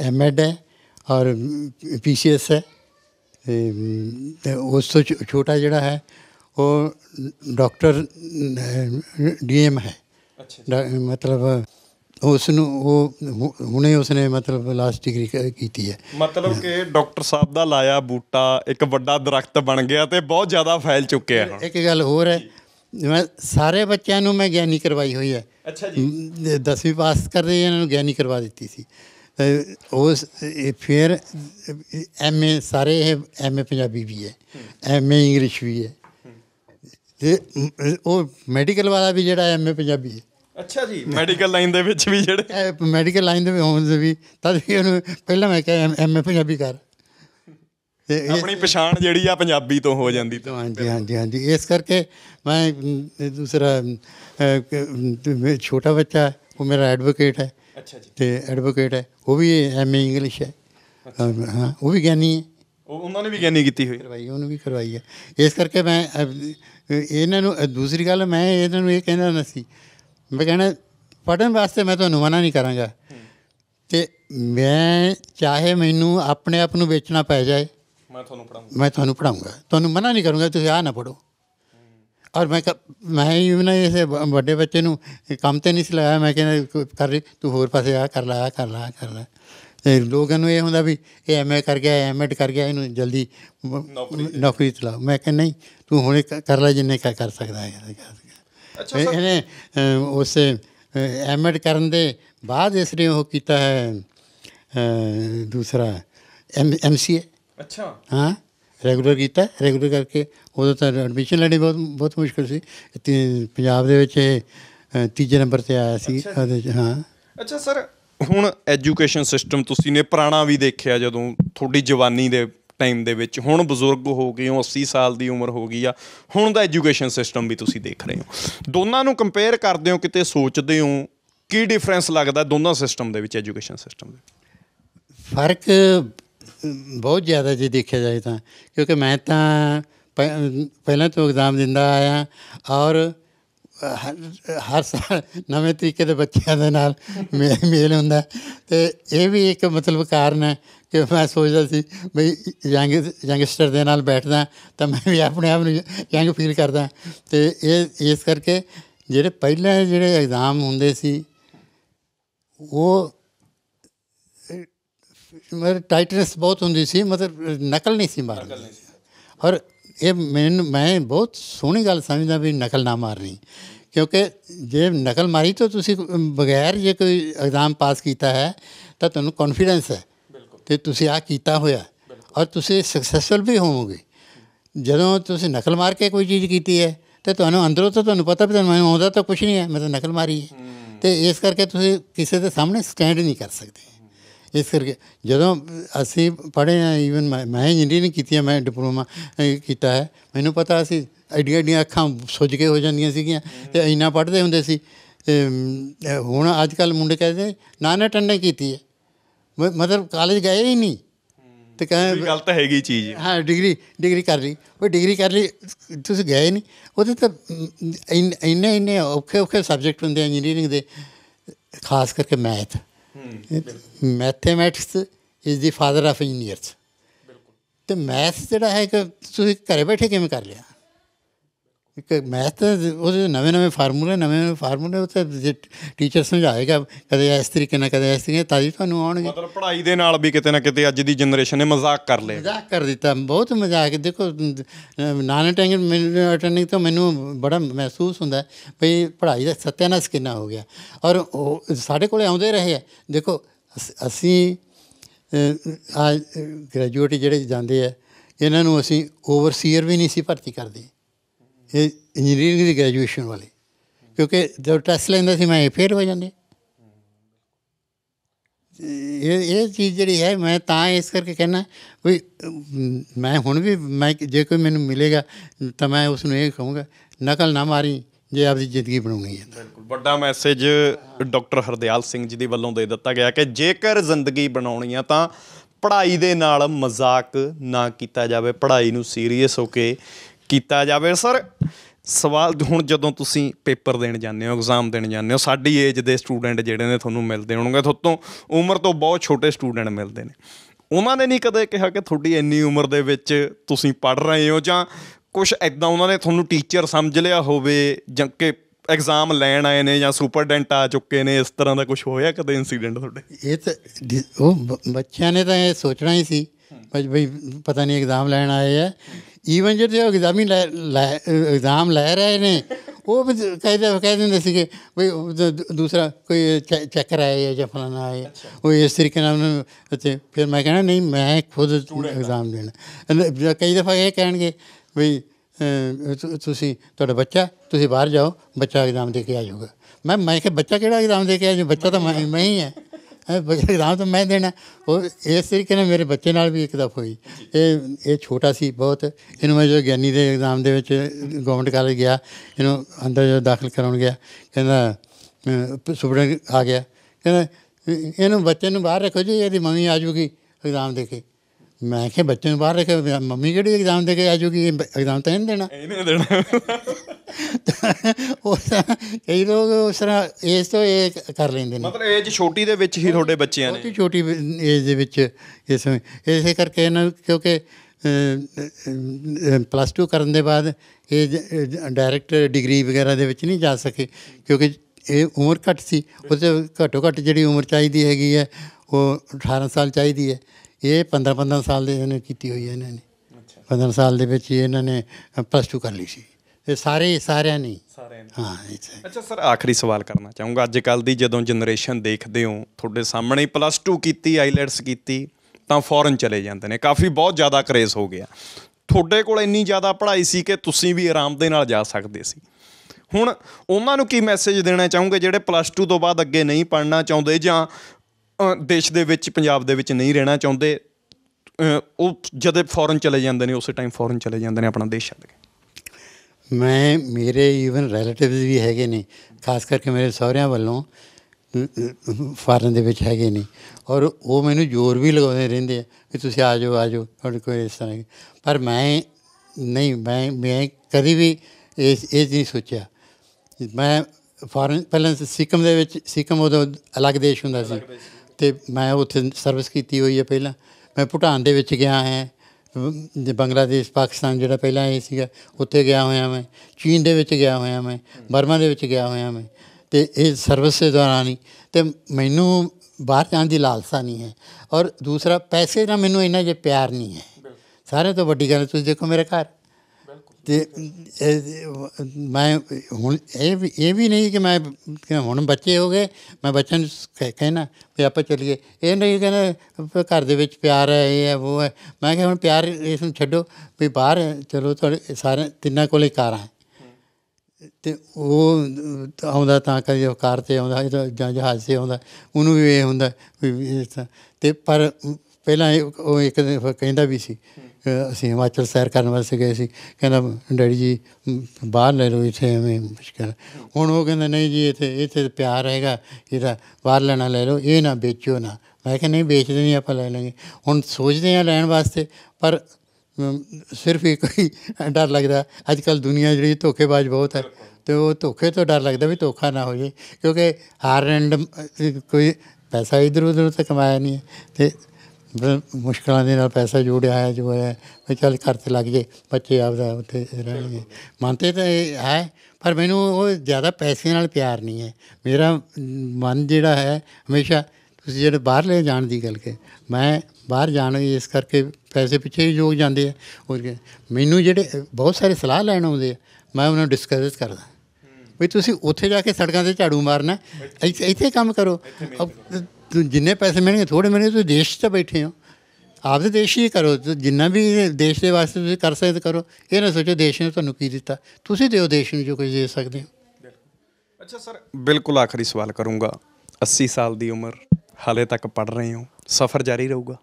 ਐਮ ਐਡ ਹੈ ਔਰ ਪੀ ਸੀ ਐਸ ਹੈ ਤੇ ਉਸ ਤੋਂ ਛੋਟਾ ਜਿਹੜਾ ਹੈ ਉਹ ਡਾਕਟਰ ਡੀ ਐਮ ਹੈ ਮਤਲਬ ਉਸ ਨੂੰ ਉਹ ਹੁਣੇ ਉਸਨੇ ਮਤਲਬ ਲਾਸਟ ਡਿਗਰੀ ਕੀਤੀ ਹੈ ਮਤਲਬ ਕਿ ਡਾਕਟਰ ਸਾਹਿਬ ਦਾ ਲਾਇਆ ਬੂਟਾ ਇੱਕ ਵੱਡਾ ਦਰਖਤ ਬਣ ਗਿਆ ਤੇ ਬਹੁਤ ਜ਼ਿਆਦਾ ਫੈਲ ਚੁੱਕਿਆ ਹੈ ਇੱਕ ਗੱਲ ਹੋਰ ਹੈ ਮੈਂ ਸਾਰੇ ਬੱਚਿਆਂ ਨੂੰ ਮੈਂ ਗਿਆਨੀ ਕਰਵਾਈ ਹੋਈ ਹੈ ਅੱਛਾ ਜੀ 10ਵੀਂ ਪਾਸ ਕਰ ਰਹੇ ਇਹਨਾਂ ਨੂੰ ਗਿਆਨੀ ਕਰਵਾ ਦਿੱਤੀ ਸੀ ਉਸ ਫਿਰ ਐਮਏ ਸਾਰੇ ਐਮਏ ਪੰਜਾਬੀ ਵੀ ਹੈ ਐਮਏ ਇੰਗਲਿਸ਼ ਵੀ ਹੈ ਤੇ ਉਹ ਮੈਡੀਕਲ ਵਾਲਾ ਵੀ ਜਿਹੜਾ ਐਮਏ ਪੰਜਾਬੀ ਹੈ ਅੱਛਾ ਜੀ ਮੈਡੀਕਲ ਲਾਈਨ ਦੇ ਵਿੱਚ ਵੀ ਜਿਹੜੇ ਮੈਡੀਕਲ ਲਾਈਨ ਦੇ ਹੋਣ ਦੇ ਵੀ ਤਦ ਵੀ ਉਹਨੂੰ ਪਹਿਲਾਂ ਮੈਂ ਕਿਹਾ ਐਮਏ ਪੰਜਾਬੀ ਕਰ ਆਪਣੀ ਪਛਾਣ ਜਿਹੜੀ ਆ ਪੰਜਾਬੀ ਤੋਂ ਹੋ ਜਾਂਦੀ ਤਾਂ ਹਾਂਜੀ ਹਾਂਜੀ ਹਾਂਜੀ ਇਸ ਕਰਕੇ ਮੈਂ ਦੂਸਰਾ ਛੋਟਾ ਬੱਚਾ ਉਹ ਮੇਰਾ ਐਡਵੋਕੇਟ ਹੈ ਅੱਛਾ ਜੀ ਤੇ ਐਡਵੋਕੇਟ ਹੈ ਉਹ ਵੀ ਏ ਇੰਗਲਿਸ਼ ਹੈ ਹਾਂ ਉਹ ਵੀ ਗਿਆਨੀ ਹੈ ਉਹਨਾਂ ਨੇ ਵੀ ਗਿਆਨੀ ਕੀਤੀ ਹੋਈ ਕਰਵਾਈ ਉਹਨੂੰ ਵੀ ਕਰਵਾਈ ਹੈ ਇਸ ਕਰਕੇ ਮੈਂ ਇਹਨਾਂ ਨੂੰ ਦੂਸਰੀ ਗੱਲ ਮੈਂ ਇਹਨਾਂ ਨੂੰ ਇਹ ਕਹਿੰਦਾ ਨਹੀਂ ਸੀ ਮੈਂ ਕਹਿੰਦਾ ਪੜਨ ਵਾਸਤੇ ਮੈਂ ਤੁਹਾਨੂੰ ਮਨਾ ਨਹੀਂ ਕਰਾਂਗਾ ਤੇ ਮੈਂ ਚਾਹੇ ਮੈਨੂੰ ਆਪਣੇ ਆਪ ਨੂੰ ਵੇਚਣਾ ਪੈ ਜਾਏ ਮੈਂ ਤੁਹਾਨੂੰ ਪੜਾਉਂਗਾ ਮੈਂ ਤੁਹਾਨੂੰ ਪੜਾਉਂਗਾ ਤੁਹਾਨੂੰ ਮਨਾ ਨਹੀਂ ਕਰੂੰਗਾ ਤੁਸੀਂ ਆ ਨਾ ਪੜੋ ਔਰ ਮੈਂ ਮੈਂ ਨਾ ਇਸ ਵੱਡੇ ਬੱਚੇ ਨੂੰ ਕੰਮ ਤੇ ਨਹੀਂ ਲਾਇਆ ਮੈਂ ਕਹਿੰਦਾ ਕਰ ਤੂੰ ਹੋਰ ਪਾਸੇ ਆ ਕਰ ਲਾ ਕਰ ਲਾ ਕਰ ਲਾ ਤੇ ਲੋਕਾਂ ਨੂੰ ਇਹ ਹੁੰਦਾ ਵੀ ਇਹ ਐਮਏ ਕਰ ਗਿਆ ਐਮਐਡ ਕਰ ਗਿਆ ਇਹਨੂੰ ਜਲਦੀ ਨੌਕਰੀ ਨੌਕਰੀ ਚਲਾ ਮੈਂ ਕਹਿੰਦਾ ਨਹੀਂ ਤੂੰ ਹੁਣੇ ਕਰ ਲੈ ਜਿੰਨੇ ਕਾ ਕਰ ਸਕਦਾ ਹੈ ਇਹਨੇ ਉਸੇ ਐਮਐਡ ਕਰਨ ਦੇ ਬਾਅਦ ਇਸ ਨੇ ਉਹ ਕੀਤਾ ਹੈ ਦੂਸਰਾ ਐਮਸੀਏ ਅੱਛਾ ਹਾਂ ਰੈਗੂਲਰ ਕੀਤਾ ਰੈਗੂਲਰ ਕਰਕੇ ਉਹਦਾ ਤਾਂ ਐਡਮਿਸ਼ਨ ਲੈਣੀ ਬਹੁਤ ਬਹੁਤ ਮੁਸ਼ਕਲ ਸੀ ਪੰਜਾਬ ਦੇ ਵਿੱਚ ਤੀਜੇ ਨੰਬਰ ਤੇ ਆਇਆ ਸੀ ਉਹਦੇ ਹਾਂ ਅੱਛਾ ਸਰ ਹੁਣ ਐਜੂਕੇਸ਼ਨ ਸਿਸਟਮ ਤੁਸੀਂ ਨੇ ਪੁਰਾਣਾ ਵੀ ਦੇਖਿਆ ਜਦੋਂ ਤੁਹਾਡੀ ਜਵਾਨੀ ਦੇ ਟਾਈਮ ਦੇ ਵਿੱਚ ਹੁਣ ਬਜ਼ੁਰਗ ਹੋ ਗਏ ਹੋ 80 ਸਾਲ ਦੀ ਉਮਰ ਹੋ ਗਈ ਆ ਹੁਣ ਦਾ ਐਜੂਕੇਸ਼ਨ ਸਿਸਟਮ ਵੀ ਤੁਸੀਂ ਦੇਖ ਰਹੇ ਹੋ ਦੋਨਾਂ ਨੂੰ ਕੰਪੇਅਰ ਕਰਦੇ ਹੋ ਕਿਤੇ ਸੋਚਦੇ ਹੋ ਕੀ ਡਿਫਰੈਂਸ ਲੱਗਦਾ ਦੋਨਾਂ ਸਿਸਟਮ ਦੇ ਵਿੱਚ ਐਜੂਕੇਸ਼ਨ ਸਿਸਟਮ ਦੇ ਫਰਕ ਬਹੁਤ ਜ਼ਿਆਦਾ ਜੇ ਦੇਖਿਆ ਜਾਏ ਤਾਂ ਕਿਉਂਕਿ ਮੈਂ ਤਾਂ ਪਹਿਲਾਂ ਤੋਂ ਇਗਜ਼ਾਮ ਦਿੰਦਾ ਆਇਆ ਔਰ ਹਰ ਸਾਲ ਨਵੇਂ ਤਰੀਕੇ ਦੇ ਬੱਚਿਆਂ ਦੇ ਨਾਲ ਮੇਲ ਹੁੰਦਾ ਤੇ ਇਹ ਵੀ ਇੱਕ ਮਤਲਬ ਕਾਰਨ ਹੈ ਜੇ ਮੈਂ ਸੋਚਦਾ ਸੀ ਵੀ ਯੰਗ ਯੰਗਸਟਰ ਦੇ ਨਾਲ ਬੈਠਦਾ ਤਾਂ ਮੈਂ ਵੀ ਆਪਣੇ ਆਪ ਨੂੰ ਯੰਗ ਫੀਲ ਕਰਦਾ ਤੇ ਇਹ ਇਸ ਕਰਕੇ ਜਿਹੜੇ ਪਹਿਲਾਂ ਜਿਹੜੇ ਐਗਜ਼ਾਮ ਹੁੰਦੇ ਸੀ ਉਹ ਮਤਲਬ ਟਾਈਟਨੈਸ ਬਹੁਤ ਹੁੰਦੀ ਸੀ ਮਤਲਬ ਨਕਲ ਨਹੀਂ ਸੀ ਮਾਰਨੀ ਔਰ ਇਹ ਮੈਂ ਮੈਂ ਬਹੁਤ ਸੋਹਣੀ ਗੱਲ ਸਮਝਦਾ ਵੀ ਨਕਲ ਨਾ ਮਾਰਨੀ ਕਿਉਂਕਿ ਜੇ ਨਕਲ ਮਾਰੀ ਤਾਂ ਤੁਸੀਂ ਬਗੈਰ ਜੇ ਕੋਈ ਐਗਜ਼ਾਮ ਪਾਸ ਕੀਤਾ ਹੈ ਤਾਂ ਤੁਹਾਨੂੰ ਕੌਨਫੀਡੈਂਸ ਹੈ ਤੇ ਤੁਸੀਂ ਆ ਕੀਤਾ ਹੋਇਆ ਔਰ ਤੁਸੀਂ ਸਕਸੈਸਫੁਲ ਵੀ ਹੋਵੋਗੇ ਜਦੋਂ ਤੁਸੀਂ ਨਕਲ ਮਾਰ ਕੇ ਕੋਈ ਚੀਜ਼ ਕੀਤੀ ਹੈ ਤੇ ਤੁਹਾਨੂੰ ਅੰਦਰੋਂ ਤਾਂ ਤੁਹਾਨੂੰ ਪਤਾ ਵੀ ਤੁਹਾਨੂੰ ਆਉਂਦਾ ਤਾਂ ਕੁਝ ਨਹੀਂ ਹੈ ਮੈਂ ਤਾਂ ਨਕਲ ਮਾਰੀ ਹੈ ਤੇ ਇਸ ਕਰਕੇ ਤੁਸੀਂ ਕਿਸੇ ਦੇ ਸਾਹਮਣੇ ਸਟੈਂਡ ਨਹੀਂ ਕਰ ਸਕਦੇ ਇਸ ਕਰਕੇ ਜਦੋਂ ਅਸੀਂ ਪੜ੍ਹੇ ਆ ਇਵਨ ਮੈਂ ਇੰਜੀਨੀਅਰਿੰਗ ਕੀਤੀ ਹੈ ਮੈਂ ਡਿਪਲੋਮਾ ਕੀਤਾ ਹੈ ਮੈਨੂੰ ਪਤਾ ਸੀ ਆਈਡੀਆ ਐਡੀਆਂ ਅੱਖਾਂ ਸੁੱਜ ਕੇ ਹੋ ਜਾਂਦੀਆਂ ਸੀਗੀਆਂ ਤੇ ਇੰਨਾ ਪੜ੍ਹਦੇ ਹੁੰਦੇ ਸੀ ਹੁਣ ਅੱਜ ਕੱਲ ਮੁੰਡੇ ਕਹਿੰਦੇ ਨਾ ਨਾ ਟੰਡੇ ਕੀਤੀ ਹੈ ਮਤਲਬ ਕਾਲਜ ਗਏ ਹੀ ਨਹੀਂ ਤੇ ਕਹਿੰਦੇ ਗੱਲ ਤਾਂ ਹੈਗੀ ਚੀਜ਼ ਹਾਂ ਡਿਗਰੀ ਡਿਗਰੀ ਕਰ ਲਈ ਉਹ ਡਿਗਰੀ ਕਰ ਲਈ ਤੁਸੀਂ ਗਏ ਨਹੀਂ ਉਹਦੇ ਤਾਂ ਇੰਨੇ ਇੰਨੇ ਔਖੇ ਔਖੇ ਸਬਜੈਕਟ ਹੁੰਦੇ ਇੰਜੀਨੀਅਰਿੰਗ ਦੇ ਖਾਸ ਕਰਕੇ math mathematics is the father of engineers ਤੇ ਮੈਥ ਜਿਹੜਾ ਹੈ ਕਿ ਤੁਸੀਂ ਘਰੇ ਬੈਠੇ ਕਿਵੇਂ ਕਰ ਲਿਆ ਇੱਕ ਮੈਥ ਤਾਂ ਉਹਦੇ ਨਵੇਂ ਨਵੇਂ ਫਾਰਮੂਲੇ ਨਵੇਂ ਨਵੇਂ ਫਾਰਮੂਲੇ ਉੱਤੇ ਜੇ ਟੀਚਰ ਸਮਝਾਏਗਾ ਕਦੇ ਇਸ ਤਰੀਕੇ ਨਾਲ ਕਦੇ ਇਸ ਤਰੀਕੇ ਤਾਂ ਹੀ ਤੁਹਾਨੂੰ ਆਉਣਗੇ ਮਤਲਬ ਪੜ੍ਹਾਈ ਦੇ ਨਾਲ ਵੀ ਕਿਤੇ ਨਾ ਕਿਤੇ ਅੱਜ ਦੀ ਜਨਰੇਸ਼ਨ ਨੇ ਮਜ਼ਾਕ ਕਰ ਲਿਆ ਮਜ਼ਾਕ ਕਰ ਦਿੱਤਾ ਬਹੁਤ ਮਜ਼ਾਕ ਦੇਖੋ ਨਾਨ ਅਟੈਂਡਿੰਗ ਅਟੈਂਡਿੰਗ ਤੋਂ ਮੈਨੂੰ ਬੜਾ ਮਹਿਸੂਸ ਹੁੰਦਾ ਭਈ ਪੜ੍ਹਾਈ ਦਾ ਸਤਿਆਨਾਸ ਕਿੰਨਾ ਹੋ ਗਿਆ ਔਰ ਸਾਡੇ ਕੋਲੇ ਆਉਂਦੇ ਰਹੇ ਆ ਦੇਖੋ ਅਸੀਂ ਆ ਗ੍ਰੈਜੂਏਟ ਜਿਹੜੇ ਜਾਂਦੇ ਆ ਇਹਨਾਂ ਨੂੰ ਅਸੀਂ ਓਵਰਸੀਅਰ ਵੀ ਨਹੀਂ ਸੀ ਭਰਤੀ ਕਰਦੇ ਇਹ ਇੰਜੀਨੀਅਰਿੰਗ ਦੀ ਗ੍ਰੈਜੂਏਸ਼ਨ ਵਾਲੇ ਕਿਉਂਕਿ ਜਦ ਟੈਸਟ ਲੈਂਦਾ ਸੀ ਮੈਂ ਫੇਰ ਹੋ ਜਾਂਦੇ ਇਹ ਇਹ ਚੀਜ਼ ਜਿਹੜੀ ਹੈ ਮੈਂ ਤਾਂ ਇਸ ਕਰਕੇ ਕਹਿਣਾ ਕੋਈ ਮੈਂ ਹੁਣ ਵੀ ਮੈਂ ਜੇ ਕੋਈ ਮੈਨੂੰ ਮਿਲੇਗਾ ਤਾਂ ਮੈਂ ਉਸ ਨੂੰ ਇਹ ਕਹੂੰਗਾ ਨਕਲ ਨਾ ਮਾਰੀ ਜੇ ਆਪਦੀ ਜ਼ਿੰਦਗੀ ਬਣਾਉਣੀ ਹੈ ਬਿਲਕੁਲ ਵੱਡਾ ਮੈਸੇਜ ਡਾਕਟਰ ਹਰਦਿਆਲ ਸਿੰਘ ਜੀ ਦੀ ਵੱਲੋਂ ਦੇ ਦਿੱਤਾ ਗਿਆ ਕਿ ਜੇਕਰ ਜ਼ਿੰਦਗੀ ਬਣਾਉਣੀ ਆ ਤਾਂ ਪੜ੍ਹਾਈ ਦੇ ਨਾਲ ਮਜ਼ਾਕ ਨਾ ਕੀਤਾ ਜਾਵੇ ਪੜ੍ਹਾਈ ਨੂੰ ਸੀਰੀਅਸ ਹੋ ਕੇ ਕੀਤਾ ਜਾਵੇ ਸਰ ਸਵਾਲ ਹੁਣ ਜਦੋਂ ਤੁਸੀਂ ਪੇਪਰ ਦੇਣ ਜਾਂਦੇ ਹੋ ਐਗਜ਼ਾਮ ਦੇਣ ਜਾਂਦੇ ਹੋ ਸਾਡੀ ਏਜ ਦੇ ਸਟੂਡੈਂਟ ਜਿਹੜੇ ਨੇ ਤੁਹਾਨੂੰ ਮਿਲਦੇ ਹੋਣਗੇ ਤੁਹਾਤੋਂ ਉਮਰ ਤੋਂ ਬਹੁਤ ਛੋਟੇ ਸਟੂਡੈਂਟ ਮਿਲਦੇ ਨੇ ਉਹਨਾਂ ਨੇ ਨਹੀਂ ਕਦੇ ਕਿਹਾ ਕਿ ਤੁਹਾਡੀ ਇੰਨੀ ਉਮਰ ਦੇ ਵਿੱਚ ਤੁਸੀਂ ਪੜ ਰਹੇ ਹੋ ਜਾਂ ਕੁਝ ਐਦਾਂ ਉਹਨਾਂ ਨੇ ਤੁਹਾਨੂੰ ਟੀਚਰ ਸਮਝ ਲਿਆ ਹੋਵੇ ਜਾਂ ਕਿ ਐਗਜ਼ਾਮ ਲੈਣ ਆਏ ਨੇ ਜਾਂ ਸੁਪਰਡੈਂਟ ਆ ਚੁੱਕੇ ਨੇ ਇਸ ਤਰ੍ਹਾਂ ਦਾ ਕੁਝ ਹੋਇਆ ਕਦੇ ਇਨਸੀਡੈਂਟ ਤੁਹਾਡੇ ਇਹ ਤਾਂ ਉਹ ਬੱਚਿਆਂ ਨੇ ਤਾਂ ਇਹ ਸੋਚਣਾ ਹੀ ਸੀ ਭਾਈ ਭਾਈ ਪਤਾ ਨਹੀਂ ਇਗਜ਼ਾਮ ਲੈਣ ਆਏ ਆ ਈਵਨ ਜਿਹੜੇ ਐਗਜ਼ਾਮੀ ਐਗਜ਼ਾਮ ਲੈ ਰਹੇ ਨੇ ਉਹ ਵੀ ਕਹਿੰਦੇ ਕਹਿ ਦਿੰਦੇ ਕਿ ਵੀ ਦੂਸਰਾ ਕੋਈ ਚੈੱਕ ਆਇਆ ਜਾਂ ਫਲਾਣਾ ਆਇਆ ਉਹ ਇਸ ਤਰੀਕੇ ਨਾਲ ਉਹਨਾਂ ਤੇ ਫਿਰ ਮੈਂ ਕਹਿੰਦਾ ਨਹੀਂ ਮੈਂ ਖੁਦ ਇਗਜ਼ਾਮ ਦੇਣਾ ਕਈ ਦਫਾ ਇਹ ਕਹਿਣਗੇ ਭਾਈ ਤੁਸੀਂ ਤੁਹਾਡਾ ਬੱਚਾ ਤੁਸੀਂ ਬਾਹਰ ਜਾਓ ਬੱਚਾ ਇਗਜ਼ਾਮ ਦੇ ਕੇ ਆ ਜਾਊਗਾ ਮੈਂ ਮੈਂ ਕਿ ਬੱਚਾ ਕਿਹੜਾ ਇਗਜ਼ਾਮ ਦੇ ਕੇ ਆ ਜਾਊ ਬੱਚਾ ਤਾਂ ਮੈਂ ਹੀ ਹੈ ਰਾਮ ਤਾਂ ਮੈਂ ਦੇਣਾ ਉਹ ਇਸ ਤਰੀਕੇ ਨਾਲ ਮੇਰੇ ਬੱਚੇ ਨਾਲ ਵੀ ਇੱਕ ਦਫਾ ਹੋਈ ਇਹ ਇਹ ਛੋਟਾ ਸੀ ਬਹੁਤ ਇਹਨੂੰ ਮੈਂ ਜੋ ਗਿਆਨੀ ਦੇ ਇਗਜ਼ਾਮ ਦੇ ਵਿੱਚ ਗਵਰਨਮੈਂਟ ਕਾਲਜ ਗਿਆ ਇਹਨੂੰ ਅੰਦਰ ਜੋ ਦਾਖਲ ਕਰਾਉਣ ਗਿਆ ਕਹਿੰਦਾ ਸੁਪਰਡੈਂਟ ਆ ਗਿਆ ਕਹਿੰਦਾ ਇਹਨੂੰ ਬੱਚੇ ਨੂੰ ਬਾਹਰ ਰੱਖੋ ਜੀ ਇਹਦੀ ਮੰਮੀ ਆ ਜੂਗੀ ਇਗਜ਼ਾਮ ਦੇ ਕੇ ਮੈਂ ਕਿਹਾ ਬੱਚੇ ਨੂੰ ਬਾਹਰ ਰੱਖ ਮੰਮੀ ਕਿਹੜੀ ਐਗਜ਼ਾਮ ਦੇ ਕੇ ਆ ਜੂਗੀ ਐਗਜ਼ਾਮ ਤਾਂ ਇਹਨੇ ਦੇਣਾ ਇਹਨੇ ਦੇਣਾ ਉਹ ਕਈ ਲੋਕ ਉਸ ਤਰ੍ਹਾਂ ਇਸ ਤੋਂ ਇਹ ਕਰ ਲੈਂਦੇ ਨੇ ਮਤਲਬ ਏਜ ਛੋਟੀ ਦੇ ਵਿੱਚ ਹੀ ਤੁਹਾਡੇ ਬੱਚਿਆਂ ਨੇ ਬਹੁਤ ਛੋਟੀ ਏਜ ਦੇ ਵਿੱਚ ਇਸ ਇਸੇ ਕਰਕੇ ਇਹਨਾਂ ਕਿਉਂਕਿ ਪਲੱਸ 2 ਕਰਨ ਦੇ ਬਾਅਦ ਇਹ ਡਾਇਰੈਕਟ ਡਿਗਰੀ ਵਗੈਰਾ ਦੇ ਵਿੱਚ ਨਹੀਂ ਜਾ ਸਕੇ ਕਿਉਂਕਿ ਇਹ ਉਮਰ ਘੱਟ ਸੀ ਉਹਦੇ ਘੱਟੋ ਘੱਟ ਜਿਹੜੀ ਉਮਰ ਚਾਹੀਦੀ ਹੈਗੀ ਹੈ ਉਹ 18 ਸਾਲ ਚਾਹੀਦੀ ਹੈ ਇਹ 15-15 ਸਾਲ ਦੇ ਇਹਨੇ ਕੀਤੀ ਹੋਈ ਹੈ ਇਹਨਾਂ ਨੇ ਅੱਛਾ 15 ਸਾਲ ਦੇ ਵਿੱਚ ਇਹਨਾਂ ਨੇ ਪਲੱਸ 2 ਕਰ ਲਈ ਸੀ ਇਹ ਸਾਰੇ ਸਾਰਿਆਂ ਨੇ ਸਾਰਿਆਂ ਨੇ ਹਾਂ ਅੱਛਾ ਸਰ ਆਖਰੀ ਸਵਾਲ ਕਰਨਾ ਚਾਹੂੰਗਾ ਅੱਜ ਕੱਲ ਦੀ ਜਦੋਂ ਜਨਰੇਸ਼ਨ ਦੇਖਦੇ ਹੋ ਤੁਹਾਡੇ ਸਾਹਮਣੇ ਪਲੱਸ 2 ਕੀਤੀ ਆਈਲੈਟਸ ਕੀਤੀ ਤਾਂ ਫੋਰਨ ਚਲੇ ਜਾਂਦੇ ਨੇ ਕਾਫੀ ਬਹੁਤ ਜ਼ਿਆਦਾ ਕਰੇਜ਼ ਹੋ ਗਿਆ ਤੁਹਾਡੇ ਕੋਲ ਇੰਨੀ ਜ਼ਿਆਦਾ ਪੜ੍ਹਾਈ ਸੀ ਕਿ ਤੁਸੀਂ ਵੀ ਆਰਾਮ ਦੇ ਨਾਲ ਜਾ ਸਕਦੇ ਸੀ ਹੁਣ ਉਹਨਾਂ ਨੂੰ ਕੀ ਮੈਸੇਜ ਦੇਣਾ ਚਾਹੂੰਗਾ ਜਿਹੜੇ ਪਲੱਸ 2 ਤੋਂ ਬਾਅਦ ਅੱਗੇ ਨਹੀਂ ਪੜ੍ਹਨਾ ਚਾਹੁੰਦੇ ਜਾਂ ਦੇਸ਼ ਦੇ ਵਿੱਚ ਪੰਜਾਬ ਦੇ ਵਿੱਚ ਨਹੀਂ ਰਹਿਣਾ ਚਾਹੁੰਦੇ ਉਹ ਜਦੇ ਫੋਰਨ ਚਲੇ ਜਾਂਦੇ ਨੇ ਉਸੇ ਟਾਈਮ ਫੋਰਨ ਚਲੇ ਜਾਂਦੇ ਨੇ ਆਪਣਾ ਦੇਸ਼ ਛੱਡ ਕੇ ਮੈਂ ਮੇਰੇ ਇਵਨ ਰਿਲੇਟਿਵਸ ਵੀ ਹੈਗੇ ਨੇ ਖਾਸ ਕਰਕੇ ਮੇਰੇ ਸਹੁਰਿਆਂ ਵੱਲੋਂ ਫਾਰਨ ਦੇ ਵਿੱਚ ਹੈਗੇ ਨੇ ਔਰ ਉਹ ਮੈਨੂੰ ਜ਼ੋਰ ਵੀ ਲਗਾਉਂਦੇ ਰਹਿੰਦੇ ਆ ਕਿ ਤੁਸੀਂ ਆ ਜਾਓ ਆ ਜਾਓ ਤੁਹਾਡੇ ਕੋਈ ਇਸ ਤਰ੍ਹਾਂ ਪਰ ਮੈਂ ਨਹੀਂ ਮੈਂ ਮੈਂ ਕਦੀ ਵੀ ਇਸ ਇਹ ਨਹੀਂ ਸੋਚਿਆ ਮੈਂ ਫਾਰਨ ਪਹਿਲਾਂ ਸਿੱਕਮ ਦੇ ਵਿੱਚ ਸਿੱਕਮ ਉਹ ਅਲੱਗ ਦੇਸ਼ ਹੁੰਦਾ ਸੀ ਤੇ ਮੈਂ ਉੱਥੇ ਸਰਵਿਸ ਕੀਤੀ ਹੋਈ ਹੈ ਪਹਿਲਾਂ ਮੈਂ ਭੂਟਾਨ ਦੇ ਵਿੱਚ ਗਿਆ ਹਾਂ ਬੰਗਲਾਦੇਸ਼ ਪਾਕਿਸਤਾਨ ਜਿਹੜਾ ਪਹਿਲਾਂ ਆਇਆ ਸੀਗਾ ਉੱਥੇ ਗਿਆ ਹੋਇਆ ਮੈਂ ਚੀਨ ਦੇ ਵਿੱਚ ਗਿਆ ਹੋਇਆ ਮੈਂ ਬਰਮਾ ਦੇ ਵਿੱਚ ਗਿਆ ਹੋਇਆ ਮੈਂ ਤੇ ਇਹ ਸਰਵਿਸ ਦੇ ਦੌਰਾਨ ਹੀ ਤੇ ਮੈਨੂੰ ਬਾਹਰ ਜਾਣ ਦੀ ਲਾਲਸਾ ਨਹੀਂ ਹੈ ਔਰ ਦੂਸਰਾ ਪੈਸੇ ਨਾਲ ਮੈਨੂੰ ਇੰਨਾ ਜੇ ਪਿਆਰ ਨਹੀਂ ਹੈ ਸਾਰੇ ਤੋਂ ਵੱਡੀ ਗੱਲ ਤੁਸੀਂ ਦੇਖੋ ਮੇਰੇ ਘਰ ਤੇ ਮੈਂ ਹੁਣ ਇਹ ਵੀ ਇਹ ਵੀ ਨਹੀਂ ਕਿ ਮੈਂ ਹੁਣ ਬੱਚੇ ਹੋ ਗਏ ਮੈਂ ਬੱਚਿਆਂ ਨੂੰ ਕਹਿਣਾ ਵੀ ਆਪਾਂ ਚੱਲੀਏ ਇਹ ਨਹੀਂ ਕਹਿੰਦੇ ਘਰ ਦੇ ਵਿੱਚ ਪਿਆਰ ਹੈ ਇਹ ਹੈ ਉਹ ਹੈ ਮੈਂ ਕਿਹਾ ਹੁਣ ਪਿਆਰ ਇਸ ਨੂੰ ਛੱਡੋ ਵੀ ਬਾਹਰ ਚਲੋ ਤੁਹਾਡੇ ਸਾਰੇ ਤਿੰਨਾਂ ਕੋਲੇ ਕਾਰਾਂ ਹੈ ਤੇ ਉਹ ਆਉਂਦਾ ਤਾਂ ਕਦੇ ਉਹ ਕਾਰ ਤੇ ਆਉਂਦਾ ਜਾਂ ਜਹਾਜ਼ ਤੇ ਆਉਂਦਾ ਉਹਨੂੰ ਵੀ ਇਹ ਹੁੰਦਾ ਵੀ ਤੇ ਪਰ ਪਹਿਲਾਂ ਉਹ ਇੱਕ ਦਿਨ ਕਹਿੰਦਾ ਵੀ ਸੀ ਅਸੀਂ ਹਿਮਾਚਲ ਸੈਰ ਕਰਨ ਵਾਸਤੇ ਗਏ ਸੀ ਕਹਿੰਦਾ ਡੈਡੀ ਜੀ ਬਾਹਰ ਲੈ ਲਓ ਇੱਥੇ ਐਵੇਂ ਮੁਸ਼ਕਲ ਹੁਣ ਉਹ ਕਹਿੰਦਾ ਨਹੀਂ ਜੀ ਇੱਥੇ ਇੱਥੇ ਪਿਆਰ ਹੈਗਾ ਇਹਦਾ ਬਾਹਰ ਲੈਣਾ ਲੈ ਲਓ ਇਹ ਨਾ ਵੇਚੋ ਨਾ ਮੈਂ ਕਿਹਾ ਨਹੀਂ ਵੇਚਦੇ ਨਹੀਂ ਆਪਾਂ ਲੈ ਲਾਂਗੇ ਹੁਣ ਸੋਚਦੇ ਆ ਲੈਣ ਵਾਸਤੇ ਪਰ ਸਿਰਫ ਇੱਕ ਹੀ ਡਰ ਲੱਗਦਾ ਅੱਜ ਕੱਲ ਦੁਨੀਆ ਜਿਹੜੀ ਧੋਖੇਬਾਜ਼ ਬਹੁਤ ਹੈ ਤੇ ਉਹ ਧੋਖੇ ਤੋਂ ਡਰ ਲੱਗਦਾ ਵੀ ਧੋਖਾ ਨਾ ਹੋ ਜੇ ਕਿਉਂਕਿ ਹਾਰ ਰੈਂਡਮ ਕੋਈ ਪੈਸਾ ਇਧਰ ਉਧਰ ਤੱਕ ਕਮਾਇਆ ਨਹੀਂ ਤੇ ਮੁਸ਼ਕਲਾਂ ਦੇ ਨਾਲ ਪੈਸਾ ਜੋੜਿਆ ਹੈ ਜੋ ਹੈ ਵੀ ਚੱਲ ਘਰ ਤੇ ਲੱਗ ਜੇ ਬੱਚੇ ਆਪਦਾ ਉੱਥੇ ਰਹਿਣਗੇ ਮੰਨਤੇ ਤਾਂ ਇਹ ਹੈ ਪਰ ਮੈਨੂੰ ਉਹ ਜ਼ਿਆਦਾ ਪੈਸੇ ਨਾਲ ਪਿਆਰ ਨਹੀਂ ਹੈ ਮੇਰਾ ਮਨ ਜਿਹੜਾ ਹੈ ਹਮੇਸ਼ਾ ਤੁਸੀਂ ਜਿਹੜੇ ਬਾਹਰ ਲੈ ਜਾਣ ਦੀ ਗੱਲ ਕਰ ਮੈਂ ਬਾਹਰ ਜਾਣ ਇਸ ਕਰਕੇ ਪੈਸੇ ਪਿੱਛੇ ਹੀ ਜੋਗ ਜਾਂਦੇ ਆ ਹੋਰ ਮੈਨੂੰ ਜਿਹੜੇ ਬਹੁਤ ਸਾਰੇ ਸਲਾਹ ਲੈਣ ਆਉਂਦੇ ਆ ਮੈਂ ਉਹਨਾਂ ਨੂੰ ਡਿਸਕਸ ਕਰਦਾ ਵੀ ਤੁਸੀਂ ਉੱਥੇ ਜਾ ਕੇ ਸੜਕਾਂ ਤੇ ਝਾੜੂ ਮਾਰਨਾ ਇੱਥੇ ਕੰਮ ਕਰੋ ਜਿੰਨੇ ਪੈਸੇ ਮਿਲਣਗੇ ਥੋੜੇ ਮਿਲਣਗੇ ਤੁਸੀਂ ਦੇਸ਼ 'ਚ ਬੈਠੇ ਹੋ ਆਪਦੇ ਦੇਸ਼ ਹੀ ਕਰੋ ਜਿੰਨਾ ਵੀ ਦੇਸ਼ ਦੇ ਵਾਸਤੇ ਤੁਸੀਂ ਕਰ ਸਕਦੇ ਕਰੋ ਇਹ ਨਾ ਸੋਚੋ ਦੇਸ਼ ਨੇ ਤੁਹਾਨੂੰ ਕੀ ਦਿੱਤਾ ਤੁਸੀਂ ਦਿਓ ਦੇਸ਼ ਨੂੰ ਜੋ ਕੁਝ ਦੇ ਸਕਦੇ ਹੋ ਅੱਛਾ ਸਰ ਬਿਲਕੁਲ ਆਖਰੀ ਸਵਾਲ ਕਰੂੰਗਾ 80 ਸਾਲ ਦੀ ਉਮਰ ਹਾਲੇ ਤੱਕ ਪੜ ਰਹੇ ਹੋ ਸਫ਼ਰ ਜਾਰੀ ਰਹੂਗਾ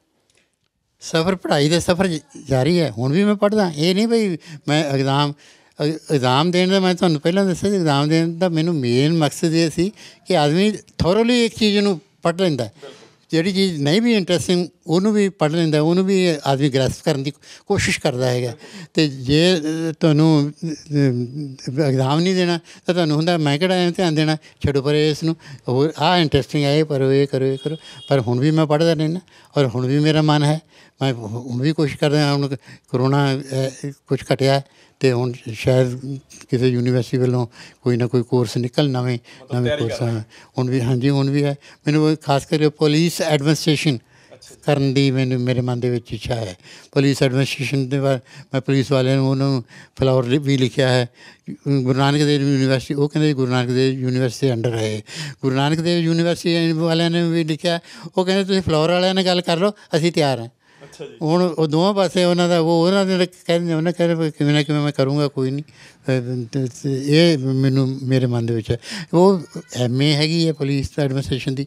ਸਫ਼ਰ ਪੜ੍ਹਾਈ ਦਾ ਸਫ਼ਰ ਜਾਰੀ ਹੈ ਹੁਣ ਵੀ ਮੈਂ ਪੜਦਾ ਇਹ ਨਹੀਂ ਭਈ ਮੈਂ ਐਗਜ਼ਾਮ ਇਗਜ਼ਾਮ ਦੇਣ ਦਾ ਮੈਂ ਤੁਹਾਨੂੰ ਪਹਿਲਾਂ ਦੱਸਿਆ ਸੀ ਇਗਜ਼ਾਮ ਦੇਣ ਦਾ ਮੈਨੂੰ ਮੇਨ ਮਕਸਦ ਇਹ ਸੀ ਕਿ ਆਦਮੀ ਥੋਰੋਲੀ ਇੱਕ ਚੀਜ਼ ਨੂੰ ਪੜ੍ਹ ਲੈਂਦਾ ਜਿਹੜੀ ਚੀਜ਼ ਨਹੀਂ ਵੀ ਇੰਟਰਸਟਿੰਗ ਉਹਨੂੰ ਵੀ ਪੜ੍ਹ ਲੈਂਦਾ ਉਹਨੂੰ ਵੀ ਆਦਮੀ ਗ੍ਰੈਸਪ ਕਰਨ ਦੀ ਕੋਸ਼ਿਸ਼ ਕਰਦਾ ਹੈਗਾ ਤੇ ਜੇ ਤੁਹਾਨੂੰ ਐਗਜ਼ਾਮ ਨਹੀਂ ਦੇਣਾ ਤਾਂ ਤੁਹਾਨੂੰ ਹੁੰਦਾ ਮੈਂ ਕਿਹੜਾ ਐਂ ਧਿਆਨ ਦੇਣਾ ਛੱਡੋ ਪਰੇ ਇਸ ਨੂੰ ਹੋਰ ਆ ਇੰਟਰਸਟਿੰਗ ਹੈ ਪਰ ਇਹ ਕਰੋ ਇਹ ਕਰੋ ਪਰ ਹੁਣ ਵੀ ਮੈਂ ਪੜ੍ਹਦਾ ਰਹਿਣਾ ਔਰ ਹੁਣ ਵੀ ਮੇਰਾ ਮਨ ਹੈ ਮੈਂ ਹੁਣ ਵੀ ਕੋਸ਼ਿਸ਼ ਕਰ ਰਿਹਾ ਹੁਣ ਕਰੋਨਾ ਕੁਝ ਘਟਿਆ ਤੇ ਹੁਣ ਸ਼ਾਇਦ ਕਿਸੇ ਯੂਨੀਵਰਸਿਟੀ ਵੱਲੋਂ ਕੋਈ ਨਾ ਕੋਈ ਕੋਰਸ ਨਿਕਲ ਨਵੇਂ ਨਵੇਂ ਕੋਰਸ ਹੁਣ ਵੀ ਹਾਂਜੀ ਹੁਣ ਵੀ ਹੈ ਮੈਨੂੰ ਖਾਸ ਕਰਕੇ ਪੁਲਿਸ ਐਡਮਿਨਿਸਟ੍ਰੇਸ਼ਨ ਕਰਨ ਦੀ ਮੈਨੂੰ ਮੇਰੇ ਮਨ ਦੇ ਵਿੱਚ ਇੱਛਾ ਹੈ ਪੁਲਿਸ ਐਡਮਿਨਿਸਟ੍ਰੇਸ਼ਨ ਦੇ ਬਾਰੇ ਮੈਂ ਪੁਲਿਸ ਵਾਲਿਆਂ ਨੂੰ ਉਹਨੂੰ ਫਲਾਵਰ ਵੀ ਲਿਖਿਆ ਹੈ ਗੁਰੂ ਨਾਨਕ ਦੇਵ ਯੂਨੀਵਰਸਿਟੀ ਉਹ ਕਹਿੰਦੇ ਗੁਰੂ ਨਾਨਕ ਦੇਵ ਯੂਨੀਵਰਸਿਟੀ ਅੰਡਰ ਹੈ ਗੁਰੂ ਨਾਨਕ ਦੇਵ ਯੂਨੀਵਰਸਿਟੀ ਵਾਲਿਆਂ ਨੇ ਵੀ ਲਿਖਿਆ ਉਹ ਕਹਿੰਦੇ ਤੁਸੀਂ ਫਲਾਵਰ ਵਾਲਿਆਂ ਨਾਲ ਗੱਲ ਕਰ ਲਓ ਅਸੀਂ ਤਿਆਰ ਹਾਂ ਹੁਣ ਉਹ ਦੋਵਾਂ ਪਾਸੇ ਉਹਨਾਂ ਦਾ ਉਹ ਉਹਨਾਂ ਨੇ ਕਹਿੰਦੇ ਉਹਨਾਂ ਕਹਿੰਦੇ ਕਿਵੇਂ ਨਾ ਕਿਵੇਂ ਮੈਂ ਕਰੂੰਗਾ ਕੋਈ ਨਹੀਂ ਇਹ ਮੈਨੂੰ ਮੇਰੇ ਮਨ ਦੇ ਵਿੱਚ ਉਹ ਐਮਏ ਹੈਗੀ ਹੈ ਪੁਲਿਸ ਐਡਮਿਨਿਸਟ੍ਰੇਸ਼ਨ ਦੀ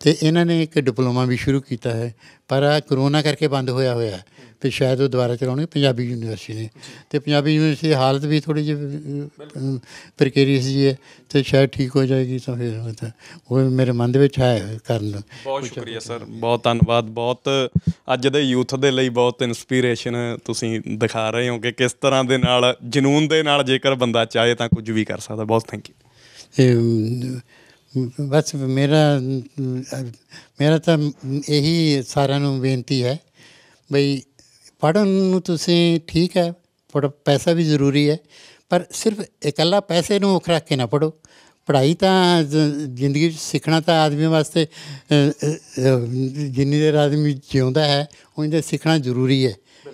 ਤੇ ਇਹਨਾਂ ਨੇ ਇੱਕ ਡਿਪਲੋਮਾ ਵੀ ਸ਼ੁਰੂ ਕੀਤਾ ਹੈ ਪਰ ਆ ਕਰੋਨਾ ਕਰਕੇ ਬੰਦ ਹੋਇਆ ਹੋਇਆ ਤੇ ਸ਼ਾਇਦ ਉਹ ਦੁਬਾਰਾ ਚਲਾਉਣਗੇ ਪੰਜਾਬੀ ਯੂਨੀਵਰਸਿਟੀ ਨੇ ਤੇ ਪੰਜਾਬੀ ਯੂਨੀਵਰਸਿਟੀ ਦੀ ਹਾਲਤ ਵੀ ਥੋੜੀ ਜਿਹੀ ਪ੍ਰਕਿਰਿਆ ਸੀ ਹੈ ਤੇ ਸ਼ਾਇਦ ਠੀਕ ਹੋ ਜਾਏਗੀ ਤਾਂ ਫਿਰ ਉਹ ਮੇਰੇ ਮਨ ਦੇ ਵਿੱਚ ਹੈ ਕਰਨ ਬਹੁਤ ਸ਼ੁਕਰੀਆ ਸਰ ਬਹੁਤ ਧੰਨਵਾਦ ਬਹੁਤ ਅੱਜ ਦੇ ਯੂਥ ਦੇ ਲਈ ਬਹੁਤ ਇਨਸਪੀਰੇਸ਼ਨ ਤੁਸੀਂ ਦਿਖਾ ਰਹੇ ਹੋ ਕਿ ਕਿਸ ਤਰ੍ਹਾਂ ਦੇ ਨਾਲ ਜਨੂਨ ਦੇ ਨਾਲ ਜੇਕਰ ਬੰਦਾ ਚਾਹੇ ਤਾਂ ਕੁਝ ਵੀ ਕਰ ਸਕਦਾ ਬਹੁਤ ਥੈਂਕ ਯੂ ਬਸ ਮੇਰਾ ਮੇਰਾ ਤਾਂ ਇਹੀ ਸਾਰਿਆਂ ਨੂੰ ਬੇਨਤੀ ਹੈ ਬਈ ਪੜਨ ਨੂੰ ਤੁਸੀਂ ਠੀਕ ਹੈ ਪਰ ਪੈਸਾ ਵੀ ਜ਼ਰੂਰੀ ਹੈ ਪਰ ਸਿਰਫ ਇਕੱਲਾ ਪੈਸੇ ਨੂੰ ਮੁੱਖ ਰੱਖ ਕੇ ਨਾ ਪੜੋ ਪੜਾਈ ਤਾਂ ਜ਼ਿੰਦਗੀ ਵਿੱਚ ਸਿੱਖਣਾ ਤਾਂ ਆਦਮੀ ਵਾਸਤੇ ਜਿੰਨੀ ਦੇਰ ਆਦਮੀ ਜਿਉਂਦਾ ਹੈ ਉਹਦੇ ਸਿੱਖਣਾ ਜ਼ਰੂਰੀ ਹੈ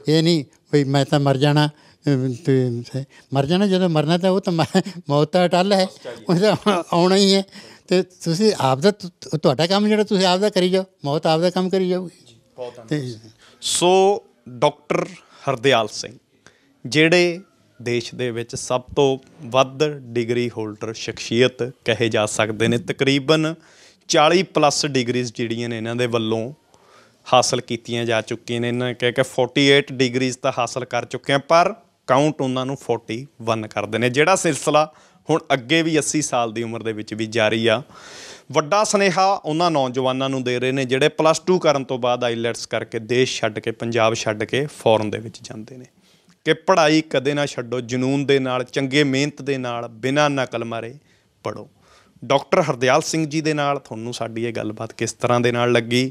ਇਹ ਨਹੀਂ ਬਈ ਮੈਂ ਤਾਂ ਮਰ ਜਾਣਾ ਮਰ ਜਾਣਾ ਜਦੋਂ ਮਰਨਾ ਤਾਂ ਉਹ ਤਾਂ ਮੌਤ ਦਾ ਟੱਲ ਹੈ ਉਹ ਤਾਂ ਆਉਣਾ ਹੀ ਹੈ ਤੇ ਤੁਸੀਂ ਆਪ ਦਾ ਤੁਹਾਡਾ ਕੰਮ ਜਿਹੜਾ ਤੁਸੀਂ ਆਪ ਦਾ ਕਰੀ ਜਾਓ ਮੌਤ ਆਪ ਦਾ ਕੰਮ ਕਰੀ ਜਾਊਗੀ ਬਹੁਤ ਧੰਨਵਾਦ ਸੋ ਡਾਕਟਰ ਹਰਦਿਆਲ ਸਿੰਘ ਜਿਹੜੇ ਦੇਸ਼ ਦੇ ਵਿੱਚ ਸਭ ਤੋਂ ਵੱਧ ਡਿਗਰੀ ਹੋਲਡਰ ਸ਼ਖਸੀਅਤ ਕਹੇ ਜਾ ਸਕਦੇ ਨੇ ਤਕਰੀਬਨ 40 ਪਲੱਸ ਡਿਗਰੀਜ਼ ਜਿਹੜੀਆਂ ਨੇ ਇਹਨਾਂ ਦੇ ਵੱਲੋਂ ਹਾਸਲ ਕੀਤੀਆਂ ਜਾ ਚੁੱਕੀਆਂ ਨੇ ਇਹਨਾਂ ਕਹਿ ਕਿ 48 ਡਿਗਰੀਜ਼ ਤਾਂ ਹਾਸਲ ਕਰ ਚੁੱਕੇ ਆ ਪਰ ਕਾਊਂਟ ਉਹਨਾਂ ਨੂੰ 41 ਕਰਦੇ ਨੇ ਜਿਹੜਾ ਸਿਲਸਿਲਾ ਹੁਣ ਅੱਗੇ ਵੀ 80 ਸਾਲ ਦੀ ਉਮਰ ਦੇ ਵਿੱਚ ਵੀ ਜਾਰੀ ਆ ਵੱਡਾ ਸਨੇਹਾ ਉਹਨਾਂ ਨੌਜਵਾਨਾਂ ਨੂੰ ਦੇ ਰਹੇ ਨੇ ਜਿਹੜੇ ਪਲੱਸ 2 ਕਰਨ ਤੋਂ ਬਾਅਦ ਆਈਲੈਟਸ e ਕਰਕੇ ਦੇਸ਼ ਛੱਡ ਕੇ ਪੰਜਾਬ ਛੱਡ ਕੇ ਫੋਰਨ ਦੇ ਵਿੱਚ ਜਾਂਦੇ ਨੇ ਕਿ ਪੜ੍ਹਾਈ ਕਦੇ ਨਾ ਛੱਡੋ ਜਨੂਨ ਦੇ ਨਾਲ ਚੰਗੇ ਮਿਹਨਤ ਦੇ ਨਾਲ ਬਿਨਾਂ ਨਕਲ ਮਾਰੇ ਪੜੋ ਡਾਕਟਰ ਹਰਦਿਆਲ ਸਿੰਘ ਜੀ ਦੇ ਨਾਲ ਤੁਹਾਨੂੰ ਸਾਡੀ ਇਹ ਗੱਲਬਾਤ ਕਿਸ ਤਰ੍ਹਾਂ ਦੇ ਨਾਲ ਲੱਗੀ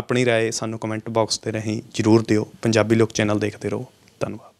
ਆਪਣੀ رائے ਸਾਨੂੰ ਕਮੈਂਟ ਬਾਕਸ ਤੇ ਰਹੀ ਜਰੂਰ ਦਿਓ ਪੰਜਾਬੀ ਲੋਕ ਚੈਨਲ ਦੇਖਦੇ ਰਹੋ ਧੰਨਵਾਦ